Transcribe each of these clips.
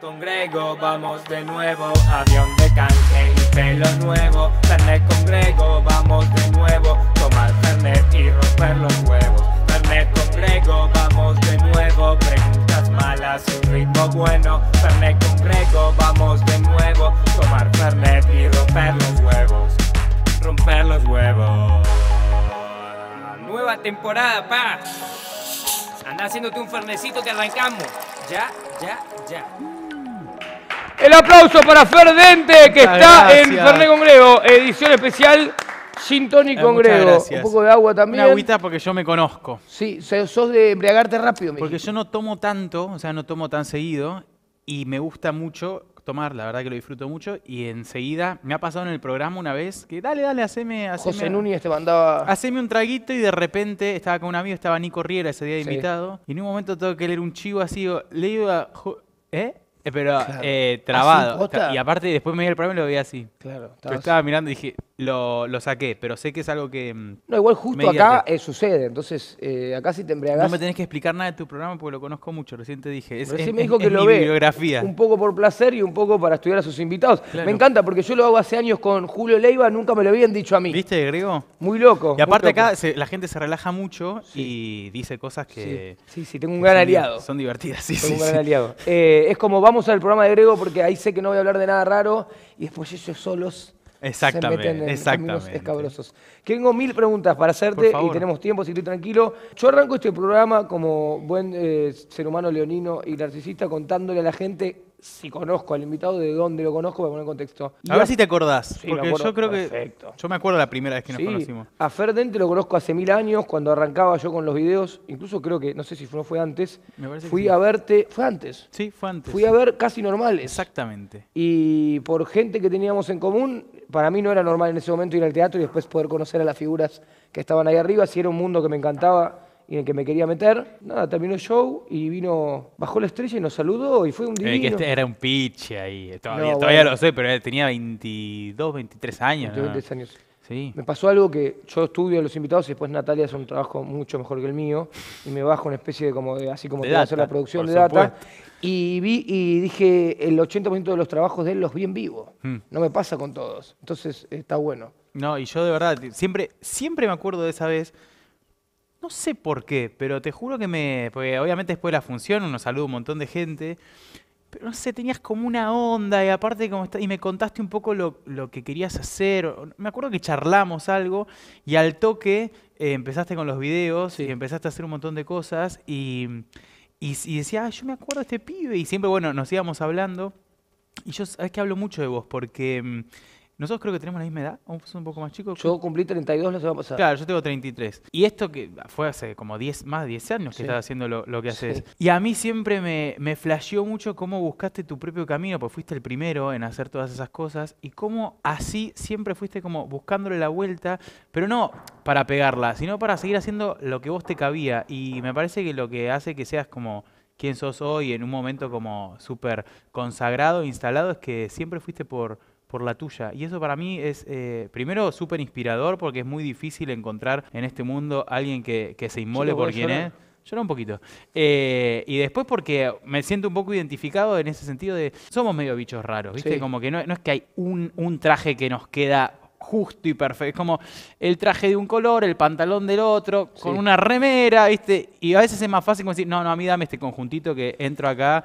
con Grego, vamos de nuevo, avión de canje y pelo nuevo. Fernet Grego, vamos de nuevo, tomar Fernet y romper los huevos. Fernet Grego, vamos de nuevo, preguntas malas, un ritmo bueno. Fernet Grego, vamos de nuevo, tomar Fernet y romper los huevos. Romper los huevos. Nueva temporada, pa. Anda haciéndote un fernecito que arrancamos. ¿Ya? ya, ya. El aplauso para Ferdente, que está en Ferné Congrego, edición especial Shintoni Tony eh, Congrego. Un poco de agua también. Una agüita porque yo me conozco. Sí, sos de embriagarte rápido. porque yo no tomo tanto, o sea, no tomo tan seguido, y me gusta mucho tomar, la verdad que lo disfruto mucho. Y enseguida me ha pasado en el programa una vez que dale, dale, haceme. haceme José Núñez te mandaba. Haceme un traguito y de repente estaba con un amigo, estaba Nico Riera ese día de invitado. Y en un momento tengo que leer un chivo así, le iba, ¿eh? ¿Eh? Pero eh, trabado. y aparte, después me vi el programa y lo veía así. Claro. estaba mirando y dije, lo, saqué, pero sé que es algo que. Mm, no, igual justo acá eh, sucede, entonces eh, acá si te embriagas No me tenés que explicar nada de tu programa porque lo conozco mucho, recién te dije. Es, recién me dijo que lo ve. Un poco por placer y un poco para estudiar a sus invitados. Me encanta porque yo lo hago hace años con Julio Leiva, nunca me lo habían dicho a mí. ¿Viste, Grego? Muy loco. Y aparte acá la gente se relaja mucho y dice cosas que. Sí, sí, tengo un gran aliado. Son divertidas, sí, tengo un gran aliado. Eh, es como vamos al programa de Grego porque ahí sé que no voy a hablar de nada raro y después ellos solos Exactamente, se meten en exactamente. Tengo mil preguntas para hacerte y tenemos tiempo, así que tranquilo. Yo arranco este programa como buen eh, ser humano leonino y narcisista contándole a la gente si conozco al invitado, de dónde lo conozco, para poner contexto. a ver si te acordás, porque yo creo Perfecto. que... Yo me acuerdo la primera vez que nos conocimos. A Fer lo conozco hace mil años, cuando arrancaba yo con los videos, incluso creo que, no sé si no fue antes, fui a verte, fue antes. Sí, fue antes. Fui a ver Casi Normal. Exactamente. Y por gente que teníamos en común, para mí no era normal en ese momento ir al teatro y después poder conocer a las figuras que estaban ahí arriba, si era un mundo que me encantaba y en el que me quería meter. Nada, terminó el show y vino, bajó la estrella y nos saludó y fue un eh, divino. Este era un pitch ahí, eh, todavía, todavía lo sé, pero tenía 22, 23 años. 23 años. Me pasó algo que yo estudio a los invitados y después Natalia hace un trabajo mucho mejor que el mío y me bajo una especie de como de, así como de hacer la producción de data. Y vi y dije, el 80% de los trabajos de él los vi en vivo. Hmm. No me pasa con todos. Entonces está bueno. No, y yo de verdad, siempre, siempre me acuerdo de esa vez. No sé por qué, pero te juro que me. Porque obviamente después de la función uno saluda un montón de gente pero no sé, tenías como una onda y aparte como y me contaste un poco lo, que querías hacer. Me acuerdo que charlamos algo y al toque eh, empezaste con los videos y empezaste a hacer un montón de cosas y, y, decía, yo me acuerdo de este pibe y siempre, bueno, nos íbamos hablando. Y yo, sabes que hablo mucho de vos porque... Mm, nosotros creo que tenemos la misma edad, aún un poco más chico. Yo cumplí 32 la semana pasada. Claro, yo tengo 33. Y esto que fue hace como 10, más de 10 años que estás haciendo lo, que haces. Y a mí siempre me, me flasheó mucho cómo buscaste tu propio camino, porque fuiste el primero en hacer todas esas cosas, y cómo así siempre fuiste como buscándole la vuelta, pero no para pegarla, sino para seguir haciendo lo que vos te cabía. Y me parece que lo que hace que seas como quien sos hoy en un momento como súper consagrado, instalado, es que siempre fuiste por por la tuya. Y eso para mí es, eh, primero, súper inspirador porque es muy difícil encontrar en este mundo alguien que, se inmole por quien es. no un poquito. Eh, y después porque me siento un poco identificado en ese sentido de somos medio bichos raros, ¿viste? Como que no, no, es que hay un, un traje que nos queda justo y perfecto. Es como el traje de un color, el pantalón del otro, con una remera, ¿viste? Y a veces es más fácil como decir, no, no, a mí dame este conjuntito que entro acá.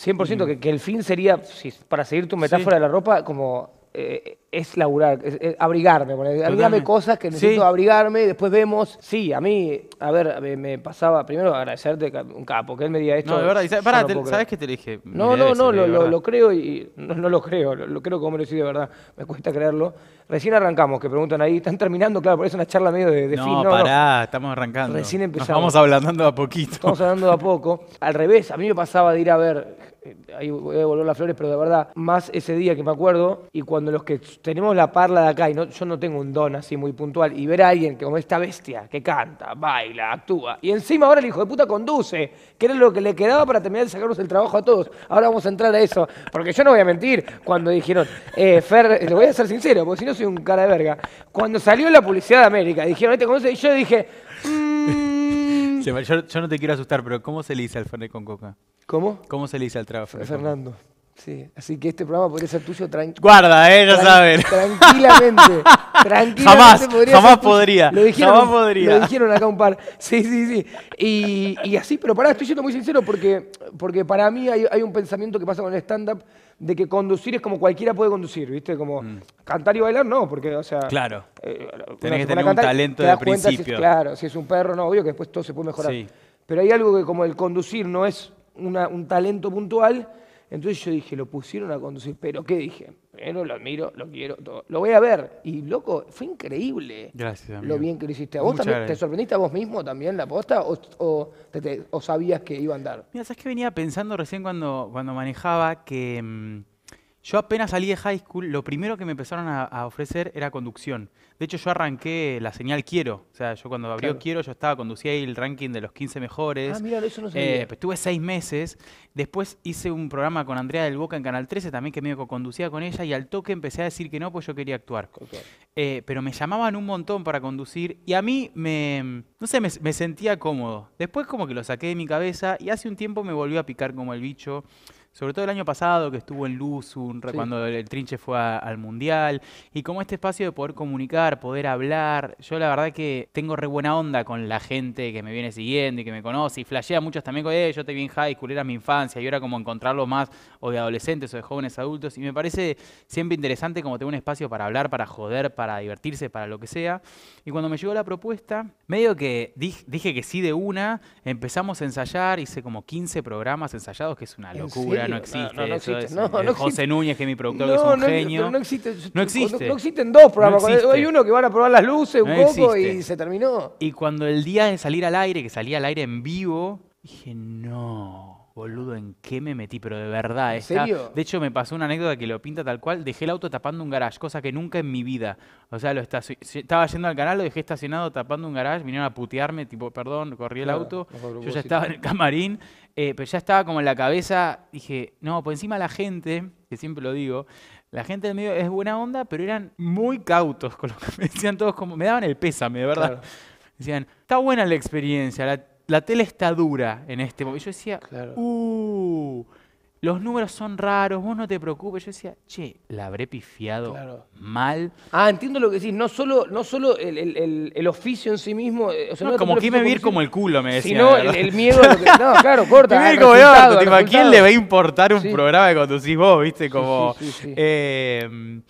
100% mm. que, que, el fin sería, para seguir tu metáfora de la ropa, como eh, es laburar, abrigarme. Abrigarme cosas que necesito abrigarme después vemos. Sí, a mí, a ver, me pasaba, primero agradecerte un capo, que él me diga esto. No, de verdad, ¿sabes qué te dije? No, no, no, lo, creo y no, no lo creo, lo, creo como lo sido, de verdad, me cuesta creerlo. Recién arrancamos, que preguntan ahí, están terminando, claro, por eso una charla medio de, de No, pará, estamos arrancando. Recién empezamos. Nos vamos hablando a poquito. Estamos hablando a poco. Al revés, a mí me pasaba de ir a ver, eh, ahí voy a devolver las flores, pero de verdad, más ese día que me acuerdo y cuando los que tenemos la parla de acá y yo no tengo un don así muy puntual, y ver a alguien como esta bestia, que canta, baila, actúa, y encima ahora el hijo de puta conduce, que era lo que le quedaba para terminar de sacarnos el trabajo a todos. Ahora vamos a entrar a eso, porque yo no voy a mentir cuando dijeron, eh, Fer, eh, le voy a ser sincero, porque si no soy un cara de verga, cuando salió la publicidad de América, dijeron, te ¿este conoces? y yo dije, mmm... yo, no te quiero asustar, pero ¿cómo se le dice al Fernet con Coca? ¿Cómo? ¿Cómo se le dice al trabajo? Fernando. Sí, así que este programa podría ser tuyo tranquilamente. Guarda, eh, ya saben. Tranquilamente. tranquilamente jamás, podría jamás podría. Lo dijeron, jamás podría. Lo dijeron acá un par. Sí, sí, sí. Y, así, pero pará, estoy siendo muy sincero porque, porque para mí hay, hay un pensamiento que pasa con el stand-up de que conducir es como cualquiera puede conducir, ¿viste? Como mm. cantar y bailar, no, porque, o sea... Claro. Eh, tienes que tener un talento de principio. claro, si es un perro, no, obvio que después todo se puede mejorar. Sí. Pero hay algo que como el conducir no es una, un talento puntual entonces yo dije, lo pusieron a conducir, pero ¿qué dije? Bueno, lo admiro, lo quiero, lo voy a ver. Y loco, fue increíble. Gracias. Lo bien que lo hiciste. vos te sorprendiste a vos mismo también la posta o, sabías que iba a andar? Mira, ¿sabes qué venía pensando recién cuando, cuando manejaba que... Mm, yo apenas salí de high school, lo primero que me empezaron a, ofrecer era conducción. De hecho, yo arranqué la señal Quiero. O sea, yo cuando abrió Quiero, yo estaba, conducía ahí el ranking de los 15 mejores. Ah, mira, eso no eh, pues, Tuve seis meses. Después hice un programa con Andrea del Boca en Canal 13, también que me conducía con ella. Y al toque empecé a decir que no, pues yo quería actuar. Eh, pero me llamaban un montón para conducir. Y a mí me, no sé, me, me sentía cómodo. Después como que lo saqué de mi cabeza y hace un tiempo me volvió a picar como el bicho sobre todo el año pasado que estuvo en luz cuando el, Trinche fue al Mundial, y como este espacio de poder comunicar, poder hablar, yo la verdad que tengo re buena onda con la gente que me viene siguiendo y que me conoce, y flashea muchos también con, eh, yo te vi en high school, era mi infancia, y ahora como encontrarlo más o de adolescentes o de jóvenes adultos, y me parece siempre interesante como tener un espacio para hablar, para joder, para divertirse, para lo que sea, y cuando me llegó la propuesta, medio que dije, dije que sí de una, empezamos a ensayar, hice como 15 programas ensayados, que es una locura no existe. Eh, José Núñez, que es mi productor, que es un genio. No existe. No existe. No existen dos programas. Hay uno que van a probar las luces un poco y se terminó. Y cuando el día de salir al aire, que salía al aire en vivo, dije, no boludo, ¿en qué me metí? Pero de verdad, De hecho, me pasó una anécdota que lo pinta tal cual. Dejé el auto tapando un garage, cosa que nunca en mi vida. O sea, lo estaba yendo al canal, lo dejé estacionado tapando un garage, vinieron a putearme, tipo, perdón, corrí el auto. Yo ya estaba en el camarín, eh, pero ya estaba como en la cabeza, dije, no, por pues encima la gente, que siempre lo digo, la gente del medio es buena onda, pero eran muy cautos con lo que me decían todos, como me daban el pésame, de verdad. me Decían, está buena la experiencia, la la tele está dura en este momento. Yo decía, uh, los números son raros, vos no te preocupes. Yo decía, che, la habré pifiado mal. Ah, entiendo lo que decís. No solo, no solo el, oficio en sí mismo. Eh, como que me vivir como el culo, me decía. Sino el, miedo. Lo que, no, claro, corta. Ah, ¿A quién le va a importar un programa que conducís vos, viste? Como, eh,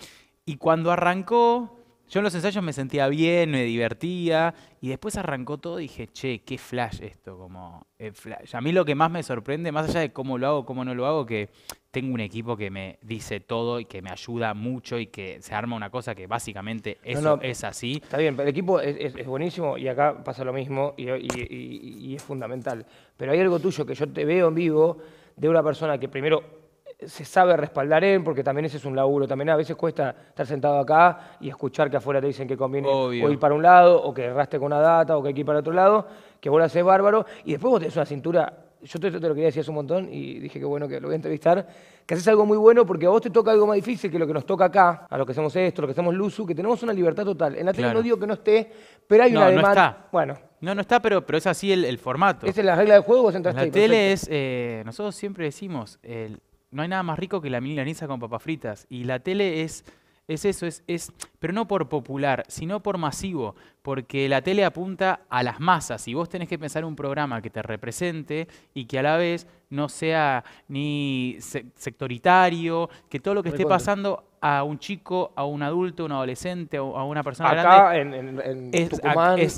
y cuando arrancó yo en los ensayos me sentía bien, me divertía, y después arrancó todo y dije, che, qué flash esto, como eh, flash. A mí lo que más me sorprende, más allá de cómo lo hago, cómo no lo hago, que tengo un equipo que me dice todo y que me ayuda mucho y que se arma una cosa que básicamente eso es así. Está bien, el equipo es, buenísimo y acá pasa lo mismo y es fundamental. Pero hay algo tuyo que yo te veo en vivo de una persona que primero se sabe respaldar en, porque también ese es un laburo, también a veces cuesta estar sentado acá y escuchar que afuera te dicen que conviene o ir para un lado, o que erraste con una data, o que hay que ir para otro lado, que vos lo haces bárbaro, y después vos tenés una cintura, yo te, lo quería decir hace un montón, y dije que bueno que lo voy a entrevistar, que haces algo muy bueno porque a vos te toca algo más difícil que lo que nos toca acá, a los que hacemos esto, a los que hacemos Luzu, que tenemos una libertad total. En la tele no digo que no esté, pero hay una demanda. No Bueno. No, no está, pero, pero es así el, formato. Esa es la regla del juego, vos entraste. En la tele es, eh, nosotros siempre decimos, el no hay nada más rico que la milanesa con papas fritas. Y la tele es, es eso, es, es, pero no por popular, sino por masivo, porque la tele apunta a las masas y vos tenés que pensar un programa que te represente y que a la vez no sea ni sectoritario, que todo lo que esté pasando a un chico, a un adulto, a un adolescente, a una persona Acá, en,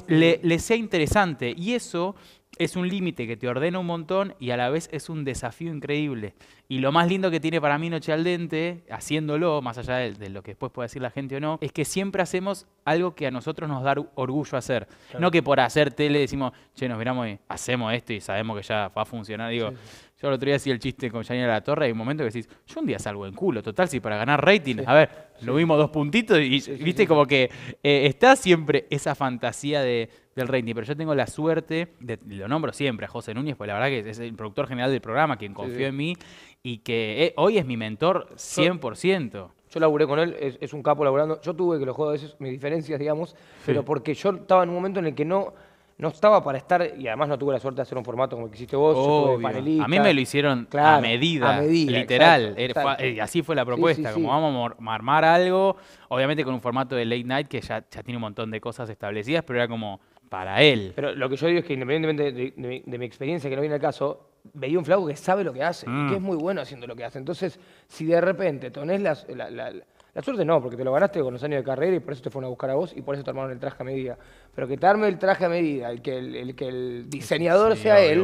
le, le sea interesante. Y eso es un límite que te ordena un montón y a la vez es un desafío increíble. Y lo más lindo que tiene para mí Noche al Dente, haciéndolo, más allá de, lo que después puede decir la gente o no, es que siempre hacemos algo que a nosotros nos da orgullo hacer. No que por hacer tele decimos, che, nos miramos y hacemos esto y sabemos que ya va a funcionar. Digo, yo el otro día hacía el chiste con Janina La Torre y hay un momento que decís, yo un día salgo en culo, total, si para ganar rating, a ver, lo vimos dos puntitos y viste como que eh, está siempre esa fantasía de del rating, pero yo tengo la suerte, de, lo nombro siempre a José Núñez, porque la verdad que es el productor general del programa, quien confió en mí y que eh, hoy es mi mentor 100%. Yo, laburé con él, es, un capo laburando. Yo tuve que lo juegos a veces, mis diferencias, digamos, pero porque yo estaba en un momento en el que no no estaba para estar, y además no tuve la suerte de hacer un formato como el que hiciste vos, A mí me lo hicieron a, medida, literal. Eh, así fue la propuesta, como vamos a armar algo, obviamente con un formato de late night que ya tiene un montón de cosas establecidas, pero era como para él. Pero lo que yo digo es que independientemente de, mi, experiencia, que no viene al caso, veía un flaco que sabe lo que hace, y que mm. es muy bueno haciendo lo que hace. Entonces, si de repente tenés la, la, la, suerte, no, porque te lo ganaste con los años de carrera y por eso te fueron a buscar a vos y por eso te armaron el traje a medida. Pero que te arme el traje a medida que el, que el diseñador sea él,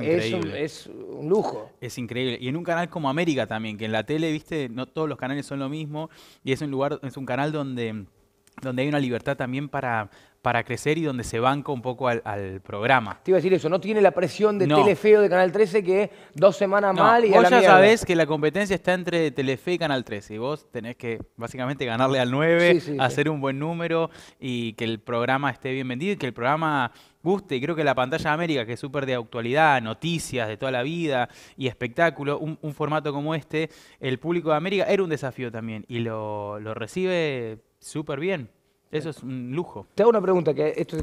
es, un, es, un, lujo. Es increíble. Y en un canal como América también, que en la tele, viste, no todos los canales son lo mismo y es un lugar, es un canal donde donde hay una libertad también para, para crecer y donde se banca un poco al, programa. Te iba a decir eso, no tiene la presión de Telefeo de Canal 13 que dos semanas mal y vos a la ya sabés que la competencia está entre Telefe y Canal 13 y vos tenés que básicamente ganarle al 9, hacer un buen número y que el programa esté bien vendido y que el programa guste. Y creo que la pantalla de América, que es súper de actualidad, noticias de toda la vida y espectáculo, un, formato como este, el público de América era un desafío también y lo, lo recibe súper bien. Eso es un lujo. Te hago una pregunta, que esto te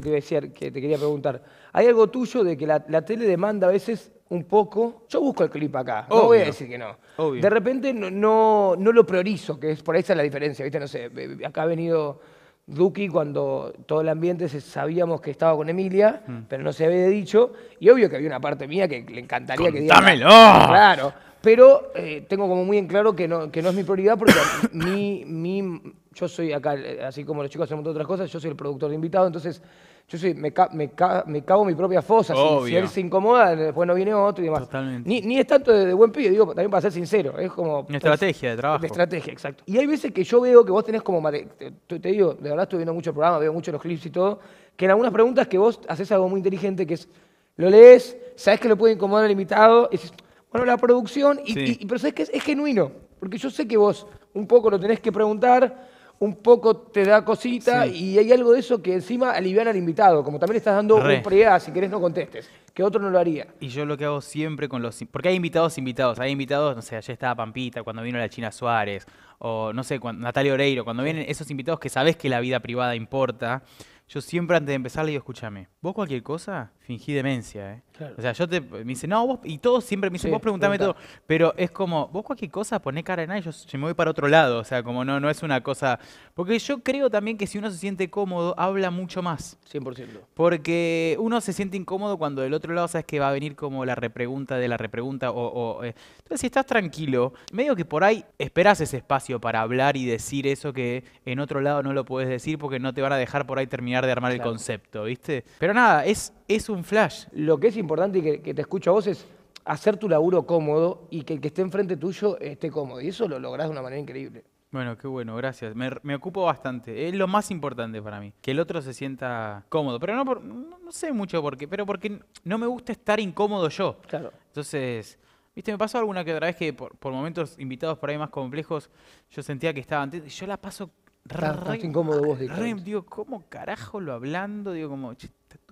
que te quería preguntar. ¿Hay algo tuyo de que la, tele demanda a veces un poco? Yo busco el clip acá, no voy a decir que no. De repente no, no, lo priorizo, que es por ahí está la diferencia, ¿viste? No sé, eh, eh, acá ha venido Duki cuando todo el ambiente sabíamos que estaba con Emilia, mm. pero no se había dicho, y obvio que había una parte mía que le encantaría que diera. ¡Dámelo! Claro, pero eh, tengo como muy en claro que no, que no es mi prioridad porque mi, mi yo soy acá, eh, así como los chicos hacemos otras cosas, yo soy el productor de invitados, entonces yo soy, me, me, mi propia fosa. Si, él se incomoda, después no viene otro y demás. Ni, es tanto de, buen pillo, digo, también para ser sincero. Es como. Una estrategia de trabajo. estrategia, exacto. Y hay veces que yo veo que vos tenés como. Te, digo, de verdad estoy viendo mucho el programa, veo mucho los clips y todo, que en algunas preguntas que vos haces algo muy inteligente que es. Lo lees, sabes que lo puede incomodar al invitado, y dices, bueno, la producción, y, pero sabes que es genuino. Porque yo sé que vos un poco lo tenés que preguntar un poco te da cosita y hay algo de eso que encima alivian al invitado, como también estás dando un prioridad, ah, si querés no contestes, que otro no lo haría. Y yo lo que hago siempre con los... Porque hay invitados invitados, hay invitados, no sé, ayer estaba Pampita, cuando vino la China Suárez, o no sé, cuando, Natalia Oreiro, cuando vienen esos invitados que sabes que la vida privada importa, yo siempre antes de empezar le digo, escúchame, vos cualquier cosa, fingí demencia, ¿eh? O sea, yo te, me dice, no, vos, y todos siempre me dicen, vos preguntame todo, pero es como, vos cualquier cosa poné cara en ahí, yo, yo, me voy para otro lado, o sea, como no, no es una cosa, porque yo creo también que si uno se siente cómodo, habla mucho más. 100%. Porque uno se siente incómodo cuando del otro lado sabes que va a venir como la repregunta de la repregunta, o, o eh. entonces si estás tranquilo, medio que por ahí esperas ese espacio para hablar y decir eso que en otro lado no lo puedes decir porque no te van a dejar por ahí terminar de armar el concepto, ¿viste? Pero nada, es es un flash. Lo que es importante y que, te escucho a vos es hacer tu laburo cómodo y que el que esté enfrente tuyo esté cómodo. Y eso lo lográs de una manera increíble. Bueno, qué bueno, gracias. Me, ocupo bastante. Es lo más importante para mí, que el otro se sienta cómodo. Pero no, sé mucho por qué, pero porque no me gusta estar incómodo yo. Claro. Entonces, viste, me pasó alguna que otra vez que por, momentos invitados por ahí más complejos, yo sentía que estaba antes. Yo la paso Estás incómodo vos, digo, ¿cómo carajo lo hablando? Digo, como,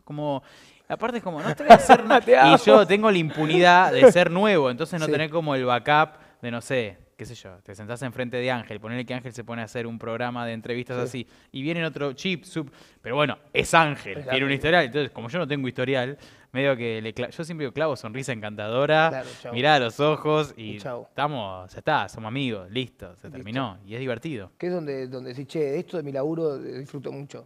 como, aparte es como, no te voy a hacer nada. y yo tengo la impunidad de ser nuevo, entonces no tener como el backup de, no sé, qué sé yo, te sentás enfrente de Ángel, ponele que Ángel se pone a hacer un programa de entrevistas así, y viene otro chip, sub, pero bueno, es Ángel, tiene un historial, entonces como yo no tengo historial, medio que le yo siempre clavo sonrisa encantadora, mira mirá a los ojos y, estamos, ya está, somos amigos, listo, se terminó, y es divertido. Que es donde, donde decís, che, esto de mi laburo eh, disfruto mucho.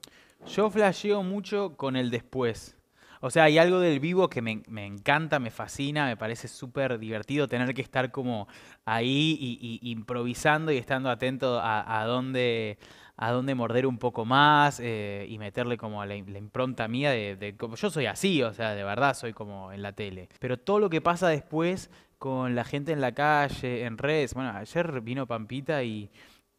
Yo flasheo mucho con el después. O sea, hay algo del vivo que me, encanta, me fascina, me parece súper divertido tener que estar como ahí y, improvisando y estando atento a, dónde, a dónde morder un poco más eh, y meterle como la, impronta mía de, de, como yo soy así, o sea, de verdad soy como en la tele. Pero todo lo que pasa después con la gente en la calle, en redes, bueno, ayer vino Pampita y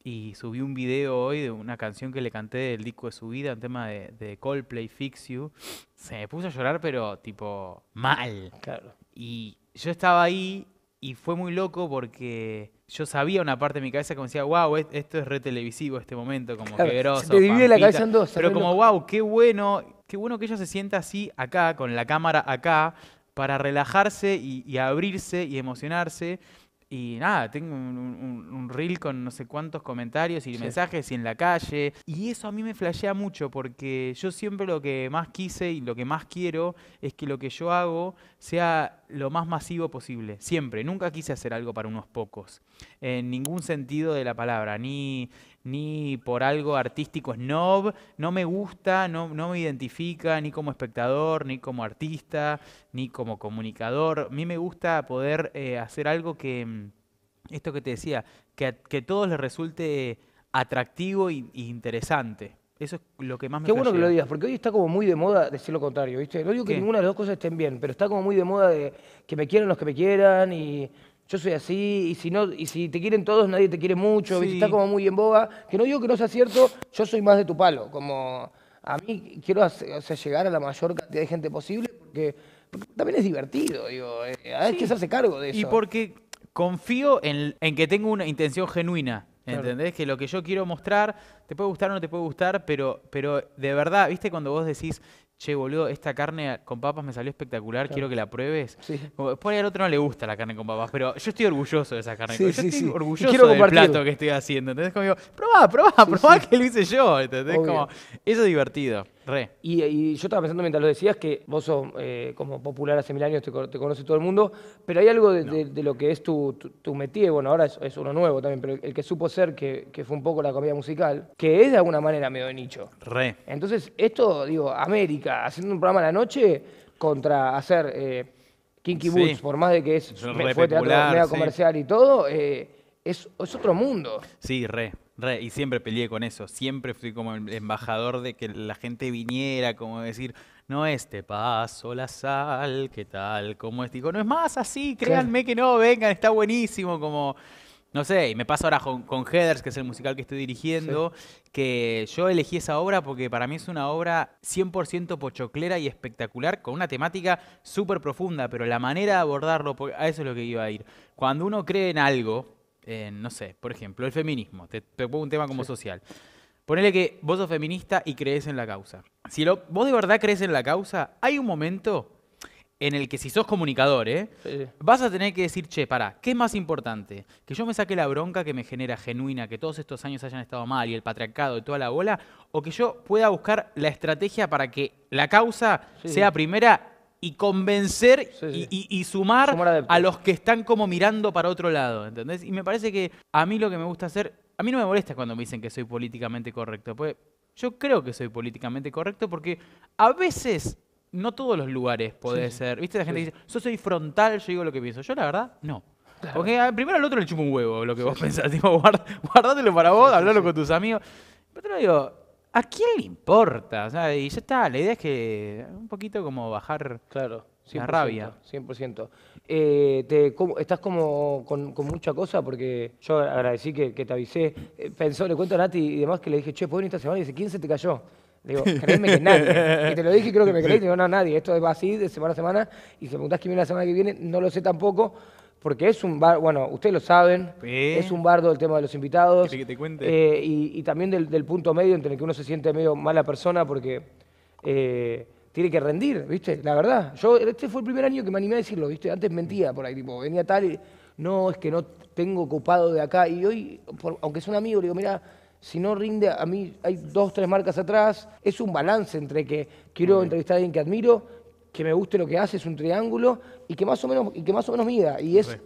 y subí un video hoy de una canción que le canté del disco de su vida, un tema de, Coldplay, Fix You. Se me puso a llorar, pero tipo mal. Claro. Y yo estaba ahí y fue muy loco porque yo sabía una parte de mi cabeza me decía, wow, esto es re televisivo este momento, como que groso. divide la cabeza en dos. Pero como, wow, qué bueno, qué bueno que ella se sienta así acá, con la cámara acá, para relajarse y abrirse y emocionarse. Y nada, tengo un, reel con no sé cuántos comentarios y mensajes y en la calle. Y eso a mí me flashea mucho porque yo siempre lo que más quise y lo que más quiero es que lo que yo hago sea lo más masivo posible. Siempre. Nunca quise hacer algo para unos pocos. En ningún sentido de la palabra. Ni ni por algo artístico snob, no me gusta, no, me identifica ni como espectador, ni como artista, ni como comunicador. A mí me gusta poder eh, hacer algo que, mm, esto que te decía, que a que todos les resulte atractivo e interesante. Eso es lo que más me gusta. Qué bueno que lo digas, porque hoy está como muy de moda decir lo contrario, ¿viste? No digo que ninguna de las dos cosas estén bien, pero está como muy de moda de que me quieran los que me quieran y yo soy así, y si, no, y si te quieren todos, nadie te quiere mucho, está como muy en boga. Que no digo que no sea cierto, yo soy más de tu palo. Como a mí quiero llegar a la mayor cantidad de gente posible porque, también es divertido, digo, hay eh, que hacerse cargo de eso. Y porque confío en, que tengo una intención genuina. ¿Entendés? Que lo que yo quiero mostrar, te puede gustar o no te puede gustar, pero, pero de verdad, ¿viste cuando vos decís, che, boludo, esta carne con papas me salió espectacular, quiero que la pruebes. Sí. por ahí al otro no le gusta la carne con papas, pero yo estoy orgulloso de esa carne. yo estoy orgulloso del plato que estoy haciendo. ¿Entendés? como digo, probá, probá, probá que lo hice yo. ¿Entendés? como, eso es divertido. Re. Y, yo estaba pensando mientras lo decías que vos sos eh, como popular hace mil años, te, te, conoce todo el mundo, pero hay algo de, lo que es tu, tu, bueno, ahora es, uno nuevo también, pero el que supo ser, que, fue un poco la comedia musical, que es de alguna manera medio de nicho. Re. Entonces, esto, digo, América, haciendo un programa a la noche contra hacer eh, Kinky Boots, por más de que es, fue teatro comedia comercial y todo, eh, es, es otro mundo. Sí, re y siempre peleé con eso, siempre fui como el embajador de que la gente viniera, como decir, no este paso, la sal, ¿qué tal? ¿Cómo es? Digo, no es más así, créanme que no, vengan, está buenísimo, como... No sé, y me pasa ahora con, Headers, que es el musical que estoy dirigiendo, que yo elegí esa obra porque para mí es una obra 100% pochoclera y espectacular, con una temática súper profunda, pero la manera de abordarlo, a eso es lo que iba a ir. Cuando uno cree en algo, no sé, por ejemplo, el feminismo, te, pongo un tema como social. Ponele que vos sos feminista y crees en la causa. Si lo, vos de verdad crees en la causa, hay un momento en el que si sos comunicador, ¿eh? vas a tener que decir, che, pará, ¿qué es más importante? ¿Que yo me saque la bronca que me genera genuina, que todos estos años hayan estado mal y el patriarcado y toda la bola? ¿O que yo pueda buscar la estrategia para que la causa sea primera y convencer Y, sumar, a los que están como mirando para otro lado, ¿entendés? Y me parece que a mí lo que me gusta hacer, a mí no me molesta cuando me dicen que soy políticamente correcto, pues yo creo que soy políticamente correcto porque a veces no todos los lugares puede ser, ¿viste? La gente dice, yo soy frontal, yo digo lo que pienso. Yo la verdad, no. Porque primero al otro le chupa un huevo lo que vos pensás, tipo, guardátelo para vos, hablalo con tus amigos. Pero te lo digo, ¿A quién le importa? O sea, y ya está, la idea es que un poquito como bajar claro, la rabia. 100%. Eh, te, ¿Estás como con, mucha cosa? Porque yo agradecí que, te avisé. Eh, pensó, le cuento a Nati y demás que le dije, che, ¿puedo venir esta semana? Y dice, ¿quién se te cayó? Le digo, créeme que nadie. Y te lo dije, y creo que me creí. Digo, no, nadie. Esto va así, de semana a semana. Y si me preguntás quién viene la semana que viene, no lo sé tampoco porque es un bardo, bueno, ustedes lo saben, es un bardo el tema de los invitados. Que eh, y, también del, punto medio entre el que uno se siente medio mala persona porque eh, tiene que rendir, ¿viste? La verdad. Yo, este fue el primer año que me animé a decirlo, ¿viste? Antes mentía por ahí, tipo, venía tal y, no, es que no tengo ocupado de acá. Y hoy, aunque es un amigo, le digo, mira, si no rinde, a mí hay dos, tres marcas atrás. Es un balance entre que quiero entrevistar a alguien que admiro que me guste lo que hace, es un triángulo y que más o menos, y que más o menos mida. Y es,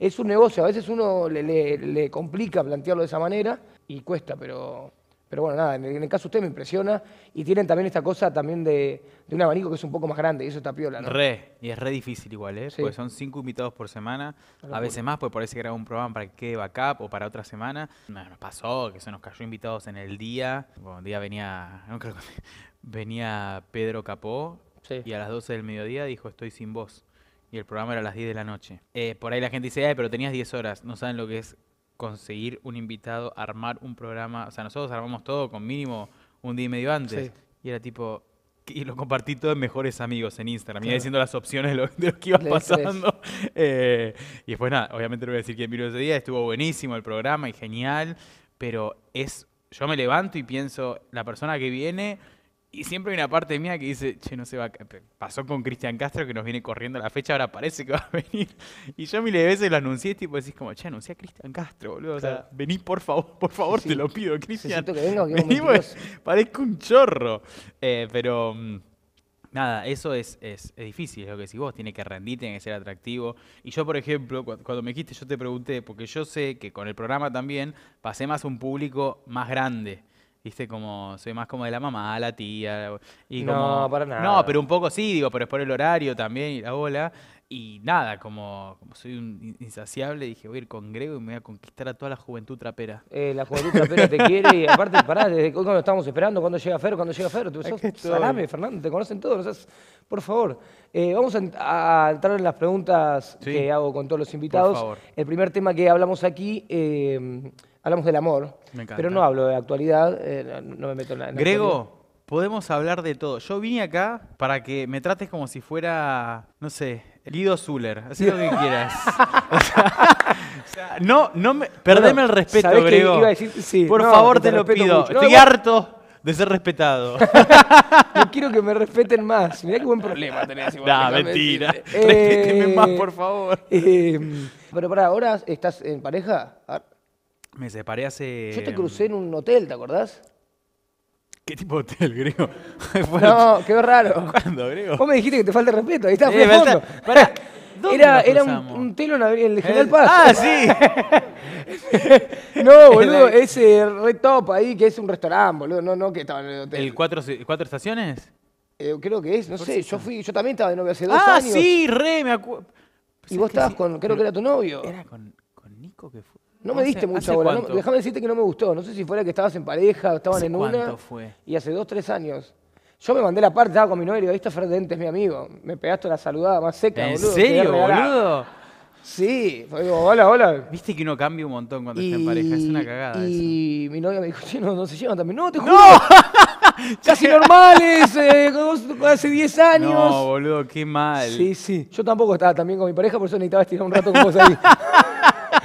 es, un negocio, a veces uno le, complica plantearlo de esa manera y cuesta, pero, pero bueno, nada, en el, caso usted me impresiona y tienen también esta cosa también de, un abanico que es un poco más grande y eso está piola, Re, y es re difícil igual, ¿eh? Porque son cinco invitados por semana, a veces más, porque parece que era un programa para que quede backup o para otra semana. No, nos pasó, que se nos cayó invitados en el día. Bueno, un día venía, no creo que venía Pedro Capó y a las 12 del mediodía dijo, estoy sin voz. Y el programa era a las 10 de la noche. Eh, por ahí la gente dice, Ay, pero tenías 10 horas. No saben lo que es conseguir un invitado, armar un programa. O sea, nosotros armamos todo con mínimo un día y medio antes. Y era tipo, y lo compartí todo en mejores amigos en Instagram. me Iba diciendo las opciones de lo, que iba pasando. Eh, y después, nada, obviamente no voy a decir que vino ese día. Estuvo buenísimo el programa y genial. Pero es. Yo me levanto y pienso, la persona que viene y siempre hay una parte mía que dice, che, no se va. Pasó con Cristian Castro que nos viene corriendo la fecha, ahora parece que va a venir. Y yo miles de veces lo anuncié, tipo, decís como, che, anuncia a Cristian Castro, boludo. O sea, vení por favor, por favor, te lo pido, Cristian. parezco un chorro. Eh, pero. Mm, nada, eso es, es, difícil, es lo que si vos, tiene que rendir, tiene que ser atractivo. Y yo, por ejemplo, cuando me dijiste, yo te pregunté, porque yo sé que con el programa también pasé más a un público más grande. Viste, como soy más como de la mamá, la tía. Y no, para nada. No, pero un poco sí, digo, pero es por el horario también y la bola. Y nada, como, soy un insaciable, dije, voy a ir con Grego y me voy a conquistar a toda la juventud trapera. Eh, la juventud trapera te quiere y aparte, pará, desde cuándo cuando esperando, cuando llega Ferro cuando llega Ferro salame, Fernando, te conocen todos, por favor. Eh, vamos a, entrar en las preguntas que hago con todos los invitados. Por favor. El primer tema que hablamos aquí... Eh, hablamos del amor, pero no hablo de actualidad, eh, no me meto en la... Grego, podemos hablar de todo. Yo vine acá para que me trates como si fuera, no sé, Lido Zuller, haz lo que quieras. o sea, no, no me, perdeme el respeto, Grego. Por favor, te, lo pido. Estoy harto de ser respetado. Yo quiero que me respeten más. Mirá qué buen problema tenés. Igual, nah, mentira. Respéteme eh, más, por favor. Eh, pero para ahora estás en pareja. Me separé hace. Yo te crucé en un hotel, ¿te acordás? ¿Qué tipo de hotel, griego? no, qué raro. ¿Cuándo, griego? Vos me dijiste que te falta respeto, ahí está, eh, fondo. Pará. Era, era un, un telo en el General Paz. Ah, sí. no, boludo, ese re Top ahí, que es un restaurante, boludo. No, no, que estaba en el hotel. ¿El cuatro, estaciones? Eh, creo que es, no sé. Yo fui, yo también estaba de novio hace dos ah, años. Ah, sí, re, me acuerdo. y vos estabas con, creo que era tu novio. Era con, con Nico que fue. No me diste mucha bola. déjame decirte que no me gustó. No sé si fuera que estabas en pareja o estaban en una. fue? Y hace dos, tres años. Yo me mandé la parte, estaba con mi novia y digo, ahí está Ferdente, es mi amigo. Me pegaste la saludada más seca, ¿En boludo. ¿En serio, boludo? Sí. Digo, hola, hola. Viste que uno cambia un montón cuando está en pareja. Es una cagada Y mi novia me dijo, no, no se llevan también. ¡No, te juro! Casi normales, eh, hace diez años. No, boludo, qué mal. Sí, sí. Yo tampoco estaba también con mi pareja, por eso necesitaba estirar un rato con vos ahí.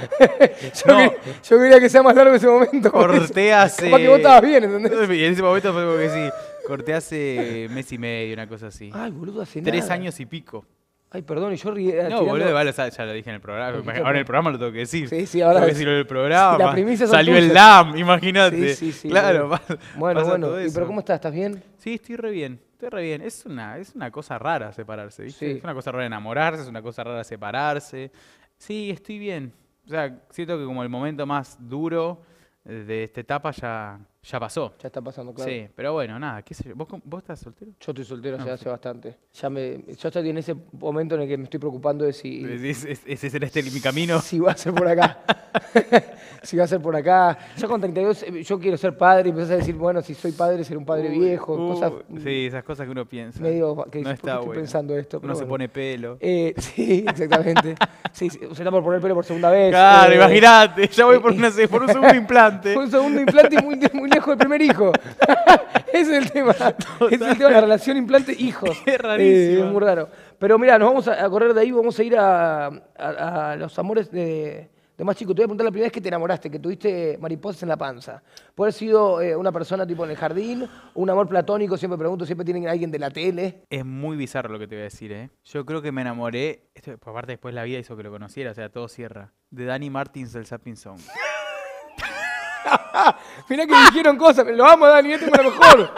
yo, no. quería, yo, quería, que sea más largo ese momento. Corté hace. Porque vos estabas bien, ¿entendés? Y en ese momento fue que sí. Corté hace mes y medio, una cosa así. Ay, boludo, hace Tres años y pico. Ay, perdón, y yo ríe. Eh, no, boludo, vale, ya lo dije en el programa. Ahora en el programa lo tengo que decir. Sí, sí, ahora. Tengo que decirlo en el programa. La Salió el LAM, imagínate. Sí, sí, sí. Claro, Bueno, bueno. ¿Y pero cómo estás? ¿Estás bien? Sí, estoy re bien. Estoy re bien. Es una, es una cosa rara separarse, ¿viste? Es una cosa rara enamorarse, es una cosa rara separarse. Sí, estoy bien. O sea, siento que como el momento más duro de esta etapa ya, ya pasó. Ya está pasando, claro. Sí, pero bueno, nada, ¿Vos, estás soltero? Yo estoy soltero ah, se hace bastante. Ya me, yo estoy en ese momento en el que me estoy preocupando de si, ese será este mi camino? si va a ser por acá. si va a ser por acá. Ya con 32, eh, yo quiero ser padre y empezás a decir, bueno, si soy padre, ser un padre viejo. cosas Sí, esas cosas que uno piensa. medio que no está estoy pensando esto? Uno se pone pelo. Eh, sí, exactamente. sí, se está por poner pelo por segunda vez. claro, eh, imagínate, ya voy por, eh, una, por un segundo implante. Un segundo implante y muy, muy viejo de primer hijo. Ese es el tema. Es el tema de la relación implante-hijos. Es rarísimo. Eh, muy raro. Pero mira, nos vamos a correr de ahí, vamos a ir a, los amores de, más chicos. Te voy a preguntar la primera vez que te enamoraste, que tuviste mariposas en la panza. ¿Puede haber sido eh, una persona tipo en el jardín, un amor platónico? Siempre pregunto, siempre tienen a alguien de la tele. Es muy bizarro lo que te voy a decir, ¿eh? Yo creo que me enamoré, esto, pues, aparte después la vida hizo que lo conociera, o sea, todo cierra, de Danny Martins del Sapping Song. mirá que dijeron cosas. Lo vamos a Dani, nieta este a lo mejor.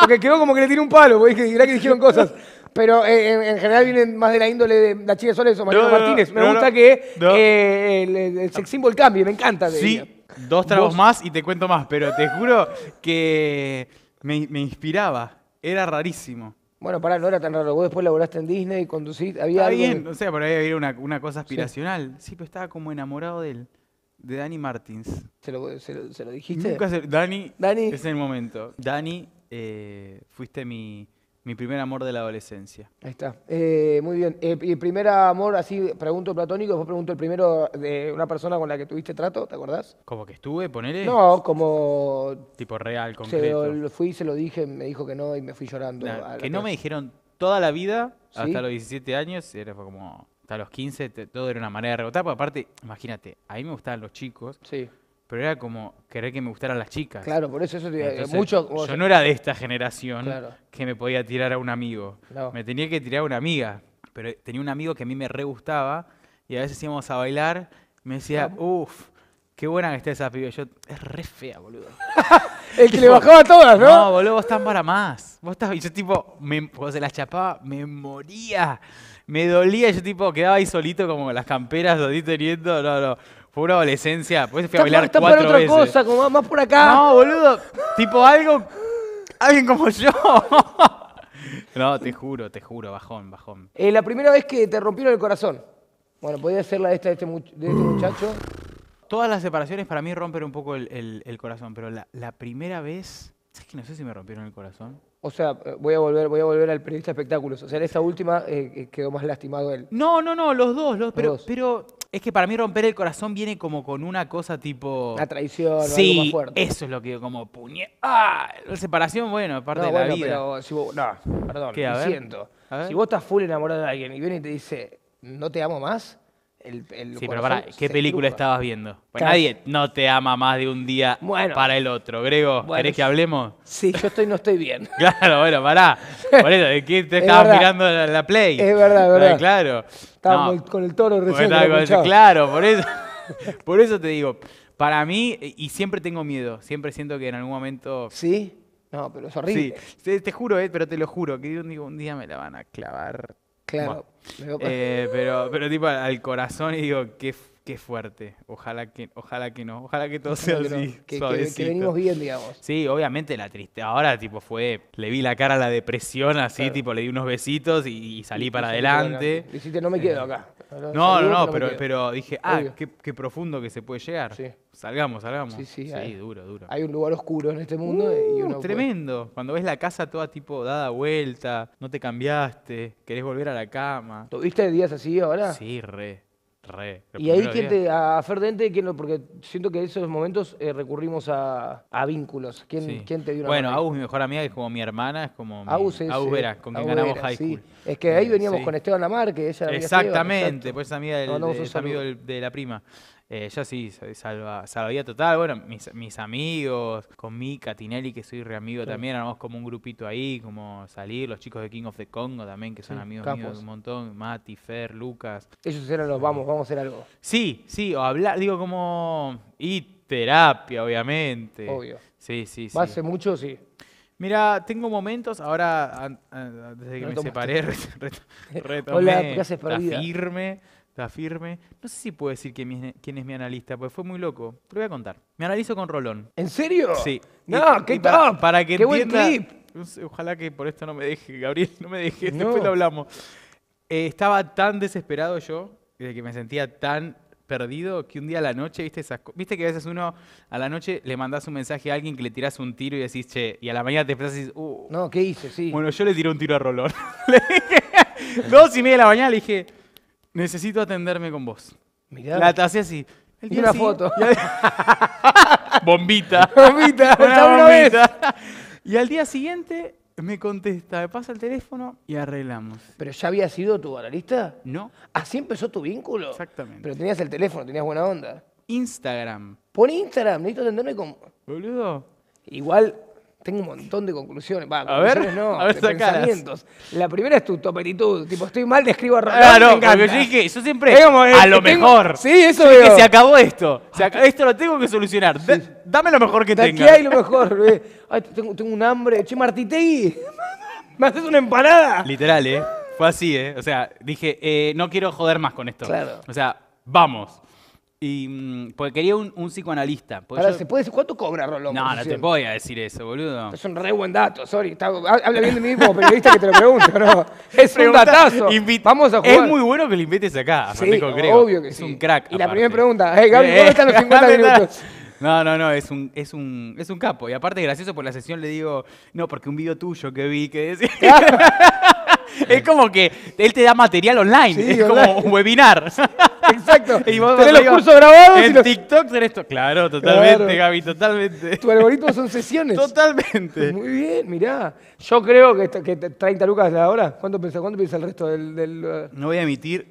Porque quedó como que le tiene un palo. Porque mirá que dijeron cosas. Pero eh, en, general vienen más de la índole de la chica Soles o Mariano Martínez. Me gusta que eh, el, sex symbol cambie, me encanta. Sí, dos tragos más y te cuento más, pero te juro que me, inspiraba. Era rarísimo. Bueno, pará, no era tan raro. Vos después laboraste en Disney, y conduciste, había algo bien, o sea, por ahí había una, cosa aspiracional. Sí. sí. pero estaba como enamorado de él de Dani Martins. ¿Se lo, se lo, dijiste? Nunca se, Dani, Dani, es el momento. Dani, eh, fuiste mi, mi, primer amor de la adolescencia. Ahí está. Eh, muy bien. Eh, ¿Y el primer amor, así, pregunto platónico, vos pregunto el primero de una persona con la que tuviste trato, ¿te acordás? ¿Como que estuve, ponele? No, como... Tipo real, concreto. Se lo, fui, se lo dije, me dijo que no y me fui llorando. que no me dijeron toda la vida, hasta los 17 años, y era como hasta los 15 todo era una manera de rebotar. Porque aparte, imagínate, a mí me gustaban los chicos. Sí. Pero era como querer que me gustaran las chicas. Claro, por eso eso te mucho, Yo no era de esta generación que me podía tirar a un amigo. Me tenía que tirar a una amiga. Pero tenía un amigo que a mí me re gustaba y a veces íbamos a bailar. me decía, uff, Qué buena que esté esa pibe. Yo, es re fea, boludo. El que le bajaba todas, ¿no? No, boludo, vos estás para más. Vos estás. Y yo, tipo, cuando se las chapaba, me moría. Me dolía. Yo, tipo, quedaba ahí solito, como las camperas, solito heriendo. No, no. Fue una adolescencia. Pues fui a bailar otra cosa, como más por acá. No, boludo. tipo, algo. Alguien como yo. no, te juro, te juro. Bajón, bajón. Eh, la primera vez que te rompieron el corazón. Bueno, podía ser la de este, este muchacho. Todas las separaciones para mí romper un poco el, el, corazón, pero la, primera vez, es que no sé si me rompieron el corazón? O sea, voy a volver, voy a volver al periodista de espectáculos. O sea, en esa última eh, eh, quedó más lastimado él. No, no, no, los dos, los, pero, dos. pero es que para mí romper el corazón viene como con una cosa tipo. La traición, sí, algo más fuerte. Eso es lo que como puñe. ¡Ah! La separación, bueno, aparte de la vida. no, perdón, lo siento. Si vos estás full enamorado de alguien y viene y te dice, no te amo más, sí, pero para, ¿qué película estabas viendo? Pues nadie no te ama más de un día para el otro. Grego, ¿querés que hablemos? Sí, yo estoy, no estoy bien. claro, bueno, pará. Por eso, ¿de qué te estabas mirando la, play? Es verdad, es verdad. Claro. Estaba con el toro recién. claro, por eso, por eso te digo. Para mí, y siempre tengo miedo, siempre siento que en algún momento... ¿Sí? No, pero es horrible. Sí, te, juro, eh, pero te lo juro, que un, un día me la van a clavar. Claro. Eh, pero, pero tipo al corazón y digo, qué, qué fuerte. Ojalá que, ojalá que no. Ojalá que todo sea así. Que, venimos bien, digamos. Sí, obviamente la tristeza. Ahora tipo fue, le vi la cara a la depresión así, tipo le di unos besitos y, salí para adelante. no me eh, quedo acá. No, no, no, pero, pero, dije, ah, qué, profundo que se puede llegar. Salgamos, salgamos. Sí, sí, sí duro, duro. Hay un lugar oscuro en este mundo y uh, uno Tremendo. Cuando ves la casa toda tipo dada vuelta, no te cambiaste, querés volver a la cama. ¿Tuviste días así ahora? Sí, re y ahí quién a Ferdente, porque siento que en esos momentos eh, recurrimos a, a vínculos. ¿Quién, ¿Quién, te dio una Bueno, Aus, mi mejor amiga, es como mi hermana, es como mi, Vera, con quien ganamos High School. Es que ahí eh, veníamos con Esteban Lamar, que ella Exactamente, había Exactamente, pues amiga del, de la prima. Eh, yo sí, salvadía salva, total. Bueno, mis, amigos, con Mika, Tinelli, que soy re amigo también, armamos como un grupito ahí, como salir, los chicos de King of the Congo también, que son amigos míos un montón, Mati, Fer, Lucas. Ellos eran los vamos, vamos a hacer algo. Sí, sí, o hablar, digo como. Y terapia, obviamente. Obvio. Sí, sí, sí. ¿Hace mucho? Sí. Mira, tengo momentos, ahora desde que me separé, retomé Hola, gracias por la firme. No sé si puedo decir quién, es mi analista, pues fue muy loco. Te voy a contar. Me analizo con Rolón. ¿En serio? Sí. No, qué para, que qué Ojalá que por esto no me deje, Gabriel, no me deje. Después lo hablamos. Eh, estaba tan desesperado yo, de que me sentía tan perdido que un día a la noche, viste esas viste que a veces uno a la noche le mandas un mensaje a alguien que le tiras un tiro y decís, che, y a la mañana te pensás y decís, uh. No, ¿qué hice? Sí. Bueno, yo le tiré un tiro a Rolón. dos y media de la mañana le dije, necesito atenderme con vos. Mirá. La hacía así. El una foto. bombita. Bombita. Una bombita. y al día siguiente me contesta, me pasa el teléfono y arreglamos. ¿Pero ya había sido tu analista? No. ¿Así empezó tu vínculo? Exactamente. Pero tenías el teléfono, tenías buena onda. Instagram. Pon Instagram, necesito atenderme con... Boludo. Igual, tengo un montón de conclusiones. Va, a ver, no, a ver de pensamientos. La primera es tu, topetitud. Tipo, estoy mal, describo a Rodolfo. Claro, yo dije, yo siempre. a eh, lo mejor. Sí, eso yo Que se acabó esto. esto lo tengo que solucionar. Dame lo mejor que tenga. Aquí hay lo mejor. tengo, tengo, un hambre. Che, Martitegui, ¿me haces una empanada? Literal, ¿eh? Fue así, ¿eh? O sea, dije, eh, no quiero joder más con esto. Claro. O sea, vamos. Y, mm, porque quería un, psicoanalista. Ahora, ¿se puede cuánto cobra Rolón? No, no te voy a decir eso, boludo. Es un re buen dato, sorry. habla bien de mí como periodista que te lo pregunto, ¿no? Es un datazo. Vamos Es muy bueno que lo invites acá, a sí, Creo. obvio que Es un crack. Y la primera pregunta, están los 50 minutos? No, no, no, es un, es un, es un capo. Y aparte, gracioso por la sesión le digo, no, porque un video tuyo que vi que decía. es como que él te da material online. es como un webinar. Exacto. y los cursos grabados. En TikTok tenés esto. Claro, totalmente, Gaby, totalmente. Tu algoritmo son sesiones. Totalmente. Muy bien, mirá. Yo creo que, que 30 lucas la hora. ¿Cuánto piensa, cuánto piensa el resto del, uh? No voy a emitir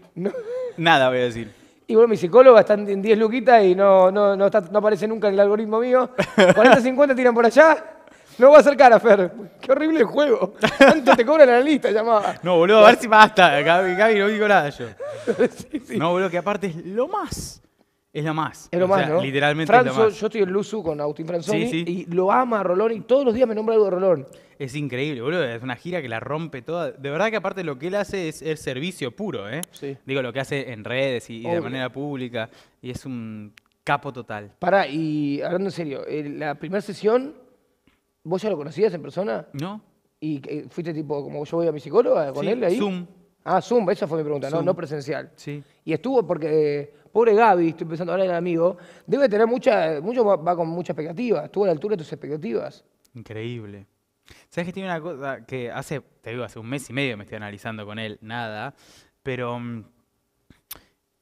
nada, voy a decir. Y bueno, mi psicóloga está en 10 luquitas y no, no, no, aparece nunca en el algoritmo mío. 40, 50 tiran por allá. No va a acercar a Fer. Qué horrible juego. Antes te cobran la lista? Llamaba. No, boludo, a ver si basta. Gaby, no digo nada yo. No, boludo, que aparte es lo más. Es lo más. Es lo más, Literalmente lo más. Yo estoy en Luzu con Agustín Franzoni y lo ama Rolón y todos los días me nombra algo de Rolón. Es increíble, boludo. Es una gira que la rompe toda. De verdad que aparte lo que él hace es el servicio puro, ¿eh? Sí. Digo, lo que hace en redes y, de manera pública. Y es un capo total. Pará, y hablando en serio, eh, la primera sesión ¿Vos ya lo conocías en persona? No. ¿Y eh, fuiste tipo, como yo voy a mi psicóloga con él ahí? Zoom. Ah, Zoom, esa fue mi pregunta, no, no presencial. Sí. Y estuvo porque, eh, pobre Gaby, estoy pensando hablar en el amigo, debe tener mucha, mucho va, con mucha expectativa, estuvo a la altura de tus expectativas. Increíble. ¿Sabes que tiene una cosa que hace, te digo, hace un mes y medio me estoy analizando con él, nada, pero mm,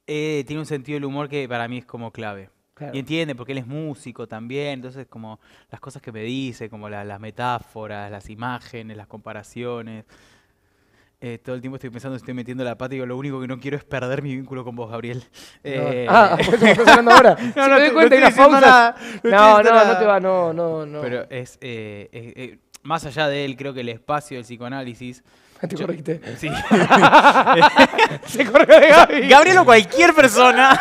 eh, tiene un sentido del humor que para mí es como clave. Y entiende, porque él es músico también, entonces como las cosas que me dice, como las metáforas, las imágenes, las comparaciones. Eh, todo el tiempo estoy pensando, estoy metiendo la pata y digo, lo único que no quiero es perder mi vínculo con vos, Gabriel. Eh, ah, pues estás ahora. no, no, no, pausa, no, no, no, te va, no, no, no. Pero eh, es, eh, más allá de él, creo que el espacio del psicoanálisis te Se corrió de cualquier persona.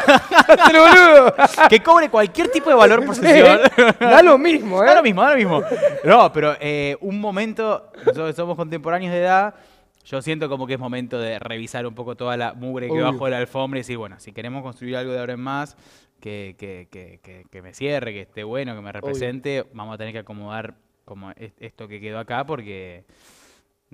que cobre cualquier tipo de valor por sesión. da lo mismo, ¿eh? Da lo eh. mismo, da lo mismo. No, pero eh, un momento, nosotros somos contemporáneos de edad. Yo siento como que es momento de revisar un poco toda la mugre que bajo de la alfombra y decir, bueno, si queremos construir algo de ahora en más, que, me cierre, que esté bueno, que me represente, vamos a tener que acomodar como esto que quedó acá porque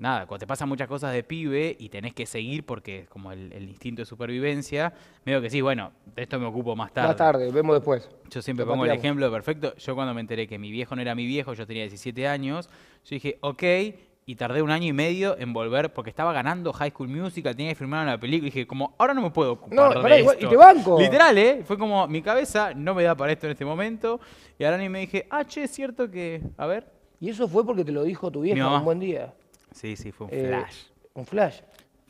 nada, cuando te pasan muchas cosas de pibe y tenés que seguir porque es como el, instinto de supervivencia, medio que sí, bueno, de esto me ocupo más tarde. Más tarde, vemos después. Yo siempre pongo el ejemplo perfecto. Yo cuando me enteré que mi viejo no era mi viejo, yo tenía 17 años, yo dije, ok, y tardé un año y medio en volver porque estaba ganando High School Musical, tenía que firmar una película y dije, como, ahora no me puedo ocupar no, de y te banco. Literal, ¿eh? Fue como, mi cabeza no me da para esto en este momento. Y ahora ni me dije, ah, che, es cierto que, a ver. Y eso fue porque te lo dijo tu viejo un buen día. Sí, sí, fue un eh, flash. Un flash.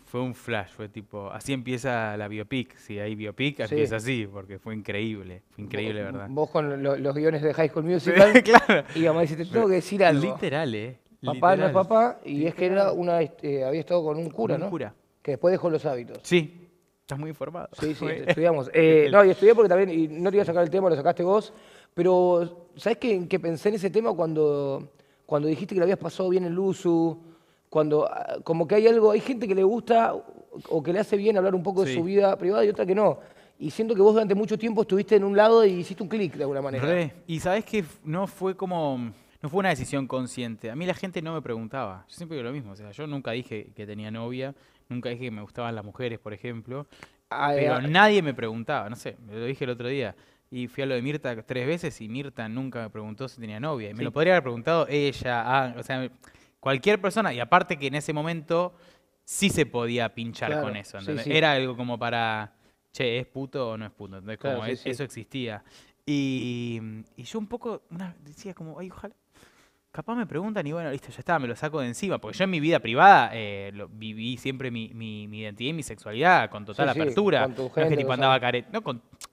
Fue un flash, fue tipo, así empieza la biopic, si hay biopic, así empieza así, porque fue increíble, fue increíble, ¿verdad? Vos con los guiones de High School Musical, claro. y a dice, te tengo que decir algo. Literal, ¿eh? Papá no papá, y es que era una, este, había estado con un cura, con un cura. Que después dejó los hábitos. Sí, estás muy informado. Sí, sí, estudiamos. Eh, no, y estudié porque también, y no te iba a sacar el tema, lo sacaste vos, pero ¿sabés qué? pensé en ese tema cuando, cuando dijiste que lo habías pasado bien en Luzu, cuando ah, como que hay algo, hay gente que le gusta o que le hace bien hablar un poco de su vida privada y otra que no. Y siento que vos durante mucho tiempo estuviste en un lado y hiciste un clic de alguna manera. Y sabes que no fue como no fue una decisión consciente. A mí la gente no me preguntaba. Yo siempre digo lo mismo. O sea, yo nunca dije que tenía novia, nunca dije que me gustaban las mujeres, por ejemplo. Ah, eh, pero ah, eh. nadie me preguntaba, no sé, me lo dije el otro día. Y fui a lo de Mirta tres veces y Mirta nunca me preguntó si tenía novia. Y me lo podría haber preguntado ella, o sea, Cualquier persona, y aparte que en ese momento sí se podía pinchar con eso, Era algo como para, che, ¿es puto o no es puto? Entonces, como eso existía. Y, yo un poco decía como, ay, ojalá. Capaz me preguntan y bueno, listo, ya está, me lo saco de encima. Porque yo en mi vida privada eh, viví siempre mi, mi, identidad y mi sexualidad con total apertura. Con no es andaba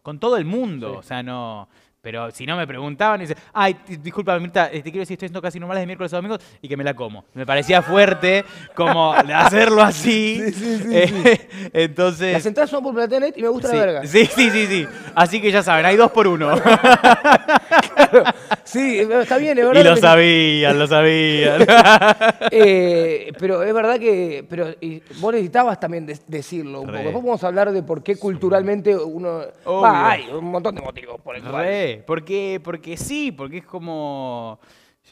con, todo el mundo. O sea, no pero si no me preguntaban, y dice, ay, disculpa, Mirta, eh, te quiero decir, estoy haciendo casi normales de miércoles a domingos y que me la como. Me parecía fuerte como hacerlo así. Sí, sí, sí, eh, entonces. Las entradas son por Platanet y me gusta la verga. Sí, sí, sí, sí. Así que ya saben, hay dos por uno. Sí, está bien, es verdad. Y lo sabían, lo sabían. Eh, pero es verdad que pero vos necesitabas también decirlo un poco. Después vamos a hablar de por qué culturalmente uno... ¡Ah! hay un montón de motivos por el ¿Por qué? Porque, sí, porque es como...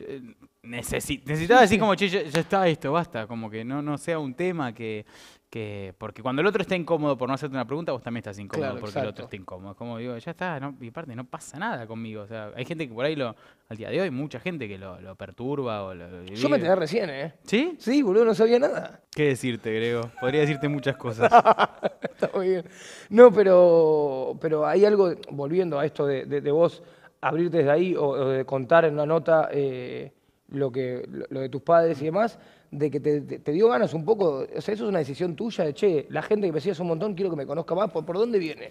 Eh, necesitaba decir como, che, ya, ya, está esto, basta, como que no, no sea un tema que que, porque cuando el otro está incómodo por no hacerte una pregunta, vos también estás incómodo porque el otro está incómodo. Es como digo, ya está, no, y parte, no pasa nada conmigo. O sea, hay gente que por ahí lo, al día de hoy, mucha gente que lo, perturba o lo, Yo me enteré recién, ¿eh? ¿Sí? Sí, boludo, no sabía nada. ¿Qué decirte, Grego? Podría decirte muchas cosas. está muy bien. No, pero, pero hay algo, volviendo a esto de, de, vos, abrirte desde ahí o, de contar en una nota eh, lo, que, lo de tus padres y demás de que te, dio ganas un poco, o sea, eso es una decisión tuya de, che, la gente que me sigue hace un montón, quiero que me conozca más, ¿por, por dónde viene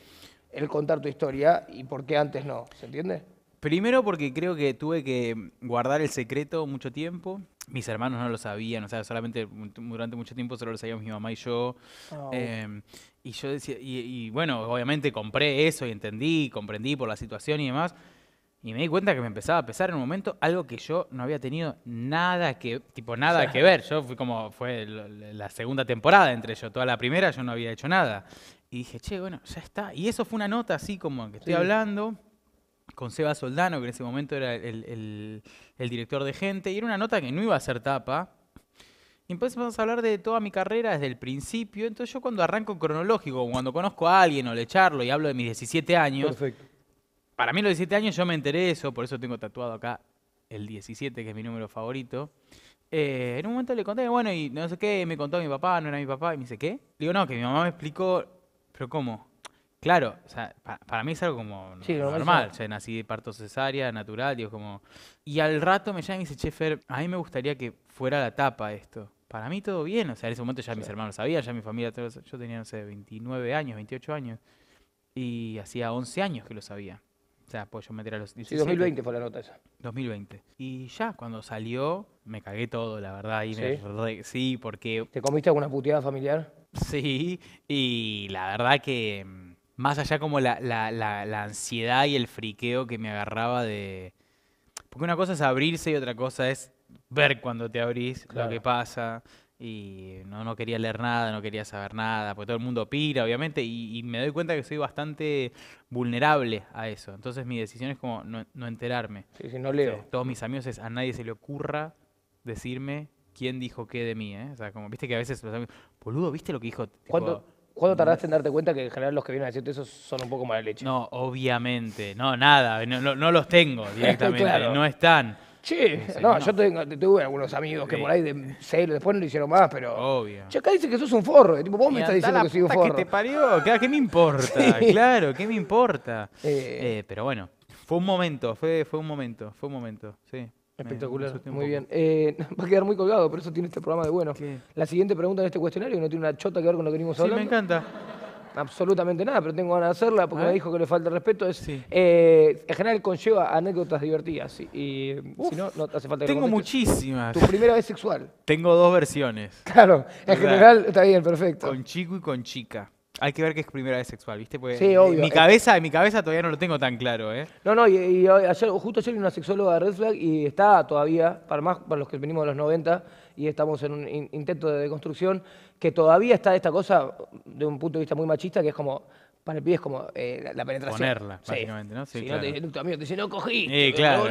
el contar tu historia y por qué antes no? ¿Se entiende? Primero porque creo que tuve que guardar el secreto mucho tiempo. Mis hermanos no lo sabían, o sea, solamente durante mucho tiempo solo lo sabíamos mi mamá y yo. Ah, eh, y yo decía, y, y bueno, obviamente compré eso y entendí, comprendí por la situación y demás, y me di cuenta que me empezaba a pesar en un momento algo que yo no había tenido nada que, tipo, nada que ver. Yo fui como, fue la segunda temporada entre ellos toda la primera yo no había hecho nada. Y dije, che, bueno, ya está. Y eso fue una nota así como que estoy hablando con Seba Soldano, que en ese momento era el, director de gente, y era una nota que no iba a ser tapa. Y entonces vamos a hablar de toda mi carrera desde el principio. Entonces yo cuando arranco cronológico, cuando conozco a alguien o le charlo y hablo de mis 17 años, Perfecto para mí, los 17 años yo me enteré eso, por eso tengo tatuado acá el 17, que es mi número favorito. Eh, en un momento le conté, bueno, y no sé qué, me contó mi papá, no era mi papá, y me dice, ¿qué? digo, no, que mi mamá me explicó, pero ¿cómo? Claro, o sea, para, mí es algo como normal. nací de parto cesárea, natural, digo, como. Y al rato me llama y me dice, Chefer, a mí me gustaría que fuera la tapa esto. Para mí todo bien, o sea, en ese momento ya mis hermanos sabían, ya mi familia, yo tenía, no sé, 29 años, 28 años, y hacía 11 años que lo sabía. O sea, pues yo a los Sí, 2020 fue la nota esa. 2020. Y ya cuando salió, me cagué todo, la verdad. Y ¿Sí? sí, porque. ¿Te comiste alguna puteada familiar? Sí, y la verdad que. Mm, más allá como la, la, la, ansiedad y el friqueo que me agarraba de. Porque una cosa es abrirse y otra cosa es ver cuando te abrís, lo que pasa y no, no, quería leer nada, no quería saber nada, porque todo el mundo pira, obviamente, y, me doy cuenta que soy bastante vulnerable a eso. Entonces mi decisión es como no, enterarme. Sí, sí, no leo. todos mis amigos es a nadie se le ocurra decirme quién dijo qué de mí, ¿eh? O sea, como viste que a veces los amigos, boludo, ¿viste lo que dijo? ¿Cuándo tardaste en darte cuenta que en general los que vienen a decirte eso son un poco mala leche? No, obviamente. No, nada. No, los tengo directamente. No están sí, no, yo tengo, tuve algunos amigos que por ahí de, cero después no lo hicieron más, pero. Obvio. acá dice que sos un forro. Eh, tipo, vos me estás diciendo que soy un forro. que te parió? ¿Qué, me importa? Claro, ¿qué me importa? Eh. eh. pero bueno, fue un momento, fue, fue un momento, fue un momento, sí. Espectacular, muy bien. Eh, va a quedar muy colgado, por eso tiene este programa de bueno. La siguiente pregunta en este cuestionario no tiene una chota que ver con lo que venimos hablando. Sí, me encanta absolutamente nada, pero tengo ganas de hacerla porque me ¿Eh? dijo que le falta respeto. Eh, en general conlleva anécdotas divertidas y, si no, no hace falta Tengo muchísimas. Tu primera vez sexual. Tengo dos versiones. Claro, en general está bien, perfecto. Con chico y con chica. Hay que ver qué es primera vez sexual, ¿viste? Porque sí, obvio. Mi cabeza, en mi cabeza todavía no lo tengo tan claro, ¿eh? No, no, y, ayer, justo ayer una sexóloga de Red Flag y está todavía, para más para los que venimos de los 90, y estamos en un intento de deconstrucción que todavía está esta cosa de un punto de vista muy machista que es como para el pibe es como eh, la, penetración. Ponerla, básicamente, ¿no? Sí, si claro. no te amigo te dice, no cogí. Sí, claro,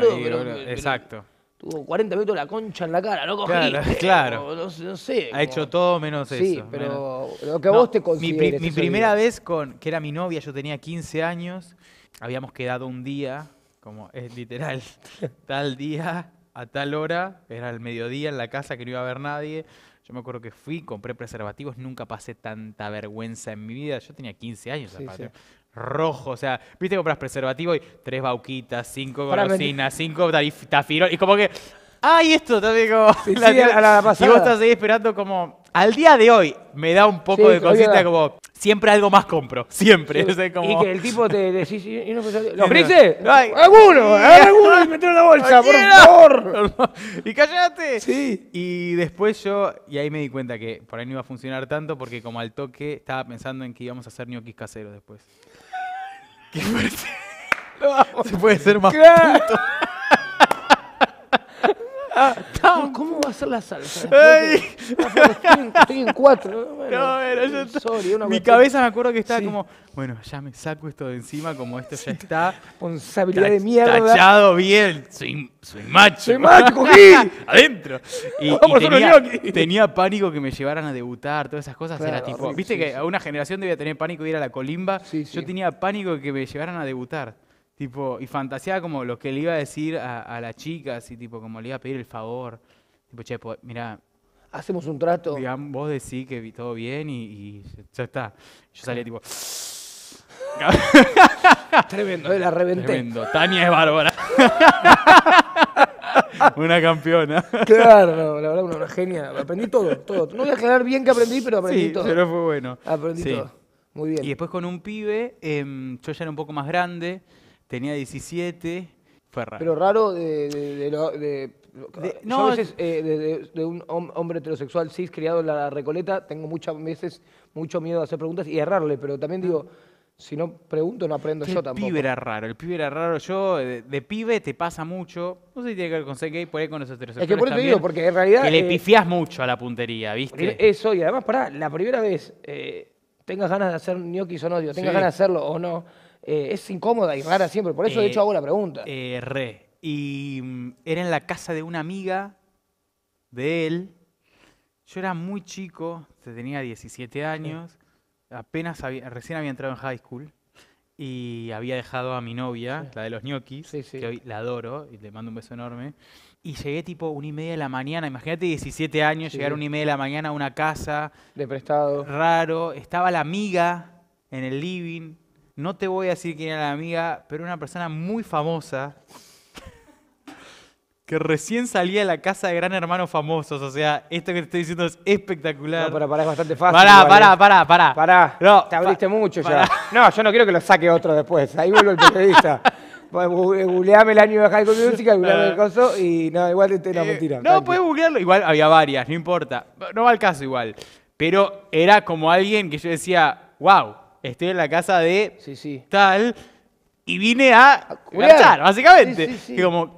exacto. tuvo 40 minutos la concha en la cara, no cogí Claro, Ha hecho todo menos eso. Sí, pero lo que vos te consideres. Mi, primera vez con, que era mi novia, yo tenía 15 años, habíamos quedado un día, como es literal, tal día, a tal hora, era el mediodía en la casa que no iba a haber nadie. Yo me acuerdo que fui, compré preservativos, nunca pasé tanta vergüenza en mi vida. Yo tenía 15 años, Rojo, o sea, viste, compras preservativo y tres bauquitas, cinco golosinas, cinco tafirones. Y como que, ¡ay, esto! Te digo, sí, y vos estás ahí esperando como al día de hoy me da un poco de cosita como, siempre algo más compro, siempre. como... Y que el tipo te decís, y, no ¿los ¡Alguno! ¡Alguno! ¡Y meter en la bolsa, por favor! ¡Y callate! Sí. Y después yo, y ahí me di cuenta que por ahí no iba a funcionar tanto porque como al toque estaba pensando en que íbamos a hacer ñoquis caseros después. ¿Qué fuerte! Se puede ser más ¿Cómo, va a ser la salsa? Ah, estoy, en, cuatro. mi cabeza me acuerdo que estaba como, bueno, ya me saco esto de encima, como esto ya está. Responsabilidad de mierda. Tachado bien, soy, macho. Soy macho, cogí. Adentro. Y, tenía, pánico que me llevaran a debutar, todas esas cosas. era tipo, viste que a una generación debía tener pánico de ir a la colimba. yo tenía pánico que me llevaran a debutar. Tipo, y fantaseaba como lo que le iba a decir a, a las chicas y tipo, como le iba a pedir el favor. Tipo, che, pues, mira, hacemos un trato. Digamos, vos decís que todo bien y, ya está. Yo salía tipo. Tremendo, la reventé. Tremendo. Tania es bárbara. una campeona. Claro, la verdad, una, genia. Aprendí todo, todo. No voy a aclarar bien que aprendí, pero aprendí sí, todo. Pero fue bueno. Aprendí todo. Muy bien. Y después con un pibe, em, yo ya era un poco más grande tenía 17, fue raro. Pero raro de, de, lo- a de, un hombre heterosexual cis criado en la Recoleta, tengo muchas veces mucho miedo de hacer preguntas y errarle, pero también digo, ah. si no pregunto, no aprendo yo tampoco. El pibe era raro, el pibe era raro. Yo, eh, de, pibe te pasa mucho. No sé si tiene que ver con ser gay, por ahí con los heterosexuales. por eso te digo, porque en realidad, Que le eh, pifiás mucho a la puntería, ¿viste? Eso, y además, pará, la primera vez, eh, tengas ganas de hacer ñoquis o no, digo, tengas ganas de hacerlo o no, eh, es incómoda y rara siempre, por eso de eh, hecho hago la pregunta. Eh, re. Y mm, era en la casa de una amiga de él. Yo era muy chico, tenía 17 años, apenas recién había entrado en high school y había dejado a mi novia, la de los ñoquis, que la adoro y le mando un beso enorme. Y llegué tipo una y media de la mañana, imagínate 17 años, llegar una y media de la mañana a una casa. De prestado. Raro, estaba la amiga en el living, no te voy a decir quién era la amiga, pero una persona muy famosa que recién salía de la casa de Gran Hermano Famosos. O sea, esto que te estoy diciendo es espectacular. No, pero pará, es bastante fácil. Pará, pará, eh. pará, pará, pará. No, te abriste mucho ya. No, yo no quiero que lo saque otro después. Ahí vuelvo el periodista. Pues, eh, googleame el año de High School música, googleame el ah. coso y no, igual te, no, eh, mentira. No, puedes googlearlo. Igual había varias, no importa. No va al caso igual. Pero era como alguien que yo decía, wow, estoy en la casa de tal y vine a marchar, básicamente. como,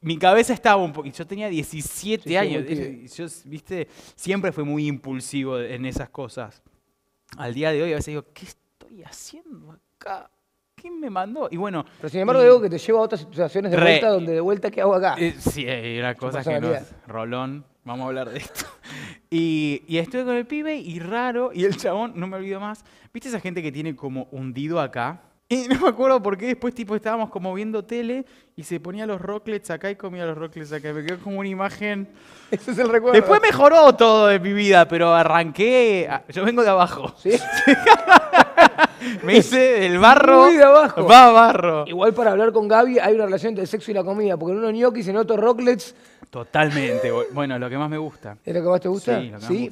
mi cabeza estaba un poco. Yo tenía 17 años. Yo, viste, siempre fui muy impulsivo en esas cosas. Al día de hoy a veces digo, ¿qué estoy haciendo acá? ¿Quién me mandó? Y bueno. Pero sin embargo, digo que te llevo a otras situaciones de vuelta donde de vuelta, ¿qué hago acá? Eh, sí, era cosa que no. Rolón, vamos a hablar de esto. Y, y, estuve con el pibe y raro, y el chabón, no me olvido más, ¿viste esa gente que tiene como hundido acá? Y no me acuerdo por qué después tipo estábamos como viendo tele y se ponía los rocklets acá y comía los rocklets acá. Me quedó como una imagen. Ese es el recuerdo. Después mejoró todo de mi vida, pero arranqué. Yo vengo de abajo. ¿Sí? me hice el barro. Muy de abajo. Va barro. Igual para hablar con Gaby hay una relación entre el sexo y la comida, porque en uno ñoquis y en otro rocklets Totalmente. Bueno, lo que más me gusta. ¿Es lo que más te gusta? Sí,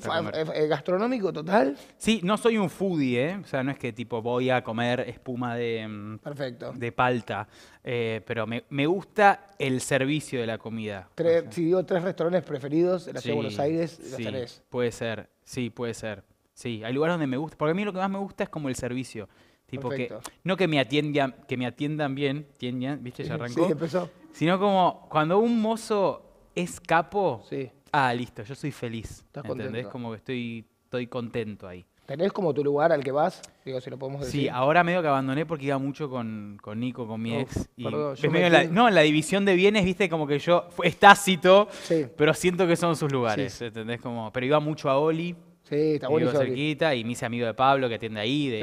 ¿Gastronómico total? Sí, no soy un foodie, ¿eh? O sea, no es que tipo voy a comer espuma de, mm, Perfecto. de palta. Eh, pero me, gusta el servicio de la comida. Si digo tres restaurantes preferidos en de Buenos Aires, las sí, Puede ser, sí, puede ser. Sí, hay lugares donde me gusta. Porque a mí lo que más me gusta es como el servicio. Tipo que, no que me atiendan, que me atiendan bien, tiendan, ¿viste? Ya arrancó. Sí, empezó. Sino como cuando un mozo capo? sí. ah, listo, yo soy feliz. ¿Estás ¿Entendés? Como que estoy, estoy contento ahí. ¿Tenés como tu lugar al que vas? Digo, si lo podemos decir. Sí, ahora medio que abandoné porque iba mucho con, con Nico, con mi ex. la, no, la división de bienes, viste, como que yo. estácito. pero siento que son sus lugares. ¿Entendés? Como, pero iba mucho a Oli. Sí, está bueno. cerquita y me hice amigo de Pablo que atiende ahí, de,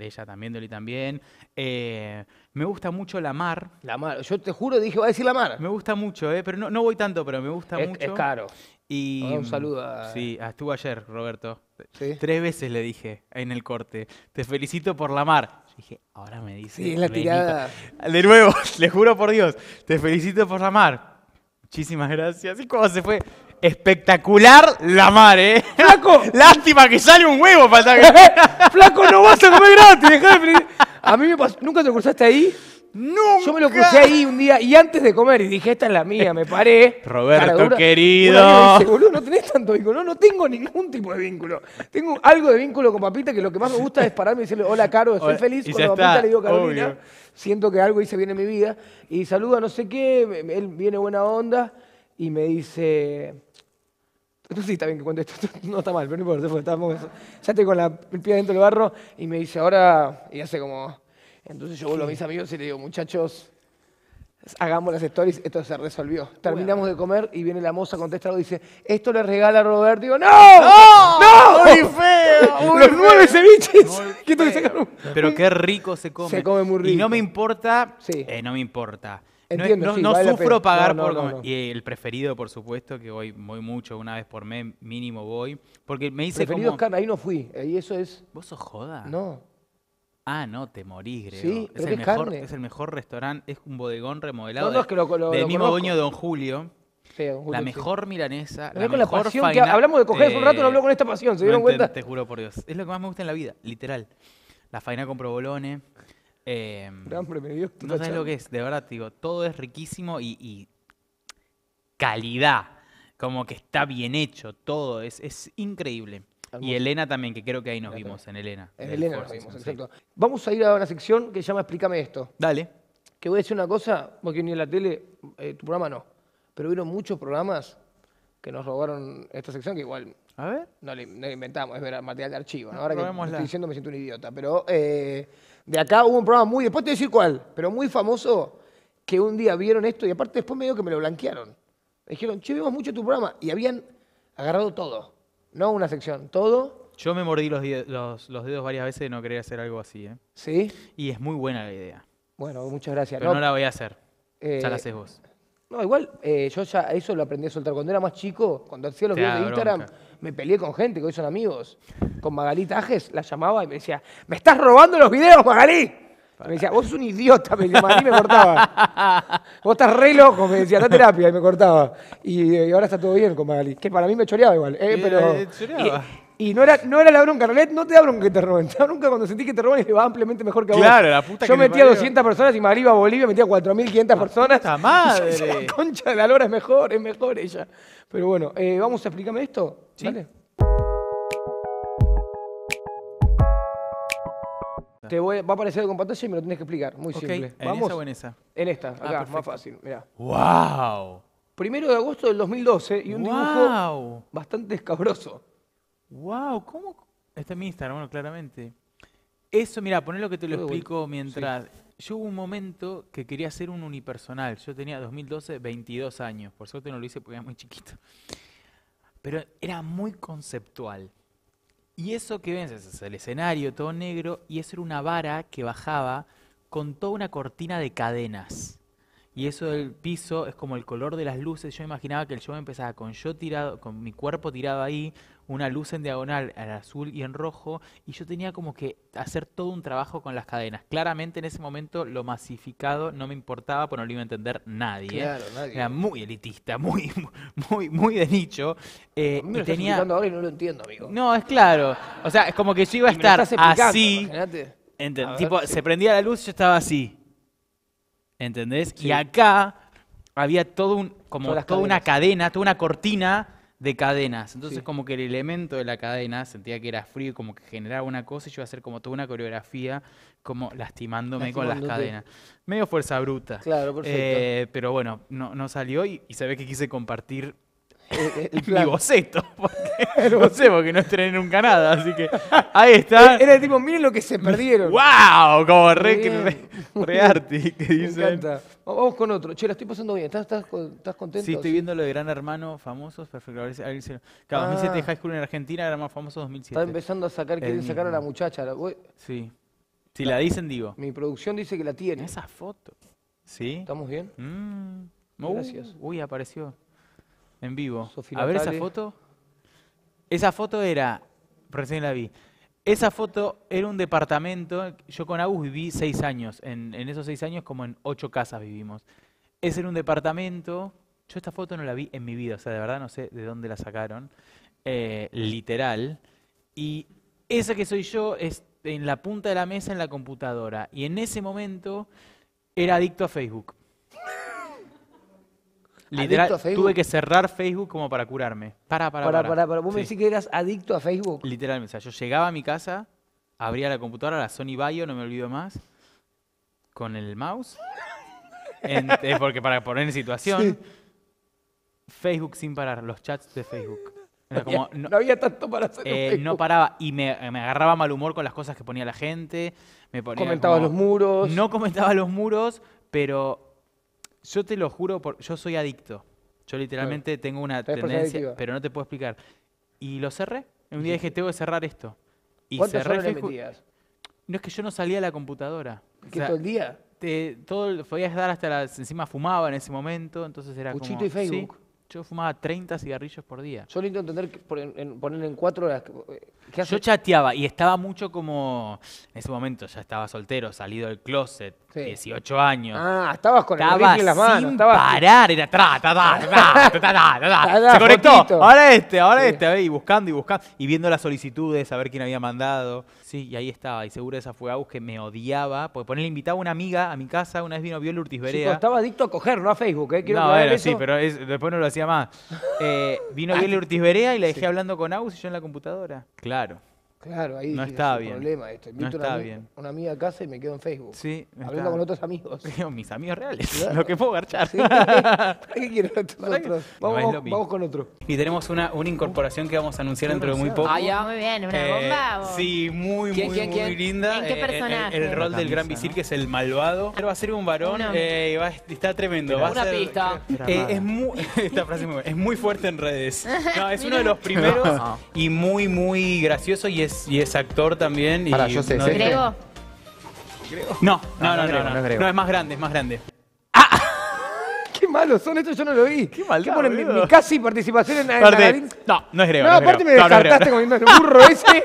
ella también, de también. Eh, me gusta mucho la mar. La mar, yo te juro, dije, va a decir la mar. Me gusta mucho, eh, pero no, voy tanto, pero me gusta mucho. Es caro. Y, un saludo a... Sí, ah, estuvo ayer, Roberto. Tres veces le dije en el corte, te felicito por la mar. dije, ahora me dice. Sí, la tirada. De nuevo, le juro por Dios, te felicito por la mar. Muchísimas gracias. ¿Y cómo se fue? Espectacular la mar, ¿eh? Flaco. Lástima que sale un huevo para que... Flaco, no vas a comer gratis. Dejá A mí me pasó. ¿Nunca te cruzaste ahí? Nunca. Yo me lo crucé ahí un día y antes de comer y dije, esta es la mía, me paré. Roberto, Y querido. Dice, boludo, no tenés tanto vínculo. No, no tengo ningún tipo de vínculo. Tengo algo de vínculo con Papita que lo que más me gusta es pararme y decirle, hola, Caro, estoy feliz. Cuando Papita está, le digo, Carolina, siento que algo hice bien en mi vida. Y saluda, no sé qué, él viene buena onda y me dice esto sí está bien que cuente esto, no está mal, pero no importa. Pues, estamos, ya estoy con la, el pie dentro del barro y me dice ahora, y hace como. Entonces yo vuelvo a mis amigos y le digo, muchachos, hagamos las stories, esto se resolvió. Terminamos de comer y viene la moza, a algo y dice, esto le regala Roberto Digo, ¡no! ¡No! ¡No! ¡Muy feo! Muy ¡Los nueve ceviches! Muy que sacaron? Pero qué rico se come. Se come muy rico. Y eh, no me importa, sí. no me importa no, sufro pagar por comer. Y el preferido, por supuesto, que voy, voy mucho, una vez por mes mínimo voy. Porque me dice Preferido ahí no fui, eso es... ¿Vos sos joda? No. Ah, no, te morís, Grego. es, el mejor, restaurante, es un bodegón remodelado que lo, del mismo dueño Don Julio. Julio la mejor milanesa. La, mejor hablamos de coger un rato, no eh, habló con esta pasión, ¿se dieron cuenta? Te, juro por Dios. Es lo que más me gusta en la vida, literal. La faina con provolone, Em, no sabes lo que es, de verdad, digo, todo es riquísimo y, calidad, como que está bien hecho, todo, es, increíble. Y Elena también, que creo que ahí nos vimos, en Elena. En Elena nos vimos, exacto. Vamos a ir a una sección que se llama Explícame esto. Dale. Que voy a decir una cosa, vos ni en la tele, eh, tu programa no, pero vieron muchos programas que nos robaron esta sección, que igual a ver. No, le, inventamos, es material de archivo. Ahora que estoy diciendo me siento un idiota, pero eh, de acá hubo un programa muy, después te voy a decir cuál, pero muy famoso, que un día vieron esto y aparte después medio que me lo blanquearon. Me dijeron, che, vimos mucho tu programa. Y habían agarrado todo, no una sección, todo. Yo me mordí los, dedos varias veces de no querer hacer algo así. ¿eh? Sí. Y es muy buena la idea. Bueno, muchas gracias. Pero no, la voy a hacer. ya la eh, haces vos. No, igual eh, yo ya eso lo aprendí a soltar. Cuando era más chico, cuando hacía los videos de Instagram, me peleé con gente que hoy son amigos. Con Magalí Tajes la llamaba y me decía, me estás robando los videos, Magalí. me decía, vos sos un idiota, me decía, Magalí me cortaba. vos estás re loco, me decía, la terapia y me cortaba. Eh, y, ahora está todo bien con Magalí, que para mí me choreaba igual. Eh, pero, eh, choreaba. Y no era, no era la bronca, no te da que te roben, te cuando sentí que te roban y va ampliamente mejor que a Claro, la puta Yo que Yo metía 200 personas y arriba a Bolivia metía 4.500 personas. ¡Puta madre! concha de la lora es mejor, es mejor ella. Pero bueno, eh, vamos a explicarme esto, ¿vale? Te voy, va a aparecer algo pantalla y me lo tienes que explicar. Muy simple. ¿En ¿Vamos? esa o en esa? En esta, ah, acá, más fácil. Mirá. ¡Wow! Primero de agosto del 2012 y un dibujo bastante escabroso. Wow, ¿cómo? Está en mi Instagram, bueno, claramente. Eso, mira, poné lo que te lo explico mientras. Yo hubo un momento que quería hacer un unipersonal. Yo tenía 2012, 22 años. Por suerte no lo hice porque era muy chiquito. Pero era muy conceptual. Y eso que ven, es el escenario todo negro, y eso era una vara que bajaba con toda una cortina de cadenas y eso del piso es como el color de las luces. Yo imaginaba que el show empezaba con yo tirado, con mi cuerpo tirado ahí, una luz en diagonal en azul y en rojo, y yo tenía como que hacer todo un trabajo con las cadenas. Claramente en ese momento lo masificado no me importaba, porque no lo iba a entender nadie. Claro, Era muy elitista, muy, muy, muy de nicho. Eh, lo ahora y no lo entiendo, amigo. No, es claro. O sea, es como que yo iba a estar así. tipo, se prendía la luz yo estaba así. ¿Entendés? Y acá había todo un, como toda una cadena, toda una cortina de cadenas. Entonces, como que el elemento de la cadena sentía que era frío, y como que generaba una cosa y yo iba a hacer como toda una coreografía, como lastimándome, con las cadenas. Medio fuerza bruta. Claro, perfecto. Eh, pero bueno, no, no salió y, y se ve que quise compartir y eh, el eh, Mi Porque, no sé, porque no estrené nunca nada, así que ahí está. Era tipo, miren lo que se perdieron. ¡Wow! Como re, que dicen. Me encanta. Vamos con otro. Che, la estoy pasando bien. ¿Estás, estás, contento? Sí, estoy viendo lo de Gran Hermano, famosos. Perfecto. 2007 ah. High School en Argentina, Gran Hermano famoso 2007. Está empezando a sacar, quieren sacar a la muchacha. Sí. Si la, dicen, digo. Mi producción dice que la tiene. Esa foto. ¿Sí? ¿Estamos bien? Mm. Gracias. Uh, uy, apareció en vivo. a ver esa foto. Esa foto era, recién la vi. Esa foto era un departamento. Yo con Agus viví seis años. En, esos seis años, como en ocho casas vivimos. Ese era un departamento. Yo esta foto no la vi en mi vida, o sea, de verdad no sé de dónde la sacaron. Eh, literal. Y esa que soy yo es en la punta de la mesa en la computadora. Y en ese momento era adicto a Facebook. Literal, tuve que cerrar Facebook como para curarme. Para, para, para. ¿Vos me decís que eras adicto a Facebook? Literalmente. o sea, yo llegaba a mi casa, abría la computadora, la Sony Bio, no me olvido más, con el mouse. Eh, porque para poner en situación, Facebook sin parar, los chats de Facebook. no, había tanto para hacer. Eh, no paraba y me, agarraba mal humor con las cosas que ponía la gente. Me comentaba los muros. No comentaba los muros, pero yo te lo juro, por, yo soy adicto. Yo literalmente tengo una tendencia, pero no te puedo explicar. Y lo cerré. Un día dije, tengo que cerrar esto. Y cerré No es que yo no salía a la computadora. ¿Que todo el día? te- todo el- podía estar hasta las. Encima fumaba en ese momento, entonces era como. y Facebook. yo fumaba 30 cigarrillos por día. Yo intento entender que poner en cuatro horas. Yo chateaba y estaba mucho como. En ese momento ya estaba soltero, salido del closet. 18 años. Ah, con estaba Sin parar, era Se conectó. Ahora este, ahora este, y buscando y buscando. Y viendo las solicitudes, a ver quién había mandado. Sí, y ahí estaba. Y seguro esa fue Agus que me odiaba. Porque ponerle invitaba a una amiga a mi casa, una vez vino Viola Urtiz estaba adicto a coger, no a Facebook, ¿eh? no, sí, pero después no lo hacía más. Eh, vino ah, Viola Urtiz y la dejé hablando con Agus y yo en la computadora. Claro. Claro, ahí no está es bien. problema. no está una, bien. una amiga a casa y me quedo en Facebook. Sí, hablando con otros amigos. mis amigos reales, lo que puedo garchar. ¿Para qué quieren otros? Vamos, vamos, con otro. Y tenemos una, una incorporación que vamos a anunciar dentro de muy poco. Ah, ya, muy bien, una eh, bomba. sí, muy, muy, muy linda. ¿En qué eh, personaje? El, el, rol del gran visir, que es el malvado. Pero va a ser un varón, eh, va, está tremendo. Va una pista. Eh, es muy, esta frase muy, es muy fuerte en redes. No, es uno de los primeros y muy, muy gracioso y es y es actor también. y yo sé, no, ¿es este? No, no, no, no, no, no, es más grande, es más grande. ¡Ah! ¡Qué malos son estos! Yo no lo vi. ¡Qué mal! ¿Qué mi, casi participación en, en No, no es Grego. No, aparte me descartaste con el burro ese.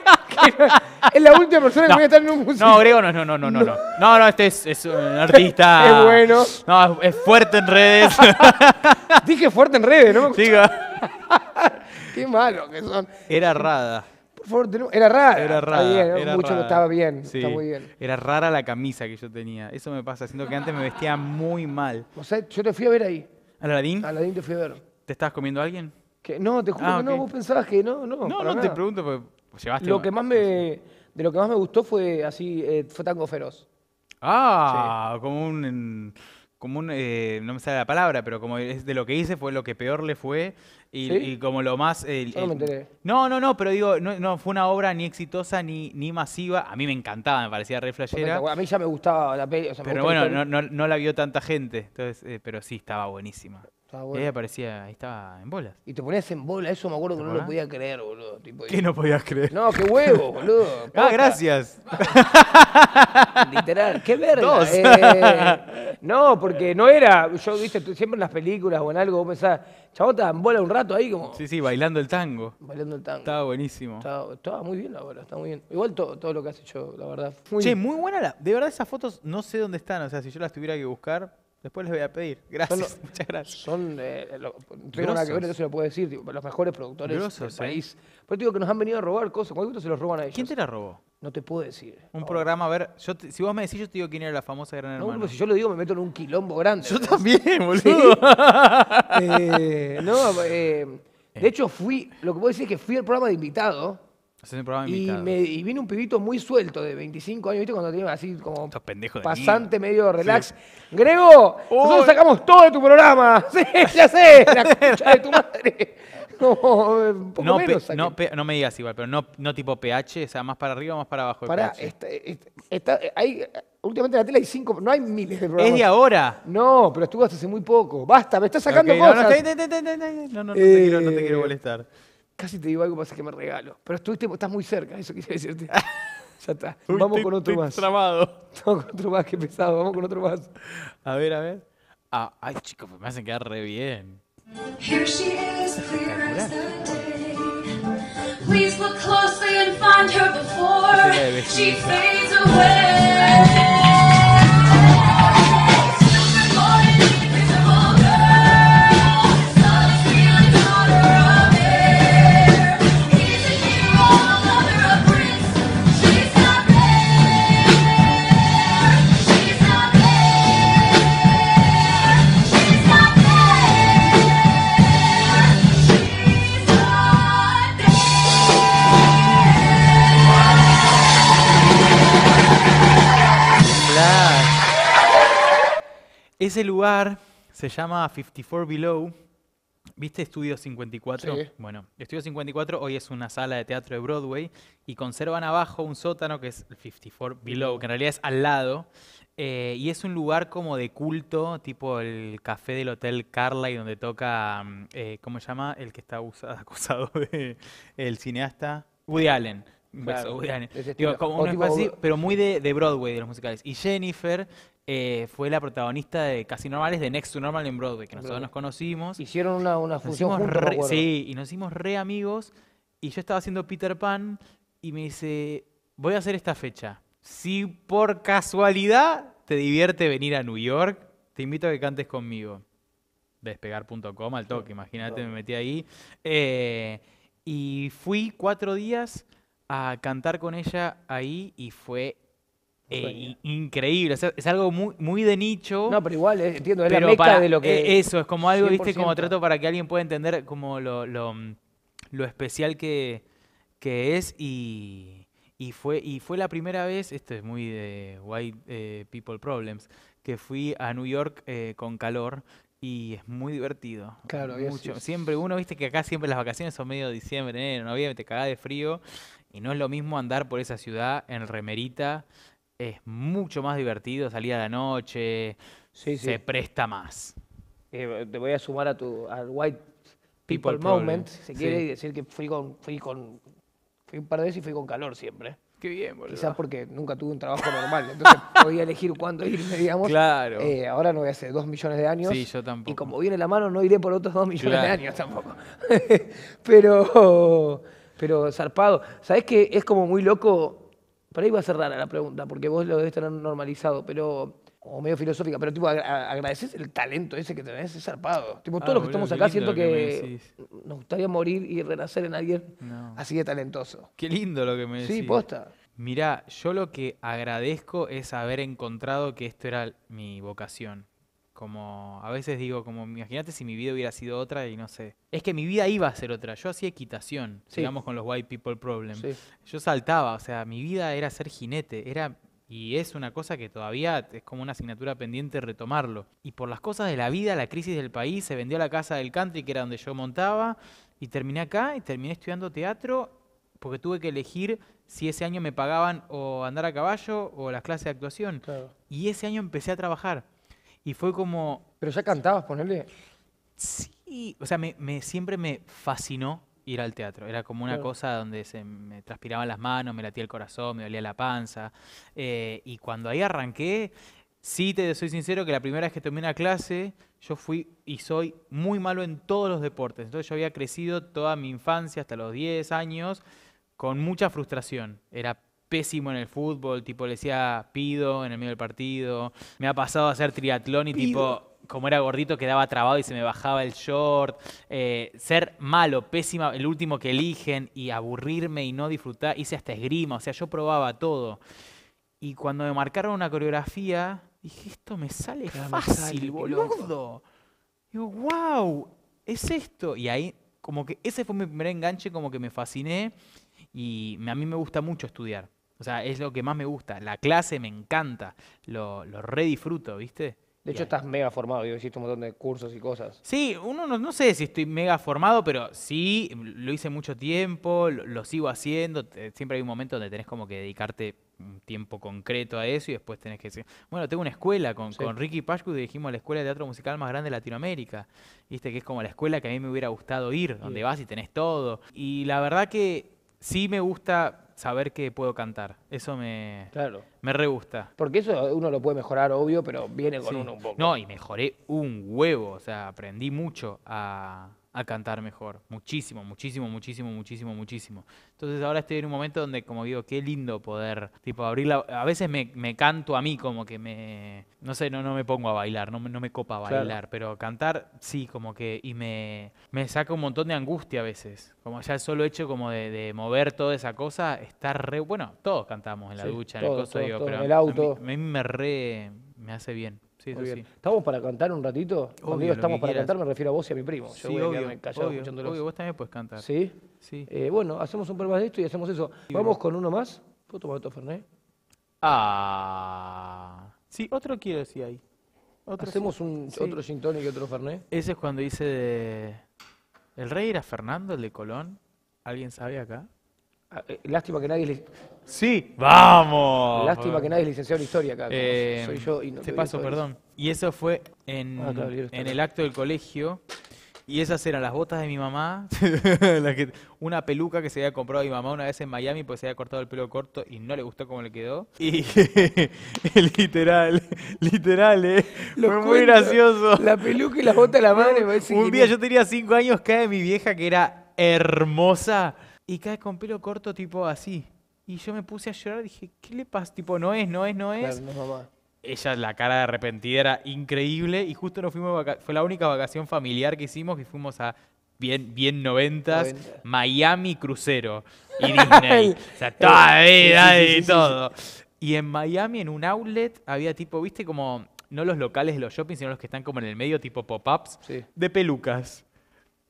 es la última persona que voy a estar en un museo. No, Grego no, no, no, no, no. No, no, este es, un artista. es bueno. No, es, fuerte en redes. Dije fuerte en redes, ¿no? Me Diga. Qué malo que son. Era Rada. Era rara. Era rara. mucho estaba bien. Era rara la camisa que yo tenía. Eso me pasa. Siento que antes me vestía muy mal. O sea, yo te fui a ver ahí. ¿A Aladín? A Aladín te fui a ver. ¿Te estabas comiendo a alguien? no, te juro ah, que no. Vos pensabas que no. No, no, no te pregunto porque pues, llevaste. Lo que más me, de lo que más me gustó fue así, eh, fue Tango Feroz. Ah, como un como eh, no me sale la palabra, pero como es de lo que hice fue lo que peor le fue y, como lo más... Eh, no, me eh, enteré. no, no, no, pero digo, no, no, fue una obra ni exitosa ni, ni masiva. A mí me encantaba, me parecía re flashera. A mí ya me gustaba la peli. pero bueno, no, la vio tanta gente, entonces, pero sí, estaba buenísima. Estaba bueno. Y ahí aparecía, ahí estaba en bolas. Y te ponías en bola, eso me acuerdo que no lo podía creer, boludo. ¿Qué no podías creer? No, qué huevo, boludo. ah, gracias. Literal, qué verga. No, porque no era. Yo, viste, siempre en las películas o en algo, vos pensás, chavota, bola un rato ahí como. Sí, sí, bailando el tango. Bailando el tango. Estaba buenísimo. Estaba, muy bien la verdad, estaba muy bien. Igual todo, lo que has hecho, la verdad. Muy muy buena la. De verdad, esas fotos no sé dónde están. O sea, si yo las tuviera que buscar, Después les voy a pedir. Gracias, muchas gracias. Son, eh, nada que ver, lo puedo decir, los mejores productores del ¿eh? país. Pero digo que nos han venido a robar cosas, cuántos se los roban a ellos. ¿Quién te la robó? No te puedo decir. Un programa, a ver, si vos me decís, yo te digo quién era la famosa Gran hermana. No, si yo lo digo me meto en un quilombo grande. Yo también, boludo. ¿Sí? Eh, no, eh, de hecho fui, lo que puedo decir es que fui al programa de invitado y, viene un pibito muy suelto de 25 años, ¿viste? Cuando tenía así como Estos pendejos de pasante medio relax. Grego, nosotros sacamos todo de tu programa. Sí, ya sé, la concha de tu madre. No, un poco No, no, me digas igual, pero no, no tipo pH, o sea, más para arriba o más para abajo. Para, este, este, últimamente en la tele hay cinco, no hay miles de programas. es de ahora. No, pero estuvo hace muy poco. Basta, me estás sacando cosas. No, no, no, te eh, quiero- no te quiero molestar. Casi te digo algo para que me regalo. Pero estuviste, estás muy cerca, eso quise decirte. ya está. Vamos con otro más. Trabado. Vamos con otro más, qué pesado. Vamos con otro más. A ver, a ver. Ah, ay, chicos, pues me hacen quedar re bien. Here she is, clear as the day. Please look closely and find her before she fades away. ese lugar se llama 54 Below. ¿Viste Estudio 54? Bueno, Estudio 54 hoy es una sala de teatro de Broadway y conservan abajo un sótano que es el 54 Below, que en realidad es al lado. Eh, y es un lugar como de culto, tipo el café del Hotel y donde toca, mm, eh, ¿cómo se llama? El que está acusado de, el cineasta Woody Allen. Woody Allen. pero muy de Broadway, de los musicales. Y Jennifer eh, fue la protagonista de Casi Normales, de Next to Normal en Broadway, que nosotros nos conocimos. Hicieron una, una función juntos, Sí, y nos hicimos re amigos. Y yo estaba haciendo Peter Pan y me dice, voy a hacer esta fecha. Si por casualidad te divierte venir a New York, te invito a que cantes conmigo. Despegar.com al toque, imagínate, me metí ahí. Eh, y fui cuatro días a cantar con ella ahí y fue eh, increíble, es algo muy, muy de nicho. No, pero igual, eh, entiendo, es la meca de lo que... E-, eso, es como algo, viste, como trato para que alguien pueda entender como lo, mm, especial que, es y, fue, y fue la primera vez, esto es muy de White eh, People Problems, que fui a New York con calor y es muy divertido. Claro, mucho. Siempre uno, viste que acá siempre las vacaciones son medio diciembre, enero, noviembre, te cagás de frío y no es lo mismo andar por esa ciudad en remerita es mucho más divertido salir a la noche, se presta más. Eh, te voy a sumar a tu al White People, Moment, se quiere y decir que fui con, fui con, fui un par de veces y fui con calor siempre. Qué bien, boludo. Quizás porque nunca tuve un trabajo normal, entonces podía elegir cuándo irme, digamos. Claro. Eh, ahora no voy a hacer dos millones de años. Sí, yo tampoco. Y como viene la mano, no iré por otros dos millones de años tampoco. pero, pero zarpado. sabes que es como muy loco pero ahí va a cerrar la pregunta, porque vos lo debes tener normalizado, pero. O medio filosófica, pero tipo, agradeces el talento ese que tenés, es zarpado. Tipo, todos ah, los que estamos acá siento que, nos gustaría morir y renacer en alguien así de talentoso. Qué lindo lo que me decís. Sí, posta. Mirá, yo lo que agradezco es haber encontrado que esto era mi vocación. Como a veces digo, como imagínate si mi vida hubiera sido otra y no sé. Es que mi vida iba a ser otra. Yo hacía equitación, digamos con los white people problems Yo saltaba, o sea, mi vida era ser jinete, era y es una cosa que todavía es como una asignatura pendiente retomarlo. Y por las cosas de la vida, la crisis del país, se vendió la casa del country, que era donde yo montaba, y terminé acá y terminé estudiando teatro porque tuve que elegir si ese año me pagaban o andar a caballo o las clases de actuación. Y ese año empecé a trabajar. Y fue como... Pero ya cantabas, ponerle. Sí, o sea, me, siempre me fascinó ir al teatro. Era como una cosa donde se me transpiraban las manos, me latía el corazón, me dolía la panza. Eh, y cuando ahí arranqué, sí te soy sincero que la primera vez que tomé una clase, yo fui y soy muy malo en todos los deportes. Entonces yo había crecido toda mi infancia, hasta los 10 años, con mucha frustración. Era pésimo en el fútbol, tipo le decía pido en el medio del partido. Me ha pasado a hacer triatlón y tipo, como era gordito, quedaba trabado y se me bajaba el short. Eh, ser malo, pésima, el último que eligen y aburrirme y no disfrutar. Hice hasta esgrima, o sea, yo probaba todo. Y cuando me marcaron una coreografía, dije, esto me sale fácil, sale, boludo. Digo, wow, es esto. Y ahí, como que ese fue mi primer enganche, como que me fasciné. Y a mí me gusta mucho estudiar. O sea, es lo que más me gusta. La clase me encanta. Lo, lo redisfruto, ¿viste? De hecho, estás mega formado, yo hiciste un montón de cursos y cosas. Sí, uno no, sé si estoy mega formado, pero sí, lo hice mucho tiempo, lo, sigo haciendo. Siempre hay un momento donde tenés como que dedicarte un tiempo concreto a eso y después tenés que decir, bueno, tengo una escuela, con, Ricky Pascu. dijimos la escuela de teatro musical más grande de Latinoamérica, viste, que es como la escuela que a mí me hubiera gustado ir, donde vas y tenés todo. Y la verdad que sí me gusta saber que puedo cantar. Eso me, me re gusta. Porque eso uno lo puede mejorar, obvio, pero viene con uno un poco. No, y mejoré un huevo, o sea, aprendí mucho a, a cantar mejor. Muchísimo, muchísimo, muchísimo, muchísimo, muchísimo. Entonces ahora estoy en un momento donde, como digo, qué lindo poder, tipo, abrir la... A veces me, me canto a mí, como que me... No sé, no, no me pongo a bailar, no, no me copa bailar, pero cantar sí, como que... Y me, me saca un montón de angustia a veces. Como ya el solo hecho como de, mover toda esa cosa, está re... Bueno, todos cantamos en la ducha, en el coso, digo, pero... auto. a mí me re... Me hace bien. ¿Estamos para cantar un ratito? estamos para cantar, me refiero a vos y a mi primo. Yo sí, voy a callado escuchándolos. Obvio, vos también puedes cantar. ¿Sí? Sí. Eh, bueno, hacemos un par de esto y hacemos eso. Vamos con uno más. ¿Puedo tomar otro Fernet? Ah. Sí, otro quiero decir ahí. ¿Hacemos un, otro gin y otro Fernet? Ese es cuando dice de... ¿El rey era Fernando, el de Colón? ¿Alguien sabe acá? Ah, eh, lástima que nadie le... Sí, vamos. Lástima que nadie es licenciado en historia acá. Eh, soy yo y no te paso, perdón. Y eso fue en, ah, el acto del colegio. Y esas eran las botas de mi mamá, una peluca que se había comprado mi mamá una vez en Miami, pues se había cortado el pelo corto y no le gustó cómo le quedó. Y literal, literal, ¿eh? fue muy gracioso. La peluca y las botas de la madre. un día yo tenía cinco años, cae mi vieja que era hermosa y cae con pelo corto tipo así. Y yo me puse a llorar, dije, ¿qué le pasa? Tipo, no es, no es, no es. Claro, es Ella, la cara de arrepentida era increíble y justo nos fuimos, fue la única vacación familiar que hicimos, que fuimos a bien, bien noventas, Miami crucero y Disney. o sea, toda la vida y todo. Y en Miami, en un outlet, había tipo, viste, como, no los locales de los shoppings, sino los que están como en el medio, tipo pop-ups, de pelucas.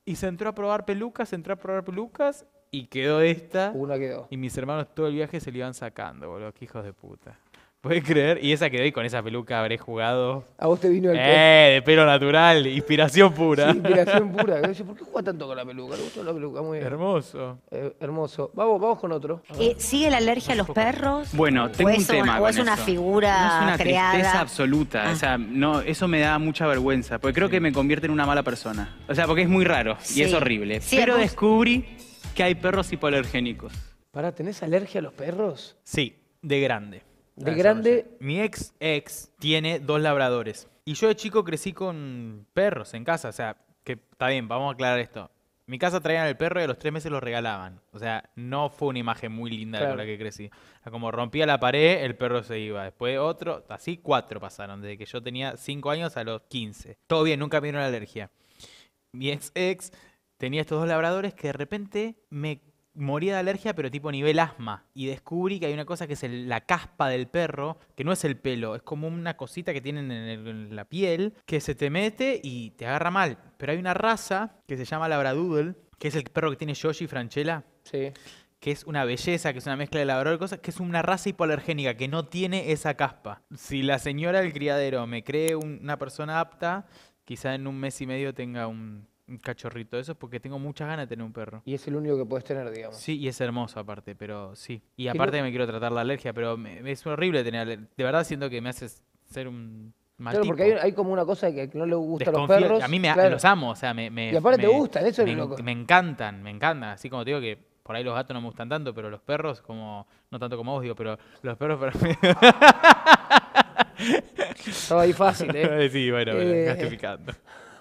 Y se entró a probar pelucas, se entró a probar pelucas y quedó esta. Una quedó. Y mis hermanos todo el viaje se le iban sacando, boludo. Qué hijos de puta. ¿Puedes creer? Y esa quedó y con esa peluca habré jugado. A vos te vino el ¡Eh! De pelo natural, inspiración pura. inspiración pura. ¿Por qué juega tanto con la peluca? me gustó la peluca, muy Hermoso. Eh, hermoso. Vamos, vamos con otro. Eh, ¿Sigue la alergia a los perros? Bueno, tengo un tema. ¿O es una figura no es una absoluta. Ah. O sea, no, eso me da mucha vergüenza. Porque creo que me convierte en una mala persona. O sea, porque es muy raro y es horrible. Pero descubrí que hay perros hipoalergénicos. Para, ¿tenés alergia a los perros? Sí, de grande. De grande. Mi ex ex tiene dos labradores. Y yo de chico crecí con perros en casa. O sea, que está bien, vamos a aclarar esto. Mi casa traían el perro y a los tres meses lo regalaban. O sea, no fue una imagen muy linda con la que crecí. como rompía la pared, el perro se iba. Después otro, así cuatro pasaron, desde que yo tenía cinco años a los quince. Todo bien, nunca vino la alergia. Mi ex ex tenía estos dos labradores que de repente me moría de alergia, pero tipo nivel asma. Y descubrí que hay una cosa que es la caspa del perro, que no es el pelo, es como una cosita que tienen en, la piel, que se te mete y te agarra mal. Pero hay una raza que se llama Labradoodle, que es el perro que tiene Yoshi y Franchella. Que es una belleza, que es una mezcla de labrador y cosas, que es una raza hipoalergénica, que no tiene esa caspa. Si la señora del criadero me cree una persona apta, quizá en un mes y medio tenga un un cachorrito eso es porque tengo muchas ganas de tener un perro. Y es el único que puedes tener, digamos. Sí, y es hermoso aparte, pero sí. Y aparte me quiero tratar la alergia, pero es horrible tener De verdad siento que me haces ser un mal Claro, porque hay, como una cosa que no le gusta a los perros. A mí me, los amo, o sea, me... me y aparte te gustan, eso es Me encantan, me encantan. Así como te digo que por ahí los gatos no me gustan tanto, pero los perros, como, no tanto como vos, digo, pero los perros para mí. Estaba ahí fácil, ¿eh? sí, bueno, eh,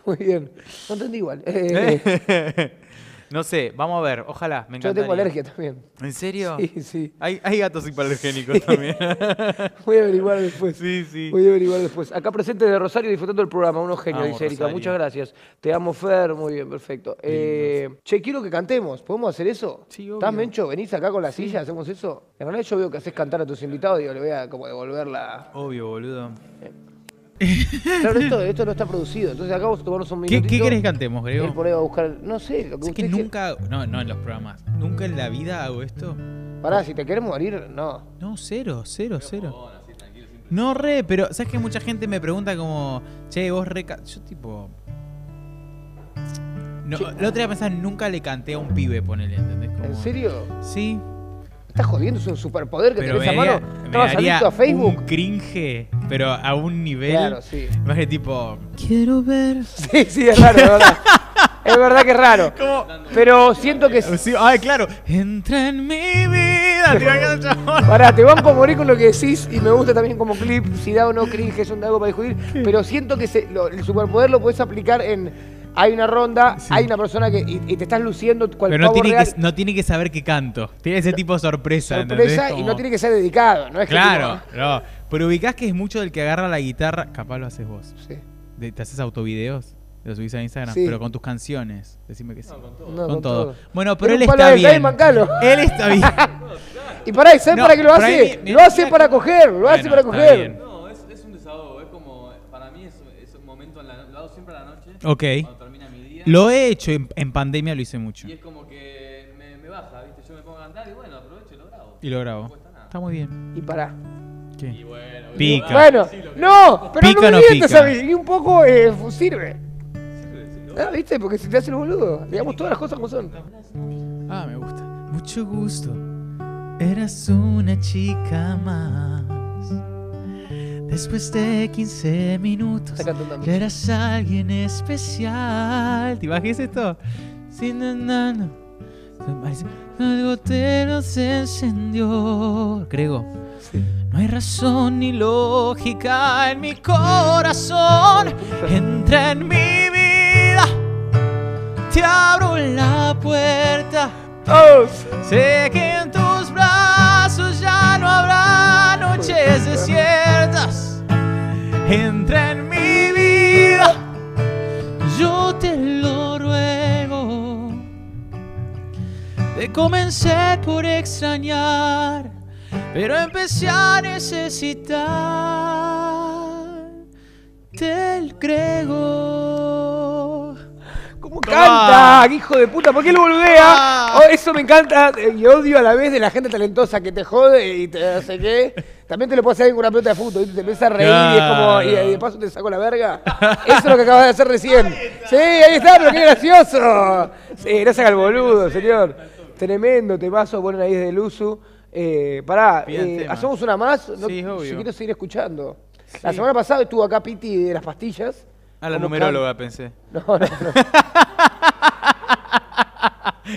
muy bien. No entendí igual. Eh. no sé, vamos a ver, ojalá, me encanta Yo tengo alergia también. ¿En serio? Sí, sí. Hay, hay gatos hipoalergénicos también. Voy a averiguar después. Sí, sí. Voy a averiguar después. Acá presente de Rosario disfrutando el programa, unos genios, dice Erika. Muchas gracias. Te amo, Fer, muy bien, perfecto. Eh, che, quiero que cantemos, ¿podemos hacer eso? Sí, obvio. ¿Estás, Mencho? ¿Venís acá con la silla? ¿Hacemos eso? En realidad yo veo que haces cantar a tus invitados, digo, le voy a como devolver la... Obvio, boludo. Eh. Claro, esto, no está producido. Entonces acá vos tomarnos un minutito. ¿Qué, querés que cantemos, Grego? Y a buscar. No sé, lo que, es que nunca. No, no en los programas. Nunca en la vida hago esto. Pará, si te querés morir, no. No, cero, cero, cero. No, re, pero ¿sabes que mucha gente me pregunta como, che, vos re. Yo, tipo. No, la otra vez nunca le canté a un pibe, ponele, ¿entendés? ¿En serio? Sí estás jodiendo, es un superpoder que tenés a mano. Estabas adicto a Facebook. Un cringe, pero a un nivel. Claro, sí. Más de tipo. Quiero ver. Sí, sí, es raro, es verdad. es verdad que es raro. Pero siento que. Sí, ay, claro. Entra en mi vida. Tira Pará, te van a morir con lo que decís y me gusta también como clip. Si da o no cringe, es un algo para discutir. Pero siento que el superpoder lo puedes aplicar en hay una ronda, hay una persona que y, te estás luciendo cual Pero no tiene, Que, no tiene que saber que canto. Tiene ese tipo de sorpresa. Sorpresa y no tiene que ser dedicado, claro, no. Pero ubicás que es mucho del que agarra la guitarra. Capaz lo haces vos. Sí. ¿Te haces autovideos? Lo subís a Instagram, pero con tus canciones. Decime que sí. No, con todo. con todo. Bueno, pero, él, está bien. él está bien. Y para ahí, sabes para qué lo hace? lo hace para coger, lo hace para coger. No, es, es, un desahogo. Es como, para mí es, un momento, en la, lo hago siempre a la noche. Ok. Lo he hecho en, pandemia, lo hice mucho. Y es como que me, baja, ¿viste? Yo me pongo a andar y bueno, aprovecho y lo grabo. Y lo grabo. Está muy bien. Y para ¿Qué? Y bueno, pica. Bueno, no, pero no me ¿sabes? Y un poco eh, sirve. sirve. Ah, ¿viste? Porque se te hace el boludo. Digamos todas las cosas como son. Ah, me gusta. Mucho gusto. Eras una chica más. Después de 15 minutos, eras alguien especial. ¿Te imaginas esto? Sin se Algo te nos encendió. Creo. No hay razón ni lógica en mi corazón. Entra en mi vida. Te abro la puerta. Sé que en tus brazos ya no habrá noches de cielo entra en mi vida, yo te lo ruego. Te comencé por extrañar, pero empecé a necesitar te creo. ¡Me encanta, hijo de puta, ¿por qué lo boludea? Oh, eso me encanta y odio a la vez de la gente talentosa que te jode y te hace qué. También te lo puedes hacer con una pelota de fútbol, y te empieza a reír y es como, y, de paso te saco la verga. Eso es lo que acabas de hacer recién. sí, ahí está, pero qué gracioso. Sí, al boludo, señor. Tremendo te paso, ponen ahí desde el eh, uso. pará, eh, hacemos una más, obvio. si quiero seguir escuchando. La semana pasada estuvo acá Piti de las pastillas. A la numeróloga pensé. No, no, no.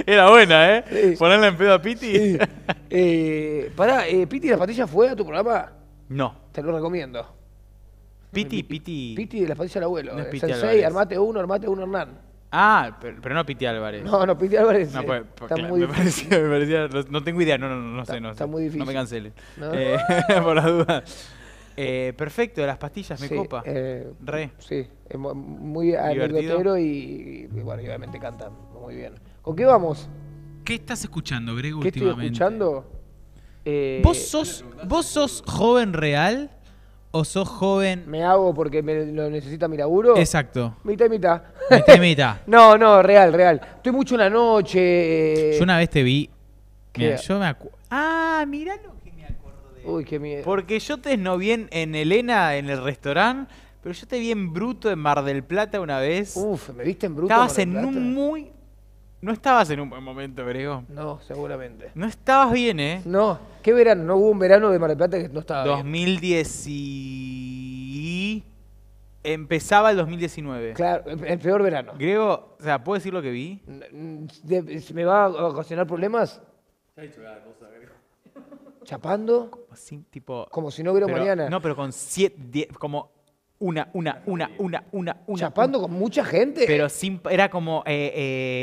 Era buena, ¿eh? Ponerla en pedo a Piti. Eh, pará, eh, ¿Piti de las patillas fue a tu programa? No. Te lo recomiendo. Piti, Piti. Piti de las patillas del abuelo. Eh, armate uno, armate uno, Hernán. Ah, pero, pero no Piti Álvarez. No, no, Piti Álvarez. No, eh, pues, me parecía, me parecía, no tengo idea, no, no, no, no está, sé, no está muy difícil. No me cancelen. por las dudas. Eh, perfecto, las pastillas me copa. Eh, Re. Sí, muy anecdotero y, bueno, y obviamente cantan muy bien. ¿Con qué vamos? ¿Qué estás escuchando, Grego, ¿Qué últimamente? escuchando? Eh, ¿Vos, sos, joven real o sos joven...? Me hago porque me lo necesita mi laburo. Exacto. Mitad y mitad. Mitad y mitad. no, no, real, real. Estoy mucho la noche... Eh. Yo una vez te vi... que yo me acuerdo... Ah, mirá Uy, qué miedo. Porque yo te esnovié en, Elena, en el restaurante, pero yo te vi en bruto en Mar del Plata una vez. Uf, me viste en bruto. Estabas en, un muy. No estabas en un buen momento, Grego. No, seguramente. No estabas bien, ¿eh? No, ¿qué verano? No hubo un verano de Mar del Plata que no estaba 2010 bien. Y... Empezaba el 2019. Claro, el peor verano. Grego, o sea, ¿puedo decir lo que vi? Mm, ¿Me va a ocasionar problemas? Chapando. Como si no hubiera mañana. No, pero con siete, diez, como una, una, una, una, una, una. Chapando con mucha gente. Pero sin, era como eh,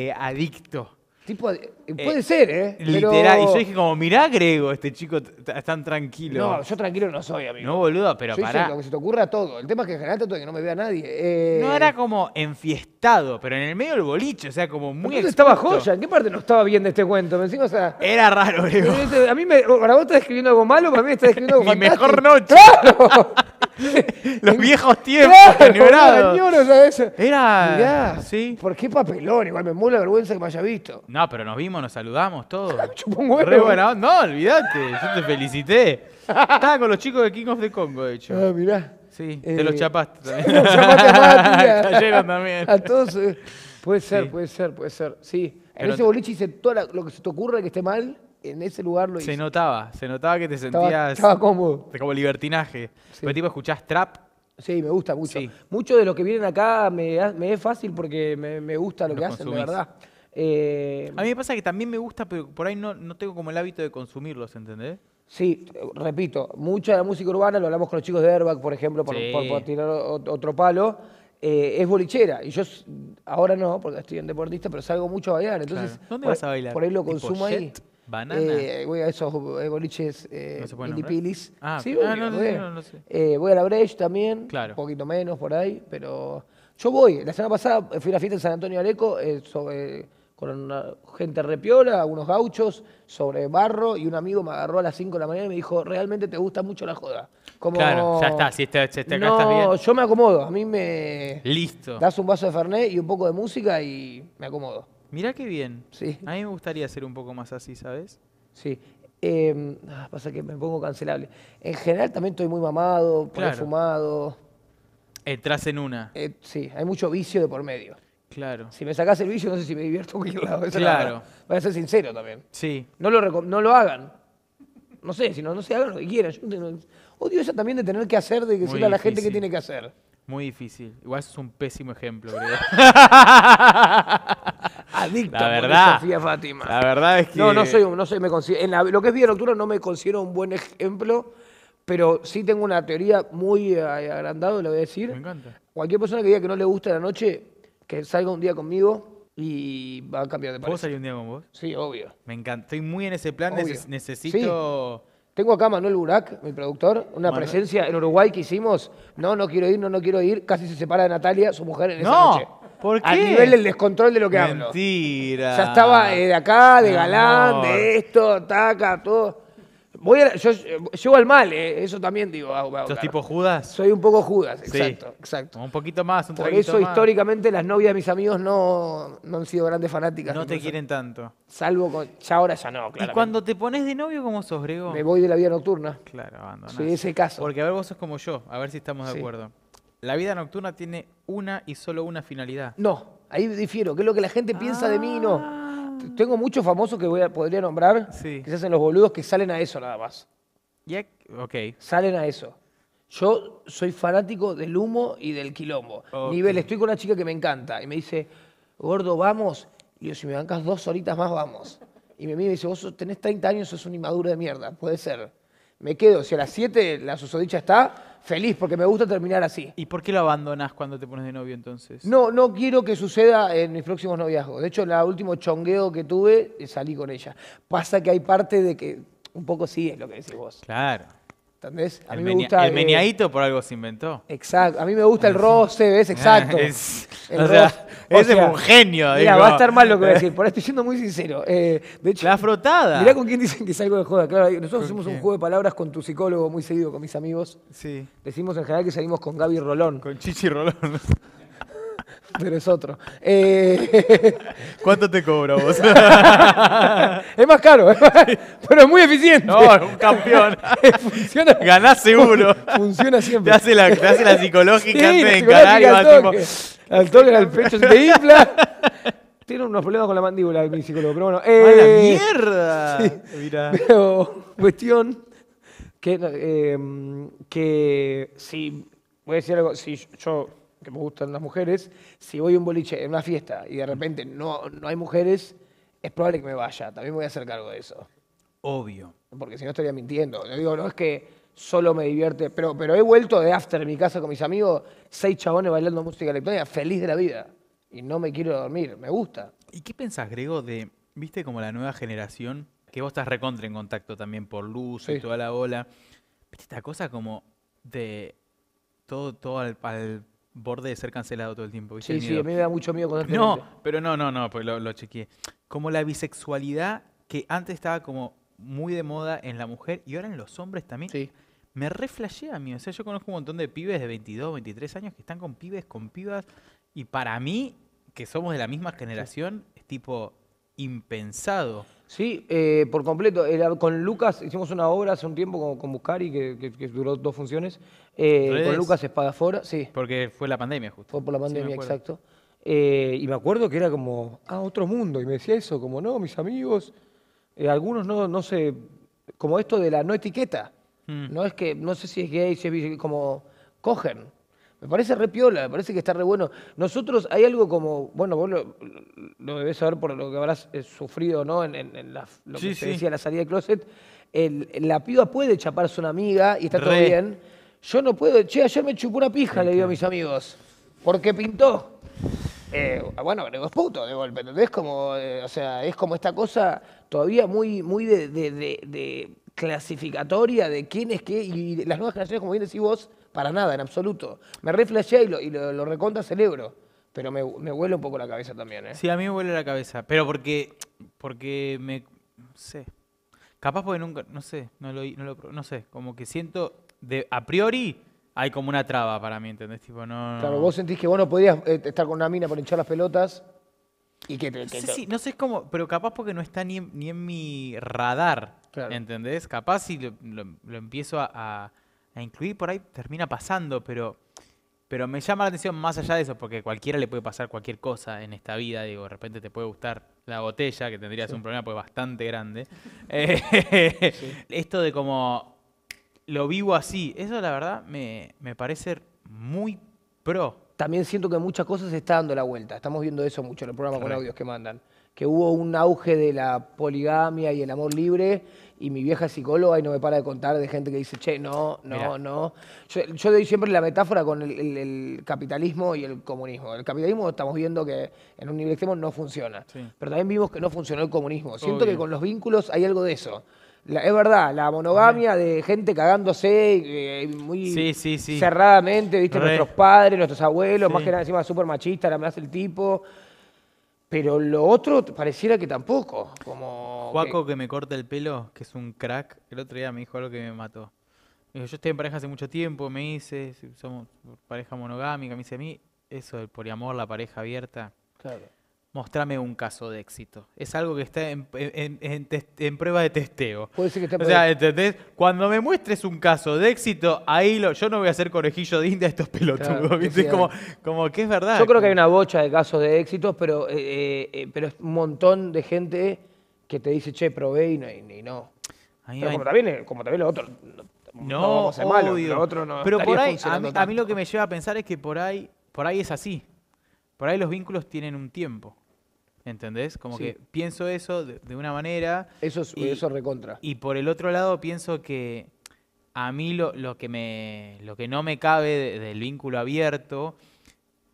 eh, adicto. Tipo, eh, puede ser, ¿eh? Literal. Y yo dije como, mirá, Grego, este chico tan tranquilo. No, yo tranquilo no soy, amigo. No, boludo, pero yo pará. lo que se te ocurra todo. El tema es que en general todo es que no me vea nadie. Eh, no era como enfiestado, pero en el medio del boliche, o sea, como muy ¿Dónde estaba joya? ¿En qué parte no estaba bien de este cuento? Me decimos o sea... Era raro, eh, Grego. Este, a mí me... Para vos estás escribiendo algo malo, para mí está estás escribiendo algo Mi mejor noche. ¡Claro! Los viejos tiempos, claro, Era... Mirá, sí. ¿Por qué papelón? Igual me mola la vergüenza que me haya visto. No, pero nos vimos nos saludamos todos. No, olvídate, yo te felicité. Estaba con los chicos de King of the Congo, de hecho. Ah, mirá. Sí, te los eh, chapaste también. a también. todos. Eh. puede ser, puede ser, puede ser. Sí. En ese boliche hice todo lo que se te ocurra que esté mal en ese lugar lo hice. Se notaba, se notaba que te sentías. Estaba, estaba cómodo. Como libertinaje. Sí. Pero tipo, escuchás trap. Sí, me gusta mucho. Mucho de los que vienen acá me, es fácil porque me, gusta lo que hacen, de verdad. Eh, a mí me pasa que también me gusta, pero por ahí no, no tengo como el hábito de consumirlos, ¿entendés? Sí, repito, mucha de la música urbana, lo hablamos con los chicos de Airbag, por ejemplo, por, tirar otro palo, eh, es bolichera. Y yo ahora no, porque estoy en deportista, pero salgo mucho a bailar. Entonces, ¿Dónde vas a bailar? Por ahí lo consumo ahí. Banana. Eh, voy a esos boliches eh, ah, ah, voy, no, sé. voy a la Breche también, claro. un poquito menos por ahí, pero yo voy. La semana pasada fui a la fiesta en San Antonio Areco sobre con una gente repiola, unos gauchos, sobre barro, y un amigo me agarró a las 5 de la mañana y me dijo, realmente te gusta mucho la joda. claro, ya está, si, está, si está, no, bien. yo me acomodo, a mí me... Listo. Das un vaso de Fernet y un poco de música y me acomodo. Mirá qué bien. Sí. A mí me gustaría ser un poco más así, ¿sabes? Sí. Em, ah, pasa que me pongo cancelable. En general también estoy muy mamado, claro. fumado. Entrás en una. Eh, sí, hay mucho vicio de por medio. Claro. Si me sacás el no sé si me divierto en cualquier lado. claro. Voy a ser sincero también. Sí. No lo, no lo hagan. No sé, si no, no se hagan lo que quieran. odio eso también de tener que hacer, de decirle a la gente qué tiene que hacer. Muy difícil. Igual es un pésimo ejemplo, creo. Adicto la a Fátima. La verdad es que. No, no soy, no me en lo que es vida nocturna no me considero un buen ejemplo, pero sí tengo una teoría muy eh, agrandada, le voy a decir. Me encanta. Cualquier persona que diga que no le gusta la noche, que salga un día conmigo y va a cambiar de parecer. ¿Vos salir un día con vos? Sí, obvio. Me encanta. Estoy muy en ese plan. necesito. Tengo acá a Manuel Burak, mi productor, una presencia en Uruguay que hicimos. No, no quiero ir, no, no quiero ir. Casi se separa de Natalia, su mujer, en esa noche. ¿Por qué? A nivel del descontrol de lo que hablo. Mentira. Ya estaba eh, de acá, de galán, de esto, taca, todo. Voy yo eh, llego al mal, eh, eso también digo. ¿Estás tipo Judas? Soy un poco Judas, exacto, exacto. Un poquito más, un Por eso históricamente las novias de mis amigos no, no han sido grandes fanáticas. No te quieren tanto. Salvo con, ya ahora ya no, claro. ¿Y cuando te pones de novio cómo sos, Grego? Me voy de la vida nocturna. Claro, abandonás. Soy ese caso. Porque a ver, vos sos como yo, a ver si estamos de acuerdo. La vida nocturna tiene una y solo una finalidad. No, ahí difiero, que es lo que la gente piensa de mí y no. Ah tengo muchos famosos que podría nombrar, que se hacen los boludos que salen a eso nada más. Salen a eso. Yo soy fanático del humo y del quilombo. Nivel, estoy con una chica que me encanta y me dice, gordo, vamos. Y yo, si me bancas dos horitas más, vamos. Y me mira y me dice, vos tenés 30 años, sos un inmaduro de mierda. Puede ser. Me quedo, si a las 7 la susodicha está, feliz porque me gusta terminar así. ¿Y por qué lo abandonás cuando te pones de novio entonces? No, no quiero que suceda en mis próximos noviazgos. De hecho, el último chongueo que tuve eh, salí con ella. Pasa que hay parte de que un poco sí es lo que decís vos. Claro. ¿Entendés? A mí el me gusta. El, eh, por algo se inventó. Exacto. A mí me gusta el roce, ¿ves? Exacto. es, ese es un genio. Mira, va a estar mal lo que voy a decir. Por ahí estoy siendo muy sincero. Eh, de hecho, La frotada. Mirá con quién dicen que salgo de joda. Claro, nosotros hacemos un juego de palabras con tu psicólogo muy seguido, con mis amigos. Sí. Decimos en general que salimos con Gaby Rolón. Con Chichi Rolón. pero es otro. Eh, ¿Cuánto te cobro vos? es más caro, pero es muy eficiente. No, es un campeón. Funciona... Ganás seguro. Funciona siempre. Te hace la, hace psicológica al tipo... al pecho te infla. Tiene unos problemas con la mandíbula mi psicólogo, pero bueno. ¡A la eh, mierda! Sí. Pero, cuestión que, eh, que si, voy a decir algo, si yo me gustan las mujeres, si voy a un boliche, en una fiesta, y de repente no, no hay mujeres, es probable que me vaya. También voy a hacer cargo de eso. Obvio. Porque si no estaría mintiendo. Yo digo, no es que solo me divierte, pero, pero he vuelto de after en mi casa con mis amigos, seis chabones bailando música electrónica, feliz de la vida. Y no me quiero dormir, me gusta. ¿Y qué pensás, Grego, de, viste, como la nueva generación, que vos estás recontra en contacto también por luz y toda la ola. esta cosa como de todo, todo al borde de ser cancelado todo el tiempo. Sí, sí, a mí me da mucho miedo cuando No, pero no, no, no, pues lo, lo chequeé. Como la bisexualidad que antes estaba como muy de moda en la mujer y ahora en los hombres también. Sí. Me reflashea a mí. O sea, yo conozco un montón de pibes de 22, 23 años que están con pibes, con pibas. Y para mí, que somos de la misma generación, es tipo impensado. Sí, eh, por completo. Eh, con Lucas hicimos una obra hace un tiempo con, con Buscari, que, que, duró dos funciones. Eh, con Lucas Espadafora, sí. Porque fue la pandemia, justo. Fue por la pandemia, exacto. Eh, y me acuerdo que era como, ah, otro mundo. Y me decía eso, como, no, mis amigos, algunos no, no sé, como esto de la no etiqueta. Mm. No es que, no sé si es gay, si es como, cogen. Me parece re piola, me parece que está re bueno. Nosotros hay algo como, bueno, vos lo, lo debés saber por lo que habrás eh, sufrido, ¿no? En, la, lo que se decía la salida de closet. la piba puede chaparse una amiga y está todo bien. Yo no puedo, che, ayer me chupó una pija, le digo a mis amigos. Porque pintó. Eh, bueno, es puto de golpe, Como, eh, o sea, es como esta cosa todavía muy, muy de, clasificatoria de quién es qué, y las nuevas generaciones, como bien decís vos, para nada, en absoluto. Me reflejé y lo, recontra celebro, pero me, huele un poco la cabeza también. ¿eh? Sí, a mí me huele la cabeza, pero porque, porque me, no sé, capaz porque nunca, no sé, no lo, no, lo, no sé, como que siento, a priori hay como una traba para mí, ¿entendés? Tipo, no, Claro, vos sentís que vos no podías eh, estar con una mina por hinchar las pelotas. Y que te, sí, sí, no sé cómo, pero capaz porque no está ni en, ni en mi radar, ¿entendés? Capaz si lo, empiezo a a incluir, por ahí termina pasando, pero, pero me llama la atención más allá de eso, porque cualquiera le puede pasar cualquier cosa en esta vida, digo, de repente te puede gustar la botella, que tendrías un problema pues bastante grande. Eh, esto de como lo vivo así, eso la verdad me, parece muy pro. También siento que muchas cosas se están dando la vuelta, estamos viendo eso mucho en los programas con audios que mandan, que hubo un auge de la poligamia y el amor libre y mi vieja psicóloga y no me para de contar de gente que dice, che, no, no, no. Yo, yo, doy siempre la metáfora con el, capitalismo y el comunismo. El capitalismo estamos viendo que en un nivel extremo no funciona, pero también vimos que no funcionó el comunismo. Siento que con los vínculos hay algo de eso. es verdad, la monogamia de gente cagándose eh, muy cerradamente, viste, nuestros padres, nuestros abuelos, más que nada encima súper machista, la me hace el tipo. Pero lo otro pareciera que tampoco. Como Juaco que... me corta el pelo, que es un crack, el otro día me dijo algo que me mató. yo estoy en pareja hace mucho tiempo, me hice, somos pareja monogámica, me dice a mí, eso el amor la pareja abierta. Claro mostrame un caso de éxito. Es algo que está en, prueba de testeo. o sea, ¿entendés? Cuando me muestres un caso de éxito, ahí lo, yo no voy a hacer conejillo de india a estos pelotudos. como, que es verdad. Yo creo que hay una bocha de casos de éxitos, pero, eh, eh, eh, pero es un montón de gente que te dice, che, probé y no. como, también, como también los otros... No, no mal, pero, otro no pero por ahí, a mí, lo que me lleva a pensar es que por ahí, por ahí es así. Por ahí los vínculos tienen un tiempo. ¿Entendés? Como que pienso eso de, una manera. Eso es, eso recontra. Y por el otro lado pienso que a mí lo, que, me, lo que no me cabe del vínculo abierto,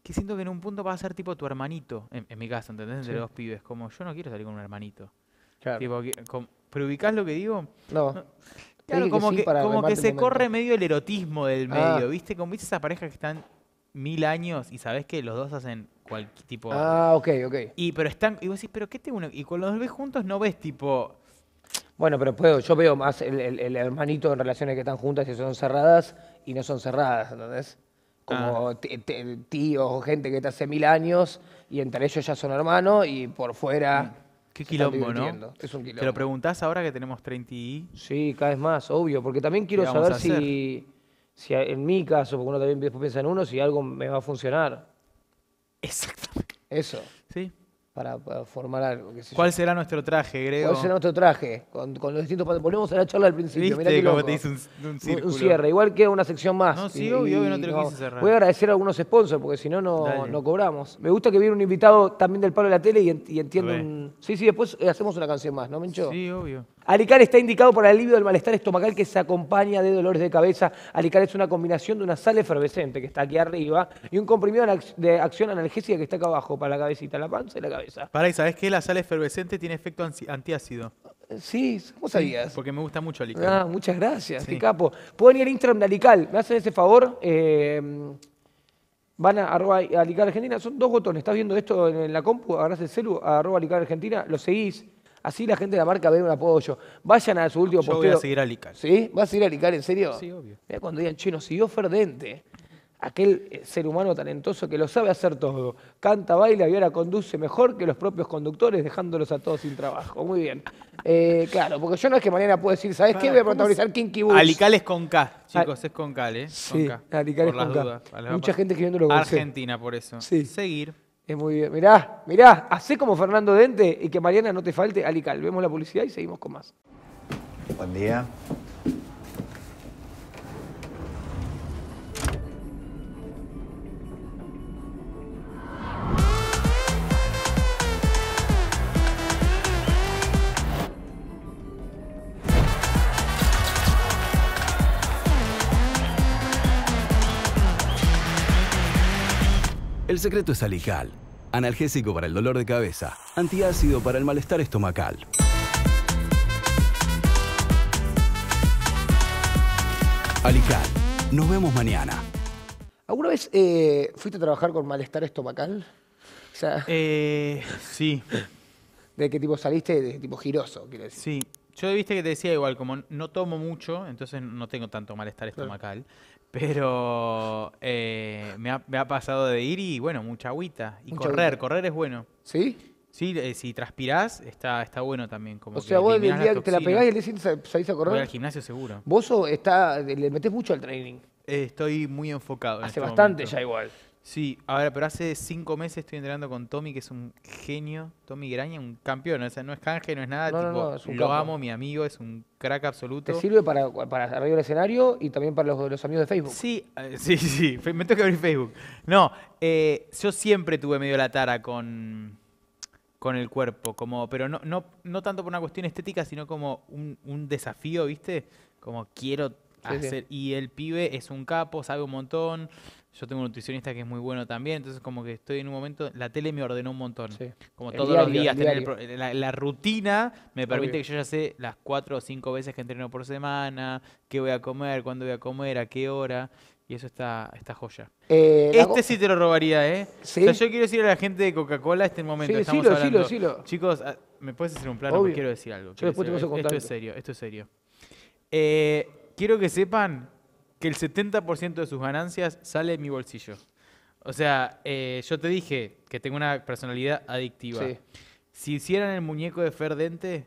que siento que en un punto va a ser tipo tu hermanito, en, mi caso, ¿entendés? Entre los pibes, como yo no quiero salir con un hermanito. Claro. lo que digo? No. Claro, como que, como que se corre medio el erotismo del ah. medio, ¿viste? Como viste esas parejas que están mil años y sabes que los dos hacen Cualquier tipo. Ah, ok, ok. Y, pero están, y vos decís, pero ¿qué te uno? Y cuando los ves juntos no ves tipo. Bueno, pero puedo, yo veo más el, hermanito en relaciones que están juntas y son cerradas y no son cerradas, ¿entendés? Como ah. tíos o gente que está hace mil años y entre ellos ya son hermanos y por fuera. Mm. Qué quilombo, ¿no? ¿Te lo preguntás ahora que tenemos 30 y...? Sí, cada vez más, obvio, porque también quiero saber si, si en mi caso, porque uno también piensa en uno, si algo me va a funcionar. Exactamente. Eso. Sí. Para, formar algo. ¿Cuál será nuestro traje, Grego? ¿Cuál será nuestro traje? Con, los distintos... Volvemos a la charla al principio. un, cierre, igual queda una sección más. No, sí, obvio, no te lo quise cerrar. Voy a agradecer a algunos sponsors porque si no, no cobramos. Me gusta que viene un invitado también del palo de la tele y, un. Sí, sí, después eh, hacemos una canción más, ¿no, Mencho? Sí, obvio. Alical está indicado para el alivio del malestar estomacal que se acompaña de dolores de cabeza. Alical es una combinación de una sal efervescente que está aquí arriba y un comprimido de acción analgésica que está acá abajo para la cabecita, la panza y la cabeza. ¿Para ¿y sabés qué? La sal efervescente tiene efecto antiácido. Sí, ¿cómo sabías? porque me gusta mucho Alical. Ah, muchas gracias, capo. Pueden ir al Instagram de Alical, me hacen ese favor. Eh, van a arroba Argentina, son dos botones. ¿Estás viendo esto en la compu? Agarrás el celu, arroba Argentina, lo seguís Así la gente de la marca ve un apoyo. Vayan a su último yo posteo. Yo voy a seguir a Licar. ¿Sí? ¿Vas a seguir a Alical? en serio? Sí, obvio. Mira cuando digan, chino siguió Ferdente. Aquel eh, ser humano talentoso que lo sabe hacer todo. Canta, baila y ahora conduce mejor que los propios conductores, dejándolos a todos sin trabajo. Muy bien. Eh, claro, porque yo no es que mañana puedo decir, ¿sabes qué? Voy a protagonizar Kinky Boots. Alical es con K, chicos, ah, es con K, ¿eh? Con sí, K. Alical es con Mucha gente escribiéndolo con Argentina, por eso. Sí. Seguir. Es muy bien. Mirá, mirá, hacé como Fernando Dente y que Mariana no te falte alical. Vemos la publicidad y seguimos con más. Buen día. El secreto es alijal. analgésico para el dolor de cabeza, antiácido para el malestar estomacal. Alical, nos vemos mañana. ¿Alguna vez eh, fuiste a trabajar con malestar estomacal? Eh, sí, ¿De qué tipo saliste? De tipo giroso, quiero decir. sí. Yo viste que te decía igual, como no tomo mucho, entonces no tengo tanto malestar estomacal. Pero eh, me, ha, pasado de ir y, bueno, mucha agüita. Y correr, correr es bueno. ¿Sí? Sí, eh, si transpirás, está, está bueno también. Como o sea, vos el día que te la pegás y le salís a correr. Voy al gimnasio seguro. ¿Vos está, le metés mucho al training? estoy muy enfocado. Hace este bastante ya igual. Sí, ahora, pero hace cinco meses estoy entrenando con Tommy, que es un genio. Tommy Graña, un campeón. O sea, no es canje, no es nada. tipo, lo amo, mi amigo, es un crack absoluto. Te sirve para, para arriba escenario y también para los, amigos de Facebook. Sí, eh, sí, sí. Me tengo que abrir Facebook. No, eh, yo siempre tuve medio la tara con, con el cuerpo. como Pero no, no, no tanto por una cuestión estética, sino como un, desafío, ¿viste? Como quiero hacer. Y el pibe es un capo, sabe un montón yo tengo un nutricionista que es muy bueno también, entonces como que estoy en un momento, la tele me ordenó un montón. Como todos los días, la, rutina me permite que yo ya sé las cuatro o cinco veces que entreno por semana, qué voy a comer, cuándo voy a comer, a qué hora. Y eso está, está joya. Eh, este sí te lo robaría, ¿eh? ¿Sí? yo quiero decir a la gente de Coca-Cola este momento. Chicos, ah, ¿me puedes hacer un plano? Quiero decir algo. esto, es serio, esto es serio. Eh, quiero que sepan que el 70% de sus ganancias sale de mi bolsillo. O sea, eh, yo te dije que tengo una personalidad adictiva. Si hicieran el muñeco de Ferdente,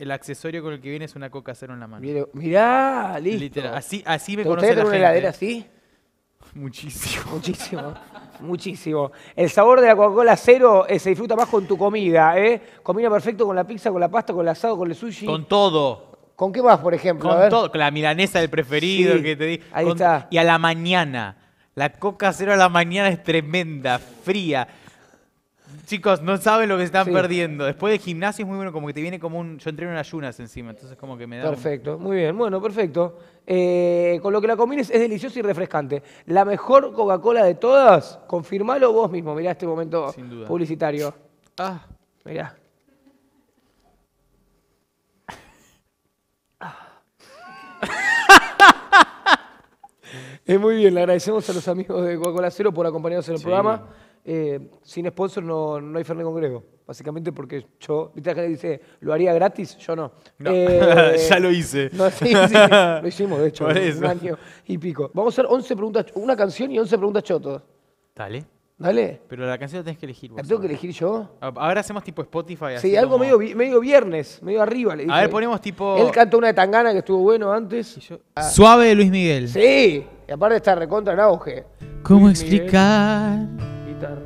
el accesorio con el que viene es una coca cero en la mano. Mirá, listo. Literal, así, así me conoce la gente. una heladera así? Muchísimo. Muchísimo. Muchísimo. El sabor de la Coca-Cola cero eh, se disfruta más con tu comida, ¿eh? Combina perfecto con la pizza, con la pasta, con el asado, con el sushi. Con todo. ¿Con qué vas, por ejemplo? Con todo, con la milanesa del preferido que te di. Ahí está. Y a la mañana. La coca cero a la mañana es tremenda, fría. Chicos, no saben lo que están perdiendo. Después de gimnasio es muy bueno, como que te viene como un. Yo entreno en ayunas encima, entonces como que me da. Perfecto, muy bien. Bueno, perfecto. Eh, con lo que la combines es delicioso y refrescante. La mejor Coca-Cola de todas, confirmalo vos mismo. Mirá este momento publicitario. Ah, mirá. muy bien, le agradecemos a los amigos de Coca-Cola Cero por acompañarnos en el programa. Eh, sin sponsor no, no hay Fernández Congrego, Básicamente porque yo, viste la dice, ¿lo haría gratis? Yo no. Eh, ya lo hice. lo hicimos, de hecho, un año y pico. Vamos a hacer 11 preguntas, una canción y 11 preguntas chotos. Dale. Dale. Pero la canción la tenés que elegir vos. ¿La tengo que elegir yo? Ahora hacemos tipo Spotify. Sí, algo medio, medio viernes, medio arriba. A ver, ponemos tipo. Él cantó una de Tangana que estuvo bueno antes. Ah. Suave de Luis Miguel. Sí, y aparte está recontra en auge. ¿Cómo explicar? Guitarra.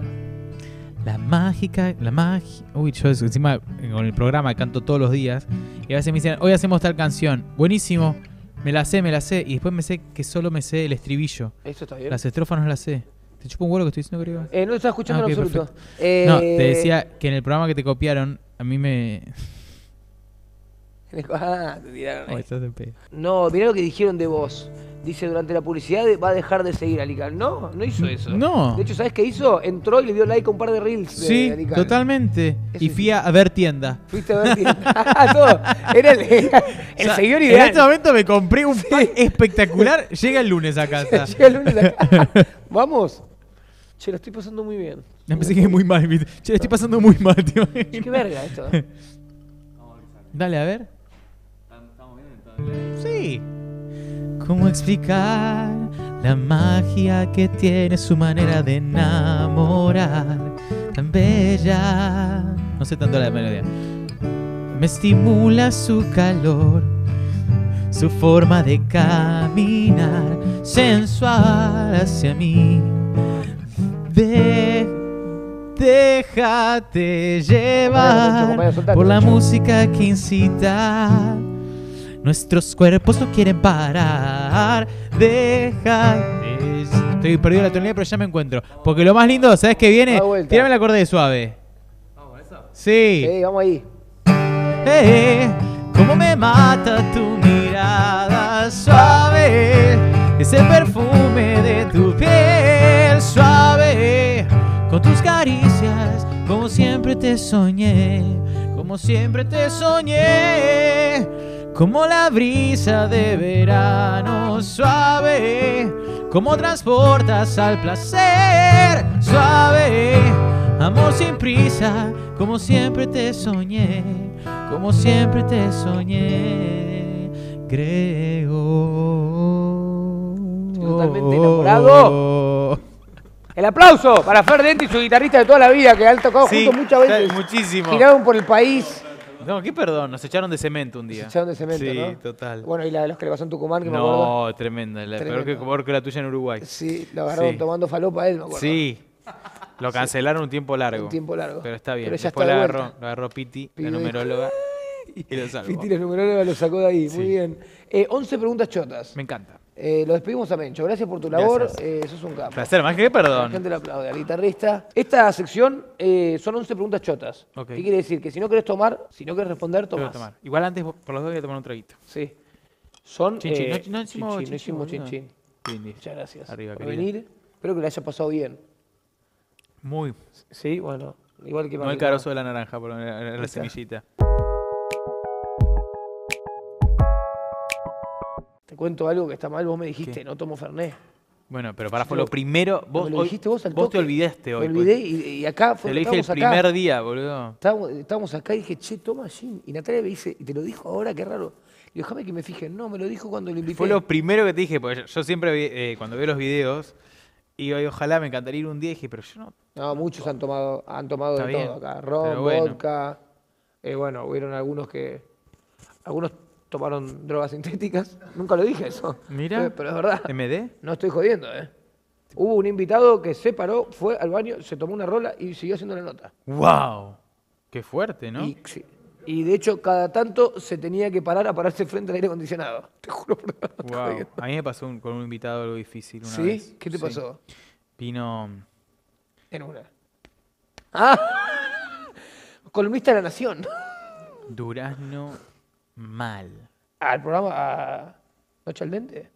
La mágica, la magia. Uy, yo encima con el programa canto todos los días. Y a veces me dicen, hoy hacemos tal canción. Buenísimo. Me la sé, me la sé. Y después me sé que solo me sé el estribillo. Eso está bien. Las estrofas no las sé. ¿Te chupo un huevo lo que estoy diciendo, creo? Eh, no te estaba escuchando ah, en absoluto. No, te eh, decía que en el programa que te copiaron, a mí me. ah, te tiraron ahí. estás pedo. No, mirá lo que dijeron de vos dice durante la publicidad va a dejar de seguir a Lical. No, no hizo eso. No. De hecho, ¿sabes qué hizo? Entró y le dio like a un par de reels. De sí, totalmente. y fui a ver tienda. Fuiste a ver tienda. Ah, Era el, el En este momento me compré un sí. espectacular. Llega el lunes a casa. Llega el lunes a casa. Vamos. Che, lo estoy pasando muy bien. Me pensé que muy mal. Che, lo estoy pasando muy mal, tío. Qué verga esto. Dale, a ver. ¿Estamos bien? Sí. ¿Cómo explicar la magia que tiene su manera de enamorar? Tan bella. No sé tanto la melodía. Me estimula su calor, su forma de caminar, sensual hacia mí. De déjate llevar por la música que incita Nuestros cuerpos no quieren parar. Deja. Estoy perdido la tonalidad, pero ya me encuentro. Porque lo más lindo, ¿sabes qué viene? Tírame la acorde de suave. eso? Sí. Sí, vamos ahí. Eh, cómo me mata tu mirada suave. Ese perfume de tu piel suave. Con tus caricias, como siempre te soñé. Como siempre te soñé como la brisa de verano suave, como transportas al placer suave, amor sin prisa, como siempre te soñé, como siempre te soñé, creo. totalmente enamorado. El aplauso para Fer y su guitarrista de toda la vida que han tocado muchas veces. Muchísimo. Giraron por el país. No, ¿qué perdón? Nos echaron de cemento un día. Nos echaron de cemento, sí, total. Bueno, y la de los que le pasó en Tucumán, que no, me acuerdo. No, tremenda. La peor que, peor que la tuya en Uruguay. Sí, lo agarraron tomando falopa él, me acuerdo. Sí. Lo cancelaron un tiempo largo. Un tiempo largo. Pero está bien. Después está lo, agarró, lo agarró Piti, la numeróloga. Y lo salvó. Piti, la numeróloga, lo sacó de ahí. Muy bien. Eh, 11 preguntas chotas. Me encanta. Eh, lo despedimos a Mencho. Gracias por tu labor. Eh, es un capo. Placer, más que perdón. La gente lo aplaude, al guitarrista. Esta sección eh, son 11 preguntas chotas. ¿Qué quiere decir? Que si no querés tomar, si no querés responder, tomás. Tomar. Igual antes, por los dos, voy a tomar un traguito. Sí. Son. Chin, chin. Eh, no, hicimos chin, chin, Muchas gracias Arriba, por venir. Espero que le haya pasado bien. Muy. Sí, bueno. Igual que para Muy caroso de la naranja, por la semillita. cuento algo que está mal, vos me dijiste, no tomo Fernet. Bueno, pero para fue lo primero. Vos, te olvidaste hoy. Me pues. olvidé y, acá fue. dije el primer día, boludo. Estábamos, acá y dije, che, toma Jim. Y Natalia me dice, y te lo dijo ahora, qué raro. Y déjame que me fije. No, me lo dijo cuando lo invité. Fue lo primero que te dije, porque yo, siempre, eh, cuando veo los videos, y ojalá me encantaría ir un día y dije, pero yo no. No, muchos han tomado, han tomado de todo acá. Ron, vodka. Eh, bueno, hubieron algunos que. Algunos tomaron drogas sintéticas. Nunca lo dije eso. Mira. Pero es verdad. ¿MD? No estoy jodiendo, ¿eh? Hubo un invitado que se paró, fue al baño, se tomó una rola y siguió haciendo la nota. ¡Wow! Qué fuerte, ¿no? Y, y de hecho, cada tanto se tenía que parar a pararse frente al aire acondicionado. Te juro por A mí me pasó con un invitado algo difícil una ¿Sí? ¿Qué te pasó? Vino. En una. ¡Ah! Columnista de la Nación. Durazno mal. Al programa, Noche al Dente.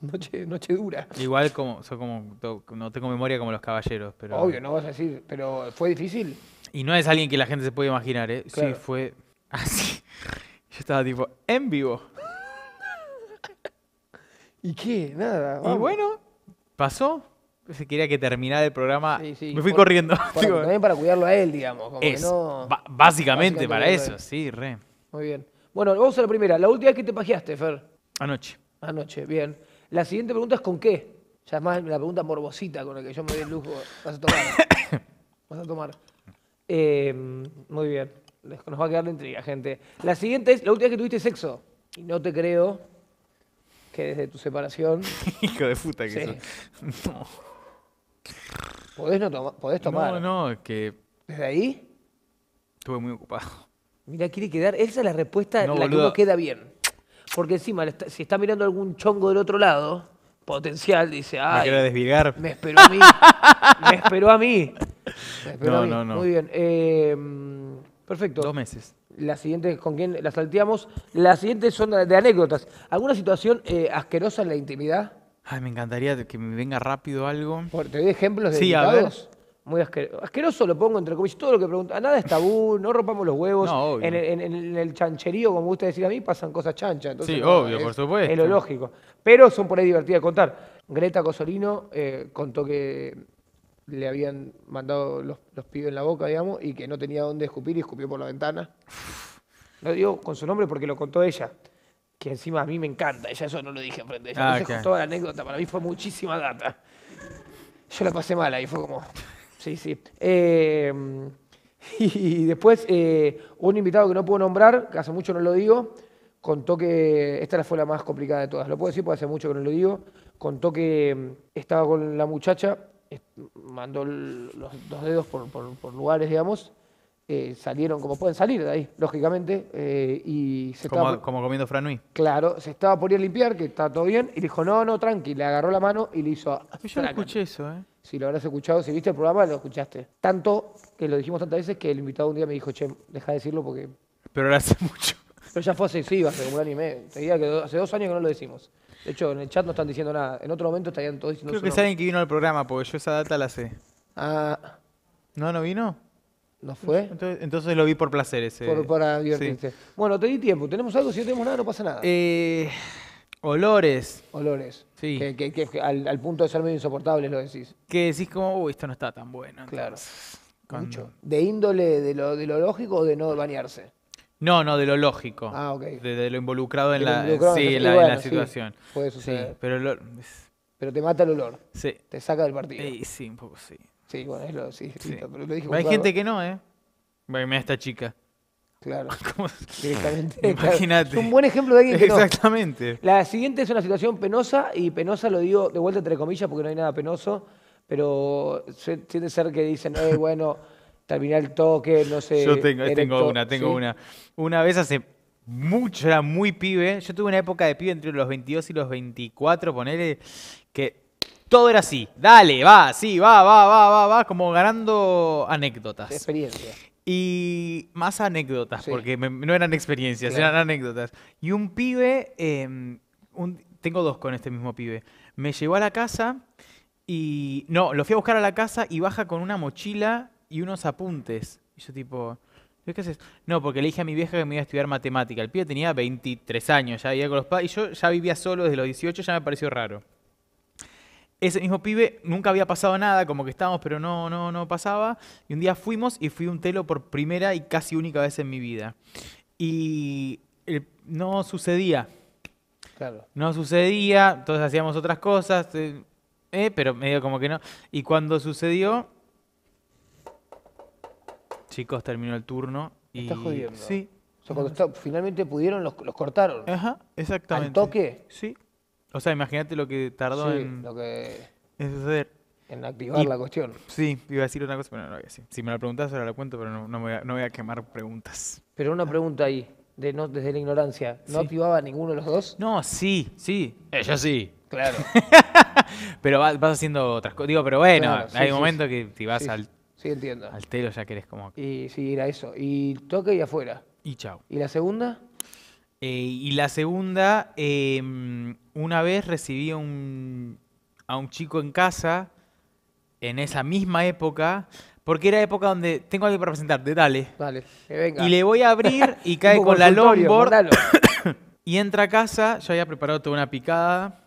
Noche, noche dura. Igual como, como, no tengo memoria como los caballeros, pero. Obvio, no vas a decir, pero fue difícil. Y no es alguien que la gente se puede imaginar, ¿eh? Sí, fue así. Yo estaba tipo, en vivo. ¿Y qué? Nada. Y bueno, pasó. Se quería que terminara el programa. me fui corriendo. también para cuidarlo a él, digamos. básicamente, básicamente, para eso, sí, re. Muy bien. Bueno, vamos a la primera. La última vez que te pajeaste, Fer. Anoche. Anoche, bien. La siguiente pregunta es ¿con qué? Ya es más la pregunta morbosita con la que yo me di el lujo. Vas a tomar. Vas a tomar. Eh, muy bien. Nos va a quedar la intriga, gente. La siguiente es la última vez que tuviste sexo. Y no te creo que desde tu separación. Hijo de puta que No. Podés, no podés tomar. No, no, es que. ¿Desde ahí? Estuve muy ocupado. Mira, quiere quedar. Esa es la respuesta en la que uno queda bien. Porque encima, si está mirando algún chongo del otro lado, potencial, dice, ah. Me esperó a mí. me esperó a mí. no, no, no. Muy bien. Eh, perfecto. Dos meses. La siguiente, ¿con quién la salteamos? La siguiente son de anécdotas. ¿Alguna situación eh, asquerosa en la intimidad? Ay, me encantaría que me venga rápido algo. ¿Te doy ejemplos de sí, muy asqueroso. Asqueroso lo pongo entre comillas. Todo lo que pregunta nada es tabú, no rompamos los huevos. No, en, el, en, el chancherío, como gusta decir a mí, pasan cosas chanchas. sí, obvio, por supuesto. Es lo lógico. Pero son por ahí divertidas de contar. Greta Cosolino eh, contó que le habían mandado los, los, pibes en la boca, digamos, y que no tenía dónde escupir y escupió por la ventana. Lo digo con su nombre porque lo contó ella, que encima a mí me encanta. Ella eso no lo dije enfrente de ella. toda ah, la anécdota, para mí fue muchísima data. Yo la pasé mal ahí, fue como... Sí, sí. Em, y después, eh, un invitado que no puedo nombrar, que hace mucho no lo digo, contó que esta fue la más complicada de todas. Lo puedo decir porque hace mucho que no lo digo. Contó que em, estaba con la muchacha, mandó los dos dedos por, lugares, digamos. Eh, salieron como pueden salir de ahí, lógicamente. Eh, y se como, estaba, como comiendo franui. Claro, se estaba por ir a limpiar, que está todo bien, y le dijo, no, no, tranqui, le agarró la mano y le hizo... Yo no escuché eso, ¿eh? si lo habrás escuchado, si viste el programa, lo escuchaste. Tanto que lo dijimos tantas veces que el invitado un día me dijo, che, deja de decirlo porque. Pero ahora hace mucho. Pero ya fue hace, como un anime. Te diría que hace dos años que no lo decimos. De hecho, en el chat no están diciendo nada. En otro momento estarían todos diciendo. Creo que saben que vino al programa, porque yo esa data la sé. Ah. ¿No, no vino? ¿No fue? Entonces, lo vi por placer ese. Por, para divertirse. Bueno, te di tiempo. ¿Tenemos algo? Si no tenemos nada, no pasa nada. Eh. Olores. Olores. Que, al, punto de ser medio insoportables, lo decís. Que decís como, uy, esto no está tan bueno. Claro. Mucho. ¿De índole de lo, de lo lógico o de no bañarse? No, no, de lo lógico. Ah, ok. De, lo involucrado en, la, sí, situación. puede suceder. pero, pero te mata el olor. Sí. Te saca del partido. Sí, sí, un poco sí. Sí, bueno, es lo, sí, pero lo dije Hay gente que no, ¿eh? mira esta chica. Claro. Imagínate. Es un buen ejemplo de alguien que Exactamente. La siguiente es una situación penosa, y penosa lo digo de vuelta entre comillas porque no hay nada penoso, pero tiene ser que dicen, eh, bueno, terminé el toque, no sé. Yo tengo, una, tengo una. Una vez hace mucho, era muy pibe. Yo tuve una época de pibe entre los 22 y los 24, ponele, que todo era así. Dale, va, sí, va, va, va, va, va, como ganando anécdotas. Experiencia. Y más anécdotas, porque no eran experiencias, eran anécdotas. Y un pibe, em, un, tengo dos con este mismo pibe, me llevó a la casa y... No, lo fui a buscar a la casa y baja con una mochila y unos apuntes. Y yo tipo, ¿qué haces? No, porque le dije a mi vieja que me iba a estudiar matemática. El pibe tenía 23 años, ya vivía con los padres, y yo ya vivía solo desde los 18, ya me pareció raro ese mismo pibe, nunca había pasado nada, como que estábamos, pero no, no, no pasaba. Y un día fuimos y fui un telo por primera y casi única vez en mi vida. Y no sucedía. Claro. No sucedía, entonces hacíamos otras cosas, eh, eh, pero medio como que no. Y cuando sucedió, chicos, terminó el turno. Y, jodiendo. Sí. cuando finalmente pudieron, los, los cortaron. Ajá, exactamente. ¿Al toque? Sí. O sea, imagínate lo que tardó en, lo que... en suceder. En activar la cuestión. Sí, iba a decir una cosa, pero no lo voy a decir. Si me la preguntás, ahora la cuento, pero no, voy a, quemar preguntas. Pero una pregunta ahí, desde la ignorancia. ¿No activaba ninguno de los dos? No, sí, sí. Ella sí. Claro. pero vas, haciendo otras cosas. Digo, pero bueno, hay un momentos que si vas al, sí, entiendo. al telo ya querés como... Y sí, era eso. Y toque y afuera. Y chao. ¿Y la segunda? Eh, y la segunda, em, una vez recibí a un, a un chico en casa, en esa misma época, porque era época donde tengo algo para presentar. dale. Dale, eh, Y le voy a abrir y cae con la longboard. y entra a casa, yo había preparado toda una picada.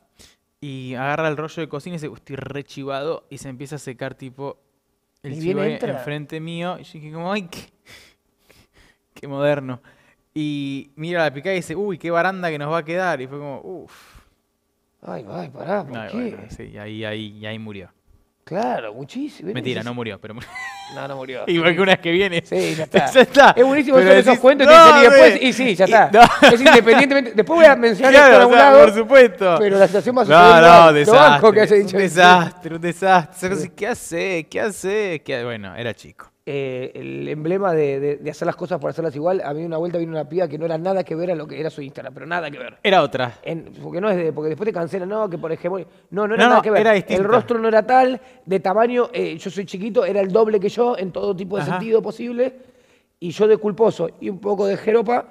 Y agarra el rollo de cocina y dice, estoy rechivado. Y se empieza a secar, tipo, el chivo enfrente mío. Y yo dije, como, ay, qué moderno. Y mira la picada y dice, uy, qué baranda que nos va a quedar. Y fue como, uff. Ay, ay, pará, ¿por qué? sí, y ahí, ahí, y ahí murió. Claro, muchísimo. Mentira, no murió, pero murió. No, no murió. Igual que una vez que viene. Sí, ya está. ya está. Es buenísimo de esos cuentos no, que después. Y sí, ya está. Es independientemente. Después voy a mencionar esto a algún o sea, lado, Por supuesto. Pero la situación va a suceder. No, no, desastre. que dicho un desastre, un desastre. ¿Qué ¿Qué hace? ¿Qué hace? Bueno, era chico. Eh, el emblema de, hacer las cosas por hacerlas igual. A mí una vuelta vino una piba que no era nada que ver a lo que era su Instagram, pero nada que ver. Era otra. porque no es de, porque después te cancelan, no, que por ejemplo. No, no era nada que ver. el rostro no era tal, de tamaño, eh, yo soy chiquito, era el doble que yo en todo tipo de sentido posible. Y yo de culposo y un poco de jeropa.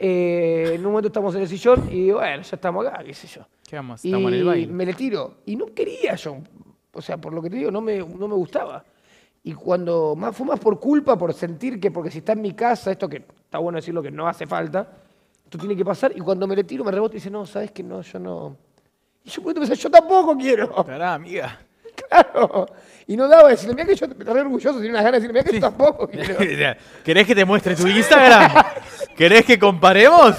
Eh, en un momento estamos en el sillón y bueno, ya estamos acá, qué sé yo. ¿Qué vamos? Estamos en el baile. Me le tiro. Y no quería yo. O sea, por lo que te digo, no me, no me gustaba. Y cuando más fumas por culpa, por sentir que porque si está en mi casa, esto que está bueno decirlo que no hace falta, esto tiene que pasar. Y cuando me retiro, me rebota y dice, no, sabes que no, yo no. Y yo puedo pensé, yo tampoco quiero. Claro, amiga. Claro. Y no daba decirle, mira que yo te re orgulloso, tenía unas ganas de decirle, mira que yo tampoco quiero. ¿Querés que te muestre tu Instagram? ¿Querés que comparemos?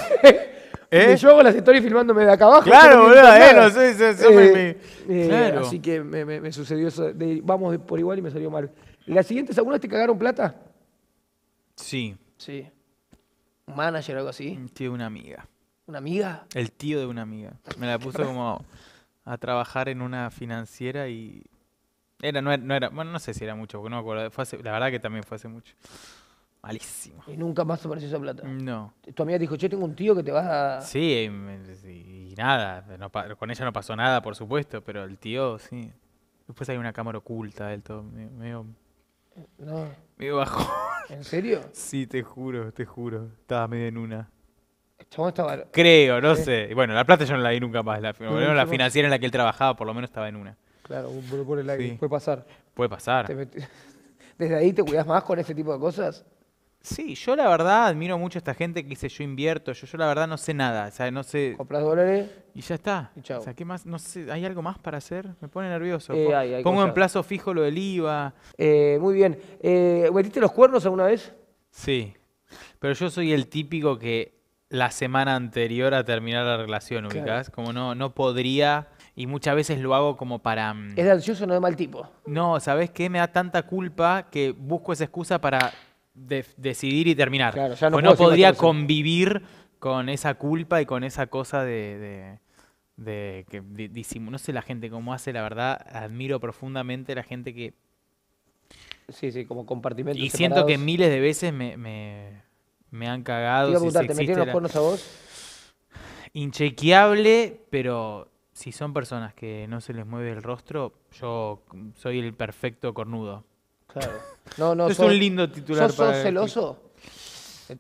¿Eh? Yo hago las historias filmándome de acá abajo. Claro, boludo, eh, no sé, eh, eh, claro. Así que me, me, sucedió eso. De, vamos por igual y me salió mal. ¿Las siguientes algunas te cagaron plata? Sí. Sí. ¿Un manager o algo así? Un tío de una amiga. ¿Una amiga? El tío de una amiga. Me la puso como a trabajar en una financiera y. Era, no, era, no era, bueno, no sé si era mucho, porque no me acuerdo. Fue la verdad que también fue hace mucho. Malísimo. Y nunca más apareció esa plata. No. Tu amiga dijo, yo tengo un tío que te vas a... Sí, y, nada, con ella no pasó nada, por supuesto, pero el tío, sí. Después hay una cámara oculta él todo, medio... No. Medio bajo. ¿En serio? Sí, te juro, te juro. Estaba medio en una. Estaba... Creo, no sé. bueno, la plata yo no la vi nunca más. La, financiera en la que él trabajaba, por lo menos estaba en una. Claro, por el Puede pasar. Puede pasar. ¿Desde ahí te cuidas más con ese tipo de cosas? Sí, yo la verdad admiro mucho a esta gente que dice yo invierto, yo, la verdad no sé nada, o sea, no sé... Compras dólares. Y ya está. Y O sea, ¿qué más? No sé, ¿hay algo más para hacer? Me pone nervioso. Eh, pongo en plazo fijo lo del IVA. Eh, muy bien. Eh, ¿Metiste los cuernos alguna vez? Sí, pero yo soy el típico que la semana anterior a terminar la relación, ubicás, como no, no podría... Y muchas veces lo hago como para... Mm, es de ansioso, no de mal tipo. No, ¿sabes qué? Me da tanta culpa que busco esa excusa para decidir y terminar. no, pues no podría convivir con esa culpa y con esa cosa de, de, No sé la gente cómo hace, la verdad, admiro profundamente la gente que. Sí, sí, como compartimentos. Y siento que miles de veces me, han cagado. Te Inchequeable, pero si son personas que no se les mueve el rostro, yo soy el perfecto cornudo. Claro. No, no, es un lindo titular. ¿Sos, celoso? Eh,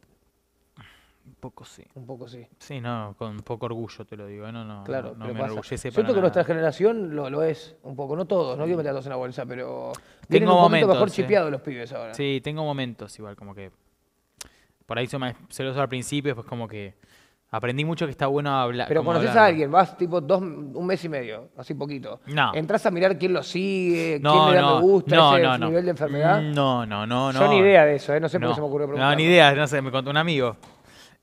un poco sí. Un poco sí. Sí, no, con poco orgullo te lo digo. ¿eh? No, no, claro, no, no me que nuestra generación lo, lo, es, un poco. No todos, no quiero mm. todos en la bolsa, pero. Tengo un momentos. mejor chipeado los pibes ahora. Sí, tengo momentos igual, como que. Por ahí soy más celoso al principio, pues como que Aprendí mucho que está bueno hablar. Pero conoces a alguien, vas tipo dos, un mes y medio, así poquito. No. Entras a mirar quién lo sigue, no, quién le no, me gusta, no, ese, nivel de enfermedad. No, mm, no, no, no. Yo ni idea de eso, ¿eh? no sé por qué se me ocurrió preguntar. No, ni idea, no sé, me contó un amigo.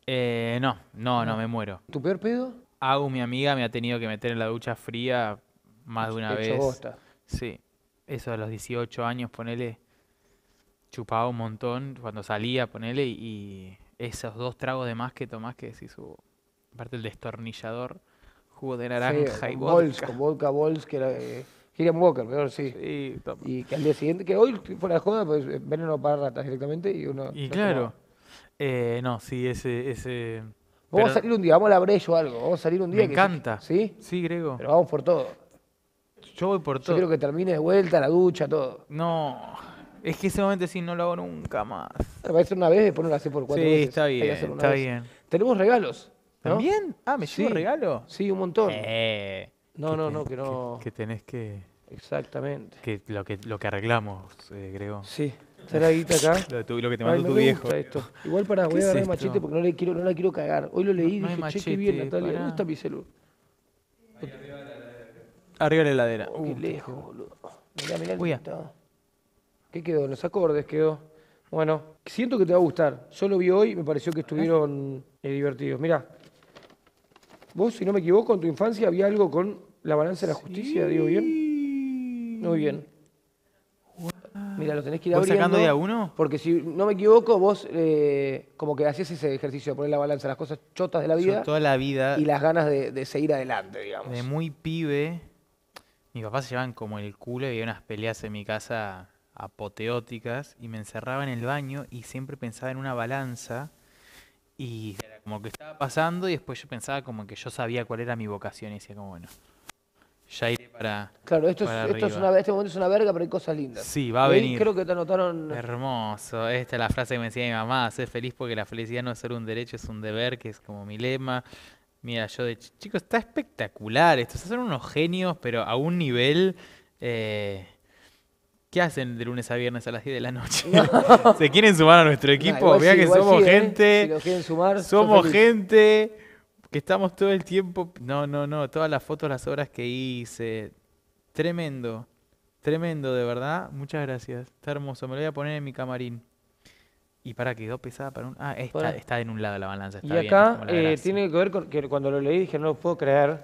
Eh, no, no, no, me muero. ¿Tu peor pedo? Hago mi amiga, me ha tenido que meter en la ducha fría más de una He vez. Bosta. Sí. Eso a los 18 años, ponele. Chupaba un montón cuando salía, ponele, y esos dos tragos de más que tomás que decís, su uh", aparte el destornillador, jugo de naranja y vodka. Con vodka, que era... Eh, Walker, peor, sí. sí y que al día siguiente, que hoy fuera de joda, pues eh, veneno para ratas directamente y uno... Y claro. Eh, no, sí, ese... ese... Vamos a salir un día, vamos a la brecha o algo, vamos a salir un día. Me encanta. ¿Sí? Sí, Grego. Pero vamos por todo. Yo voy por todo. Yo quiero que termine de vuelta, la ducha, todo. No. Es que ese momento sí no lo hago nunca más. Ah, va a ser una vez, después no lo hace por cuatro sí, Sí, está bien, está bien. Tenemos regalos. ¿no? ¿También? Ah, ¿me sí. llevo regalo? Sí, un montón. Eh, no, no, no, que no. Que, tenés que... Exactamente. Que lo que, lo que arreglamos, eh, Sí. Está la guita acá. Lo, que te mandó tu viejo. Igual para voy a agarrar el machete porque no, le quiero, no la quiero cagar. Hoy lo leí y dije, machete, che, qué bien, Natalia. Para... ¿Dónde está mi celular? Arriba de la heladera. Arriba de la heladera. Uh, qué lejos, boludo. Mirá, mirá el ¿Qué quedó? ¿Nos los acordes quedó. Bueno, siento que te va a gustar. Yo lo vi hoy me pareció que estuvieron eh, divertidos. Mirá, vos, si no me equivoco, en tu infancia había algo con la balanza de la justicia, digo bien. Muy bien. Mira, lo tenés que ir ¿Vos sacando de a uno? Porque si no me equivoco, vos eh, como que hacías ese ejercicio de poner la balanza, las cosas chotas de la vida. toda la vida. Y las ganas de, seguir adelante, digamos. De muy pibe, mis papás se llevan como el culo y había unas peleas en mi casa apoteóticas y me encerraba en el baño y siempre pensaba en una balanza y era como que estaba pasando y después yo pensaba como que yo sabía cuál era mi vocación y decía como bueno, ya iré para Claro, esto, una, este momento es una verga, pero hay cosas lindas. Sí, va a venir. Creo que te Hermoso, esta es la frase que me decía mi mamá, ser feliz porque la felicidad no es solo un derecho, es un deber, que es como mi lema. Mira, yo de chicos, está espectacular, estos son unos genios, pero a un nivel... Eh, ¿Qué hacen de lunes a viernes a las 10 de la noche? ¿Se quieren sumar a nuestro equipo? Vea Vean que somos ¿eh? gente. quieren sumar, somos gente que estamos todo el tiempo. No, no, no. Todas las fotos, las obras que hice. Tremendo. Tremendo, de verdad. Muchas gracias. Está hermoso. Me lo voy a poner en mi camarín. Y para, que quedó pesada para un. Ah, está, en un lado la balanza. y acá eh, tiene que ver con que cuando lo leí dije, no lo puedo creer.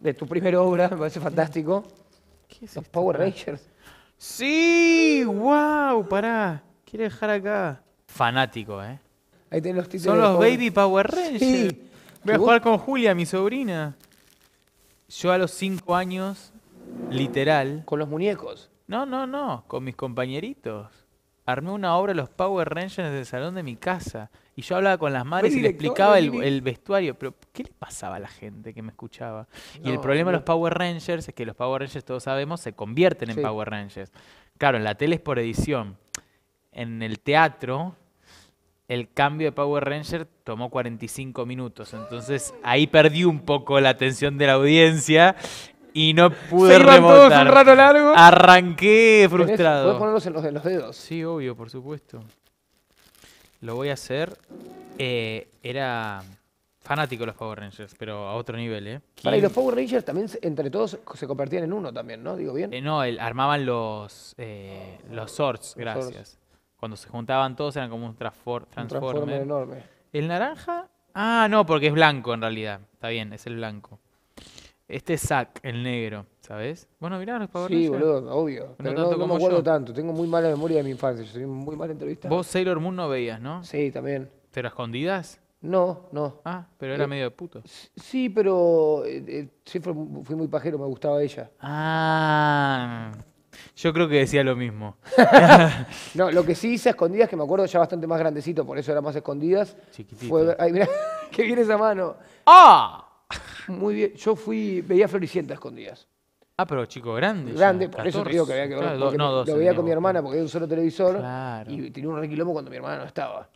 De tu primera obra, me parece fantástico. ¿Qué es Los Power Rangers. Sí, wow, pará. Quiere dejar acá. Fanático, eh. Ahí tenés los títulos. Son los Baby Power Rangers. Sí. Voy a jugar con Julia, mi sobrina. Yo a los cinco años, literal. ¿Con los muñecos? No, no, no. Con mis compañeritos. Armé una obra de los Power Rangers en el salón de mi casa. Y yo hablaba con las madres y le explicaba el, vestuario, pero ¿qué le pasaba a la gente que me escuchaba? y el problema de los Power Rangers es que los Power Rangers, todos sabemos, se convierten en Power Rangers. Claro, en la tele es por edición. En el teatro, el cambio de Power Ranger tomó 45 minutos. Entonces ahí perdí un poco la atención de la audiencia y no pude Se todos un rato largo. Arranqué frustrado. Puedes ponerlos en los dedos. Sí, obvio, por supuesto lo voy a hacer. Eh, era fanático de los Power Rangers, pero a otro nivel, ¿eh? y los Power Rangers también entre todos se convertían en uno también, ¿no? Digo bien. Eh, no, el, armaban los eh, los swords, gracias. Cuando se juntaban todos eran como un, transfor, enorme. El naranja, ah, no, porque es blanco en realidad. Está bien, es el blanco. Este es Zack, el negro, ¿sabes? Bueno, mirá los Sí, boludo, obvio. No tanto me acuerdo tanto. Tengo muy mala memoria de mi infancia. Yo soy muy mal entrevista. Vos Sailor Moon no veías, ¿no? Sí, también. ¿Te lo escondidas? No, no. Ah, pero era eh, medio de puto. Sí, pero eh, eh, sí fui muy pajero, me gustaba ella. Ah. Yo creo que decía lo mismo. No, lo que sí hice a escondidas, que me acuerdo ya bastante más grandecito, por eso era más escondidas. Chiquitito. Ay, mirá, que viene esa mano. ¡Ah! Muy bien. Yo fui, veía Floricienta escondidas. Ah, pero chico grande. Grande, por eso te digo que había que verlo. Lo veía con mi hermana porque había un solo televisor y tenía un requilomo cuando mi hermana no estaba.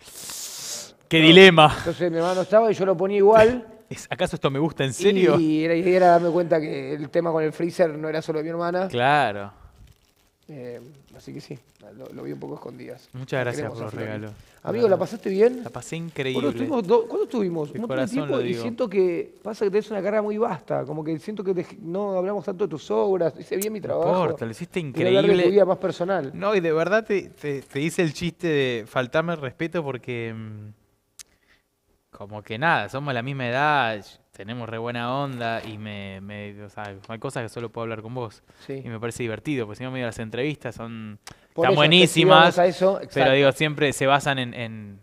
Qué dilema. Entonces mi hermana no estaba y yo lo ponía igual. ¿Acaso esto me gusta en serio? Y, y era, era darme cuenta que el tema con el freezer no era solo de mi hermana. Claro. Eh, así que sí, lo, vi un poco escondidas. Muchas gracias por los regalos. Amigo, ¿la pasaste bien? La pasé increíble. ¿Cuándo estuvimos? Un montón De tiempo y siento que pasa que tenés una cara muy vasta, como que siento que no hablamos tanto de tus obras, hice bien mi trabajo. No importa, lo hiciste increíble. más personal. No, y de verdad te, te, hice el chiste de faltarme el respeto porque mm, como que nada, somos la misma edad, tenemos re buena onda y me, me o sea, hay cosas que solo puedo hablar con vos. Y me parece divertido, porque si no me digo las entrevistas son tan buenísimas, pero digo, siempre se basan en, en,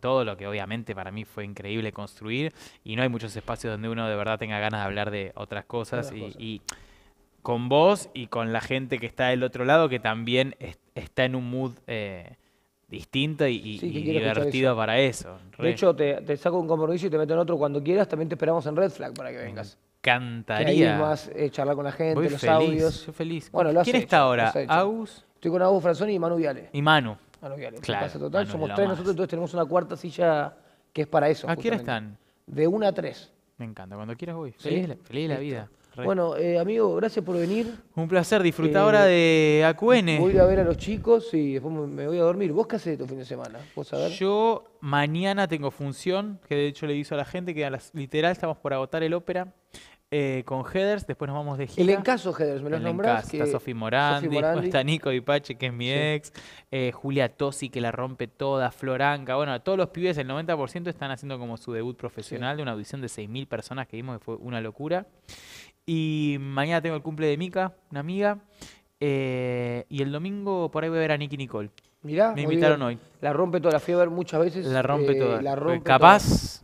todo lo que obviamente para mí fue increíble construir y no hay muchos espacios donde uno de verdad tenga ganas de hablar de otras cosas, y, con vos y con la gente que está del otro lado que también está en un mood... Eh, distinta y, divertida para eso. De hecho, te, saco un compromiso y te meto en otro cuando quieras. También te esperamos en Red Flag para que vengas. Cantaría. más, eh, charlar con la gente, los audios. Yo feliz. Bueno, lo ¿Quién está ahora? ¿Agus? Estoy con Agus Franzoni y Manu Viale. Y Manu. Manu Viale. Claro. total. Somos tres nosotros, entonces tenemos una cuarta silla que es para eso. ¿A quién están? De una a tres. Me encanta. Cuando quieras voy. ¿Sí? feliz la vida. Bueno, eh, amigo, gracias por venir. Un placer, disfrutar eh, ahora de Acuene. Voy a ver a los chicos y después me voy a dormir. ¿Vos qué haces tu fin de semana? Yo mañana tengo función, que de hecho le hizo a la gente que a literal estamos por agotar el ópera. Eh, con Headers, después nos vamos de gira. El encaso Headers, me lo nombrás. Está Sofi Morandi, después está Nico Dipache, que es mi ex, Julia Tosi, que la rompe toda, Floranca, bueno, todos los pibes, el 90% están haciendo como su debut profesional de una audición de 6.000 personas que vimos que fue una locura. Y mañana tengo el cumple de Mika, una amiga. Eh, y el domingo por ahí voy a ver a Nicky Nicole. Mirá, me invitaron hoy. La rompe toda, la fui muchas veces. La rompe eh, toda. La rompe capaz.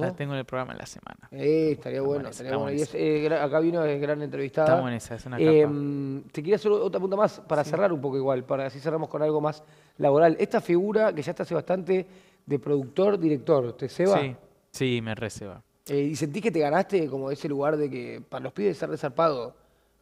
La tengo en el programa en la semana. Eh, estaría bueno. Estaría bueno. Eh, acá vino es gran entrevistada. Está en esa, es una em, capa. Te quería hacer otra punta más para cerrar un poco igual, para así cerramos con algo más laboral. Esta figura que ya está hace bastante de productor, director, ¿te ceba? Sí, sí, me receba. Eh, ¿Y sentís que te ganaste como ese lugar de que para los pibes ser desarpado,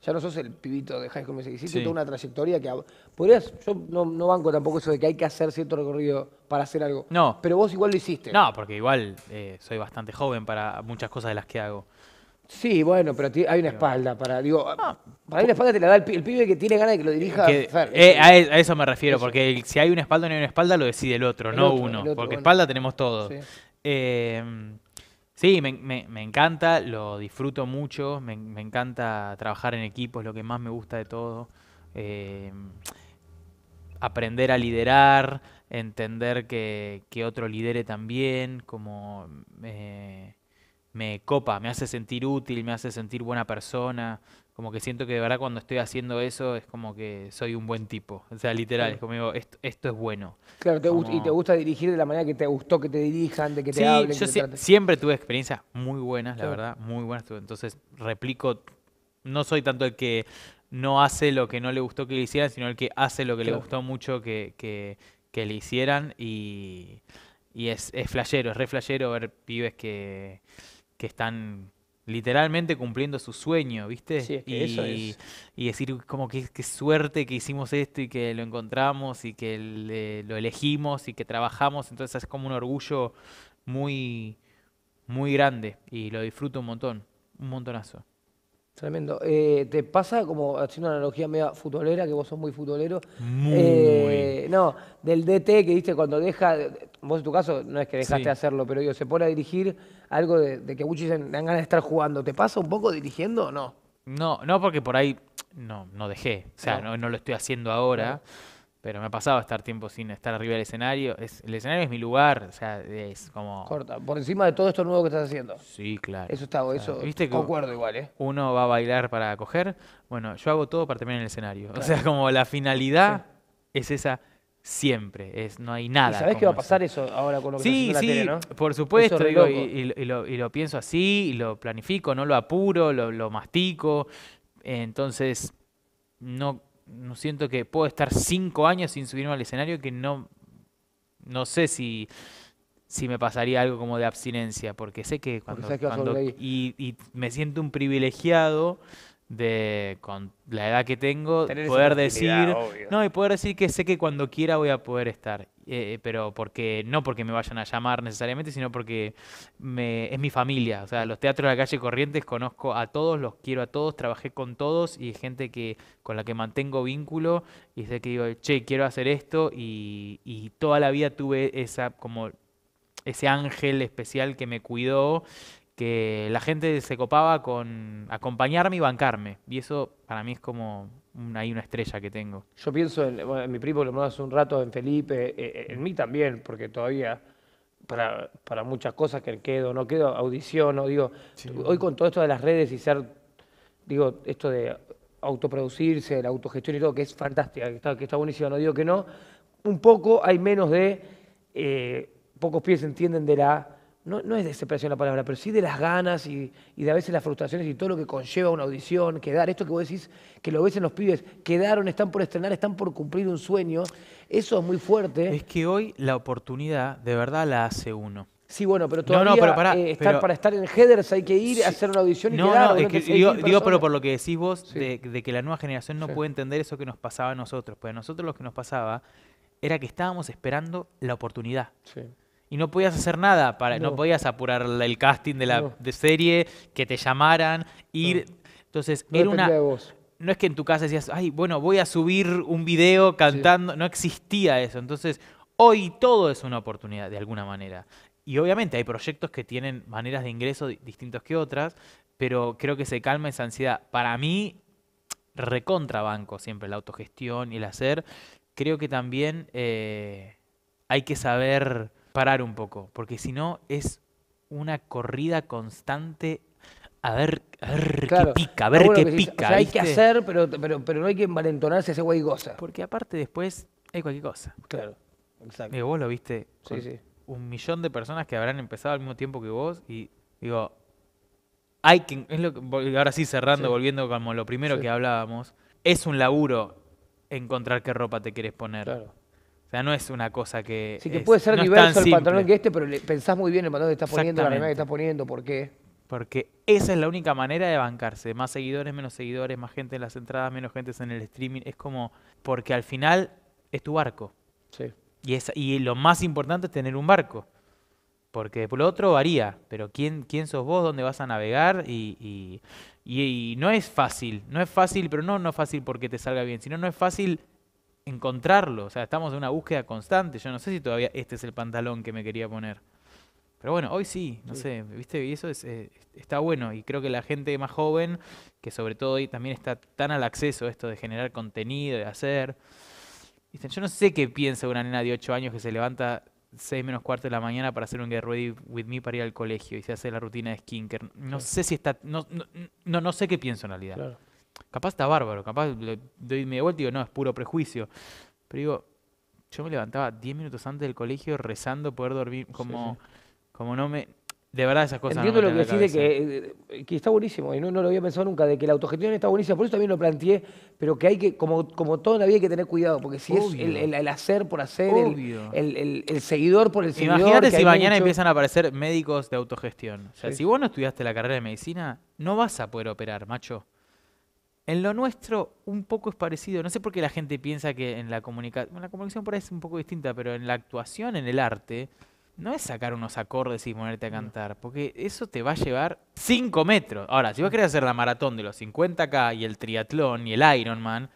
Ya no sos el pibito de High School hiciste toda una trayectoria que podrías, yo no, banco tampoco eso de que hay que hacer cierto recorrido para hacer algo. No. Pero vos igual lo hiciste. No, porque igual eh, soy bastante joven para muchas cosas de las que hago. Sí, bueno, pero hay una espalda para, digo, para mí espalda te la da el, pibe que tiene ganas de que lo dirija. Fer, eh, a, eso me refiero, porque si hay una espalda o no hay una espalda, lo decide el otro, no uno. porque espalda tenemos todos. Sí. Em, Sí, me, encanta, lo disfruto mucho, me, encanta trabajar en equipo, es lo que más me gusta de todo. Eh, aprender a liderar, entender que, otro lidere también, como eh, me copa, me hace sentir útil, me hace sentir buena persona, como que siento que de verdad cuando estoy haciendo eso es como que soy un buen tipo. O sea, literal, es como digo, esto, es bueno. Claro, y te gusta dirigir de la manera que te gustó que te dirijan, de que te hablen. Yo siempre tuve experiencias muy buenas, la verdad, muy buenas. Entonces replico, no soy tanto el que no hace lo que no le gustó que le hicieran, sino el que hace lo que le gustó mucho que, le hicieran. Y, es, es flashero, es re ver pibes que, que están literalmente cumpliendo su sueño, ¿viste? y, y decir como que qué suerte que hicimos esto y que lo encontramos y que eh, lo elegimos y que trabajamos, entonces es como un orgullo muy muy grande y lo disfruto un montón, un montonazo. Tremendo. Eh, ¿Te pasa, como haciendo una analogía media futbolera, que vos sos muy futbolero? Eh, no, del DT que viste cuando deja, vos en tu caso no es que dejaste hacerlo, pero digo, se pone a dirigir algo de, que muchos dicen, dan ganas de estar jugando. ¿Te pasa un poco dirigiendo o no? No, no, porque por ahí no, no dejé. O sea, no, lo estoy haciendo ahora pero me ha pasado estar tiempo sin estar arriba del escenario. Es, el escenario es mi lugar, o sea, es como... Corta, por encima de todo esto nuevo que estás haciendo. Sí, claro. Eso está, eso ¿Viste igual, ¿eh? Uno va a bailar para coger, bueno, yo hago todo para terminar en el escenario. O sea, como la finalidad es esa siempre, es, no hay nada. sabes qué va a pasar eso ahora con lo que está la tele, ¿no? por supuesto, digo, y, lo, y, lo, pienso así, lo planifico, no lo apuro, lo, lo mastico, entonces no no siento que puedo estar cinco años sin subirme al escenario que no, no sé si, si me pasaría algo como de abstinencia, porque sé que cuando, sé que cuando y, y, me siento un privilegiado de con la edad que tengo poder decir no y poder decir que sé que cuando quiera voy a poder estar eh, eh, pero porque no porque me vayan a llamar necesariamente sino porque me, es mi familia o sea los teatros de la calle Corrientes conozco a todos los quiero a todos trabajé con todos y gente que con la que mantengo vínculo y sé que digo che quiero hacer esto y, y toda la vida tuve esa como ese ángel especial que me cuidó que la gente se copaba con acompañarme y bancarme. Y eso para mí es como una, hay una estrella que tengo. Yo pienso en, mi primo, lo mandó hace un rato, en Felipe, eh, eh, en mí también, porque todavía para, muchas cosas que quedo, no quedo, audiciono, digo, hoy con todo esto de las redes y ser, digo, esto de autoproducirse, la autogestión y todo, que es fantástica, que está, que está buenísimo, no digo que no, un poco hay menos de, eh, pocos pies entienden de la no, es desesperación la palabra, pero sí de las ganas y, de a veces las frustraciones y todo lo que conlleva una audición, quedar, esto que vos decís, que lo ves en los pibes, quedaron, están por estrenar, están por cumplir un sueño, eso es muy fuerte. Es que hoy la oportunidad de verdad la hace uno. Sí, bueno, pero todavía eh, para, estar, en headers hay que ir, a hacer una audición y quedar. No, digo, pero por lo que decís vos, de, que la nueva generación no puede entender eso que nos pasaba a nosotros. Pues a nosotros lo que nos pasaba era que estábamos esperando la oportunidad. Sí y no podías hacer nada, no, podías apurar el casting de la serie, que te llamaran, ir. Entonces, era una. No es que en tu casa decías, ay, bueno, voy a subir un video cantando. No existía eso. Entonces, hoy todo es una oportunidad, de alguna manera. Y obviamente hay proyectos que tienen maneras de ingreso distintos que otras, pero creo que se calma esa ansiedad. Para mí, recontrabanco siempre la autogestión y el hacer. Creo que también eh, hay que saber parar un poco, porque si no es una corrida constante a ver, qué pica, a ver qué pica. hay que hacer, pero, pero, pero no hay que envalentonarse ese güey goza. Porque aparte después hay cualquier cosa. Claro, exacto. Digo, vos lo viste sí, sí. un millón de personas que habrán empezado al mismo tiempo que vos y digo, hay que, es lo ahora sí cerrando, volviendo como lo primero que hablábamos, es un laburo encontrar qué ropa te quieres poner. Claro sea, no es una cosa que. Sí, que puede ser diverso el pantalón que este, pero pensás muy bien el pantalón que estás poniendo, la remera que estás poniendo, ¿por qué? Porque esa es la única manera de bancarse. Más seguidores, menos seguidores, más gente en las entradas, menos gente en el streaming. Es como. Porque al final es tu barco. Sí. Y, es, y lo más importante es tener un barco. Porque por lo otro varía, pero ¿quién, quién sos vos? ¿Dónde vas a navegar? Y, y, no es fácil, no es fácil, pero no, no es fácil porque te salga bien, sino no es fácil encontrarlo. O sea, estamos en una búsqueda constante. Yo no sé si todavía este es el pantalón que me quería poner. Pero bueno, hoy sí, no sé, ¿viste? Y eso eh, está bueno. Y creo que la gente más joven, que sobre todo hoy también está tan al acceso esto de generar contenido, de hacer. yo no sé qué piensa una nena de 8 años que se levanta 6 menos cuarto de la mañana para hacer un Get Ready With Me para ir al colegio y se hace la rutina de skinker. No sé si está. No, no, no, sé qué pienso en realidad. Capaz está bárbaro, capaz le doy media vuelta y digo, no, es puro prejuicio. Pero digo, yo me levantaba 10 minutos antes del colegio rezando poder dormir como, como no me... De verdad esas cosas. Entiendo no lo que decís de eh, que, está buenísimo, y no, lo había pensado nunca, de que la autogestión está buenísima, por eso también lo planteé, pero que hay que, como, como todo en la vida hay que tener cuidado, porque si es el, hacer por hacer, el, el, el, seguidor por el seguidor. Imagínate si mañana empiezan a aparecer médicos de autogestión. O sea, si vos no estudiaste la carrera de medicina, no vas a poder operar, macho. En lo nuestro un poco es parecido, no sé por qué la gente piensa que en la comunicación, la comunicación por ahí es un poco distinta, pero en la actuación, en el arte, no es sacar unos acordes y ponerte a cantar, porque eso te va a llevar 5 metros. Ahora, si a querer hacer la maratón de los 50K y el triatlón y el Ironman,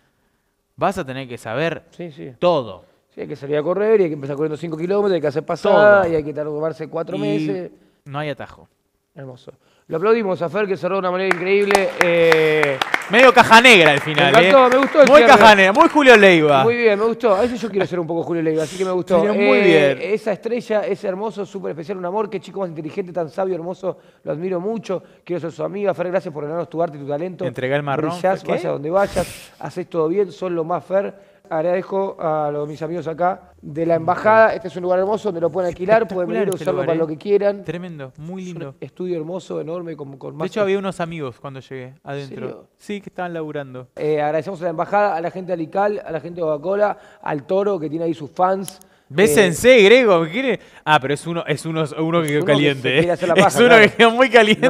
vas a tener que saber sí, sí. todo. Sí, hay que salir a correr y hay que empezar corriendo 5 kilómetros, hay que hacer pasada y hay que tardarse 4 meses. No hay atajo. Hermoso. Lo aplaudimos a Fer, que cerró de una manera increíble. Eh, Medio caja negra al final. Me eh. me gustó. muy caja negra, muy Julio Leiva. Muy bien, me gustó. A veces yo quiero ser un poco Julio Leiva, así que me gustó. muy eh, bien. Esa estrella, es hermoso, súper especial, un amor. Qué chico más inteligente, tan sabio, hermoso. Lo admiro mucho. Quiero ser su amiga. Fer, gracias por ganarnos tu arte y tu talento. Entrega el marrón. Brillás, donde vayas. Haces todo bien. Son lo más, Fer. Agradezco a mis amigos acá de la embajada. Este es un lugar hermoso donde lo pueden alquilar, pueden venir a este usarlo para lo ¿eh? que quieran. Tremendo, muy lindo. estudio hermoso, enorme, con, con más De hecho, había unos amigos cuando llegué adentro. Sí, que estaban laburando. Eh, agradecemos a la embajada, a la gente de Alical, a la gente de coca al Toro que tiene ahí sus fans. Bésense, eh, Grego. ¿quiere? Ah, pero es uno, es uno, que quedó caliente. es uno que quedó muy caliente.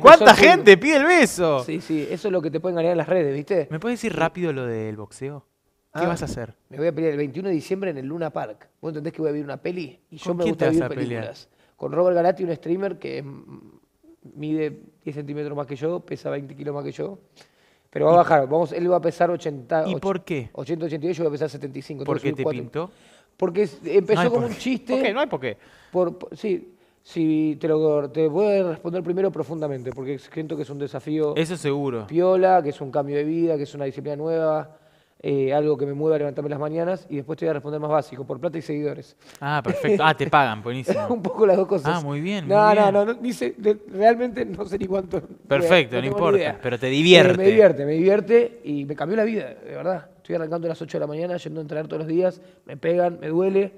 ¿cuánta gente pide el beso? Sí, sí, eso es lo que te pueden ganar en las redes, ¿viste? ¿Me puedes decir rápido lo del boxeo? ¿Qué ah. vas a hacer? Me voy a pelear el 21 de diciembre en el Luna Park. ¿Vos entendés que voy a ver una peli? Y yo me gusta a Pelear? Con Robert Galati, un streamer que mm, mide 10 centímetros más que yo, pesa 20 kilos más que yo. Pero va a bajar, vamos, él va a pesar 80. ¿Y por qué? 80, 82, yo voy a pesar 75. ¿Por qué te pintó? Porque empezó con un chiste. ¿Por qué? No hay por qué. Por, sí, te lo te voy a responder primero profundamente, porque siento que es un desafío. Eso seguro. Piola, que es un cambio de vida, que es una disciplina nueva eh, algo que me mueva a levantarme las mañanas y después te voy a responder más básico, por plata y seguidores. Ah, perfecto. Ah, te pagan, buenísimo. un poco las dos cosas. Ah, muy bien. No, no, no, no, realmente no sé ni cuánto. Perfecto, no, importa, pero te divierte. me divierte, me divierte y me cambió la vida, de verdad. Estoy arrancando a las 8 de la mañana, yendo a entrenar todos los días, me pegan, me duele.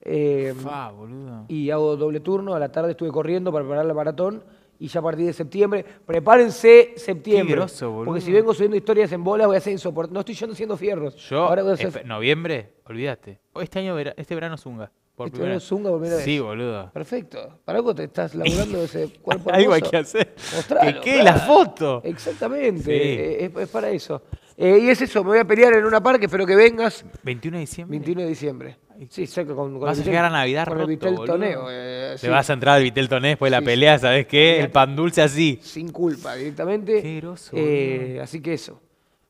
Eh, boludo. Y hago doble turno, a la tarde estuve corriendo para preparar la maratón y ya a partir de septiembre, prepárense septiembre. Porque si vengo subiendo historias en bolas voy a ser insoportable. No estoy yo haciendo siendo fierros. Yo, Ahora eh, noviembre, olvídate. Este año, este verano zunga. Por este verano zunga por primera vez. Sí, boludo. Perfecto. Para algo te estás laburando ese cuerpo Algo hay que hacer. Mostralo, que quede la foto. Exactamente. Eh, es para eso. Eh, y es eso, me voy a pelear en una parque, espero que vengas. 21 de diciembre. 21 de diciembre. Sí, saca Con, vas a llegar a Navidad Con el Vitel Toneo. Eh, vas a entrar al Vitel Toneo después de la pelea, ¿sabes qué? el pan dulce así. Sin culpa, directamente. eh, así que eso.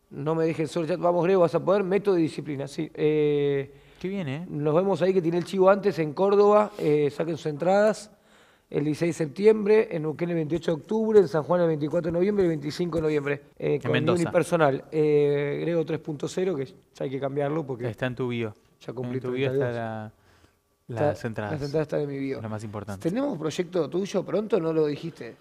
No me dejen sol, ya vamos, Grego, vas a poder. Método de disciplina, sí. Eh, qué viene ¿eh? Nos vemos ahí que tiene el chivo antes en Córdoba. saquen sus entradas el 16 de septiembre, en Neuquén el 28 de octubre, en San Juan el 24 de noviembre y el 25 de noviembre. Eh, con mi personal, eh, Grego 3.0, que ya hay que cambiarlo porque... Está en tu bio. Ya cumplí en tu bio está la, las entradas. Las entradas están en mi bio. La más importante. ¿Tenemos un proyecto tuyo pronto no lo dijiste?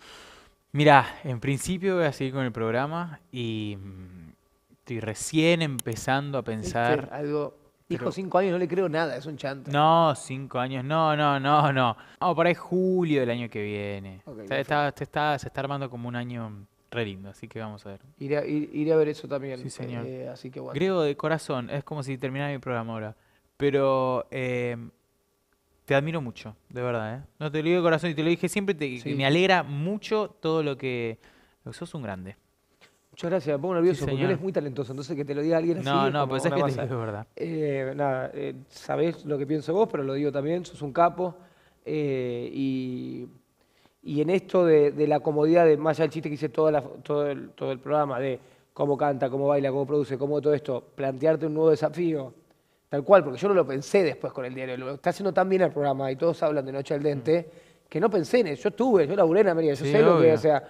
Mirá, en principio voy a seguir con el programa y mm, estoy recién empezando a pensar... algo Dijo cinco años, no le creo nada, es un chanto No, cinco años, no, no, no, no. Vamos, por ahí julio del año que viene. se está armando como un año re lindo, así que vamos a ver. Iré, ir, a ver eso también. Sí, señor. Eh, así que bueno. Creo de corazón, es como si terminara mi programa ahora. Pero eh, te admiro mucho, de verdad. ¿eh? No te lo digo de corazón y te lo dije siempre, te, me alegra mucho todo lo que... Sos un grande. Muchas gracias, me pongo nervioso porque él es muy talentoso, entonces que te lo diga alguien así. No, no, pues es que es verdad. Eh, nada, eh, lo que pienso vos, pero lo digo también, sos un capo. Eh, y, y, en esto de, la comodidad, de, más allá del chiste que hice toda todo, el, todo el programa, de cómo canta, cómo baila, cómo produce, cómo todo esto, plantearte un nuevo desafío, tal cual, porque yo no lo pensé después con el diario. lo Está haciendo tan bien el programa y todos hablan de Noche al Dente. Mm que no pensé en eso. Yo estuve, yo laburé en América, yo sé lo que, o sea,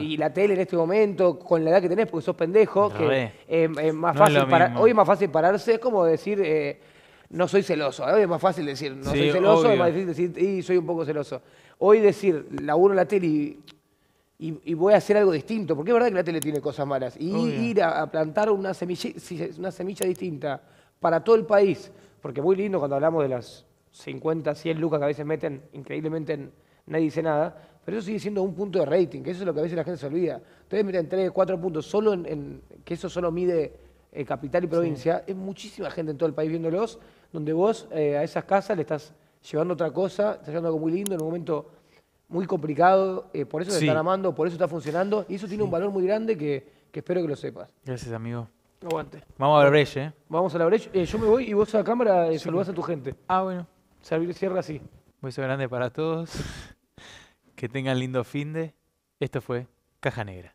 y la tele en este momento, con la edad que tenés, porque sos pendejo, que eh, más fácil hoy es más fácil pararse, es como decir, eh, no soy celoso. Hoy es más fácil decir, no soy celoso, es más difícil decir, y soy un poco celoso. Hoy decir, laburo en la tele y, voy a hacer algo distinto, porque es verdad que la tele tiene cosas malas, y ir a, plantar una semilla, una semilla distinta para todo el país, porque es muy lindo cuando hablamos de las 50, 100 lucas que a veces meten increíblemente en nadie dice nada, pero eso sigue siendo un punto de rating, que eso es lo que a veces la gente se olvida. Ustedes meten 3, 4 puntos, solo en, que eso solo mide eh, capital y provincia, Hay es muchísima gente en todo el país viéndolos, donde vos eh, a esas casas le estás llevando otra cosa, estás llevando algo muy lindo en un momento muy complicado, eh, por eso te están amando, por eso está funcionando, y eso tiene un valor muy grande que, espero que lo sepas. Gracias, amigo. Aguante. Vamos a la brecha, Vamos a la brecha. yo me voy y vos a la cámara saludás a tu gente. Ah, bueno cierra así. Beso grande para todos. Que tengan lindo fin de. Esto fue Caja Negra.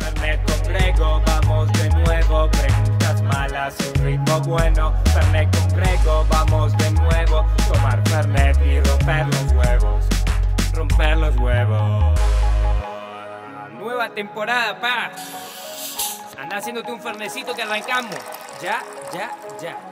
con congrego, vamos de nuevo. Preguntas malas, un ritmo bueno. con congrego, vamos de nuevo. Tomar fernet y romper los huevos. Romper los huevos. Nueva temporada, pa. Anda haciéndote un fernecito que arrancamos. Ya, ya, ya.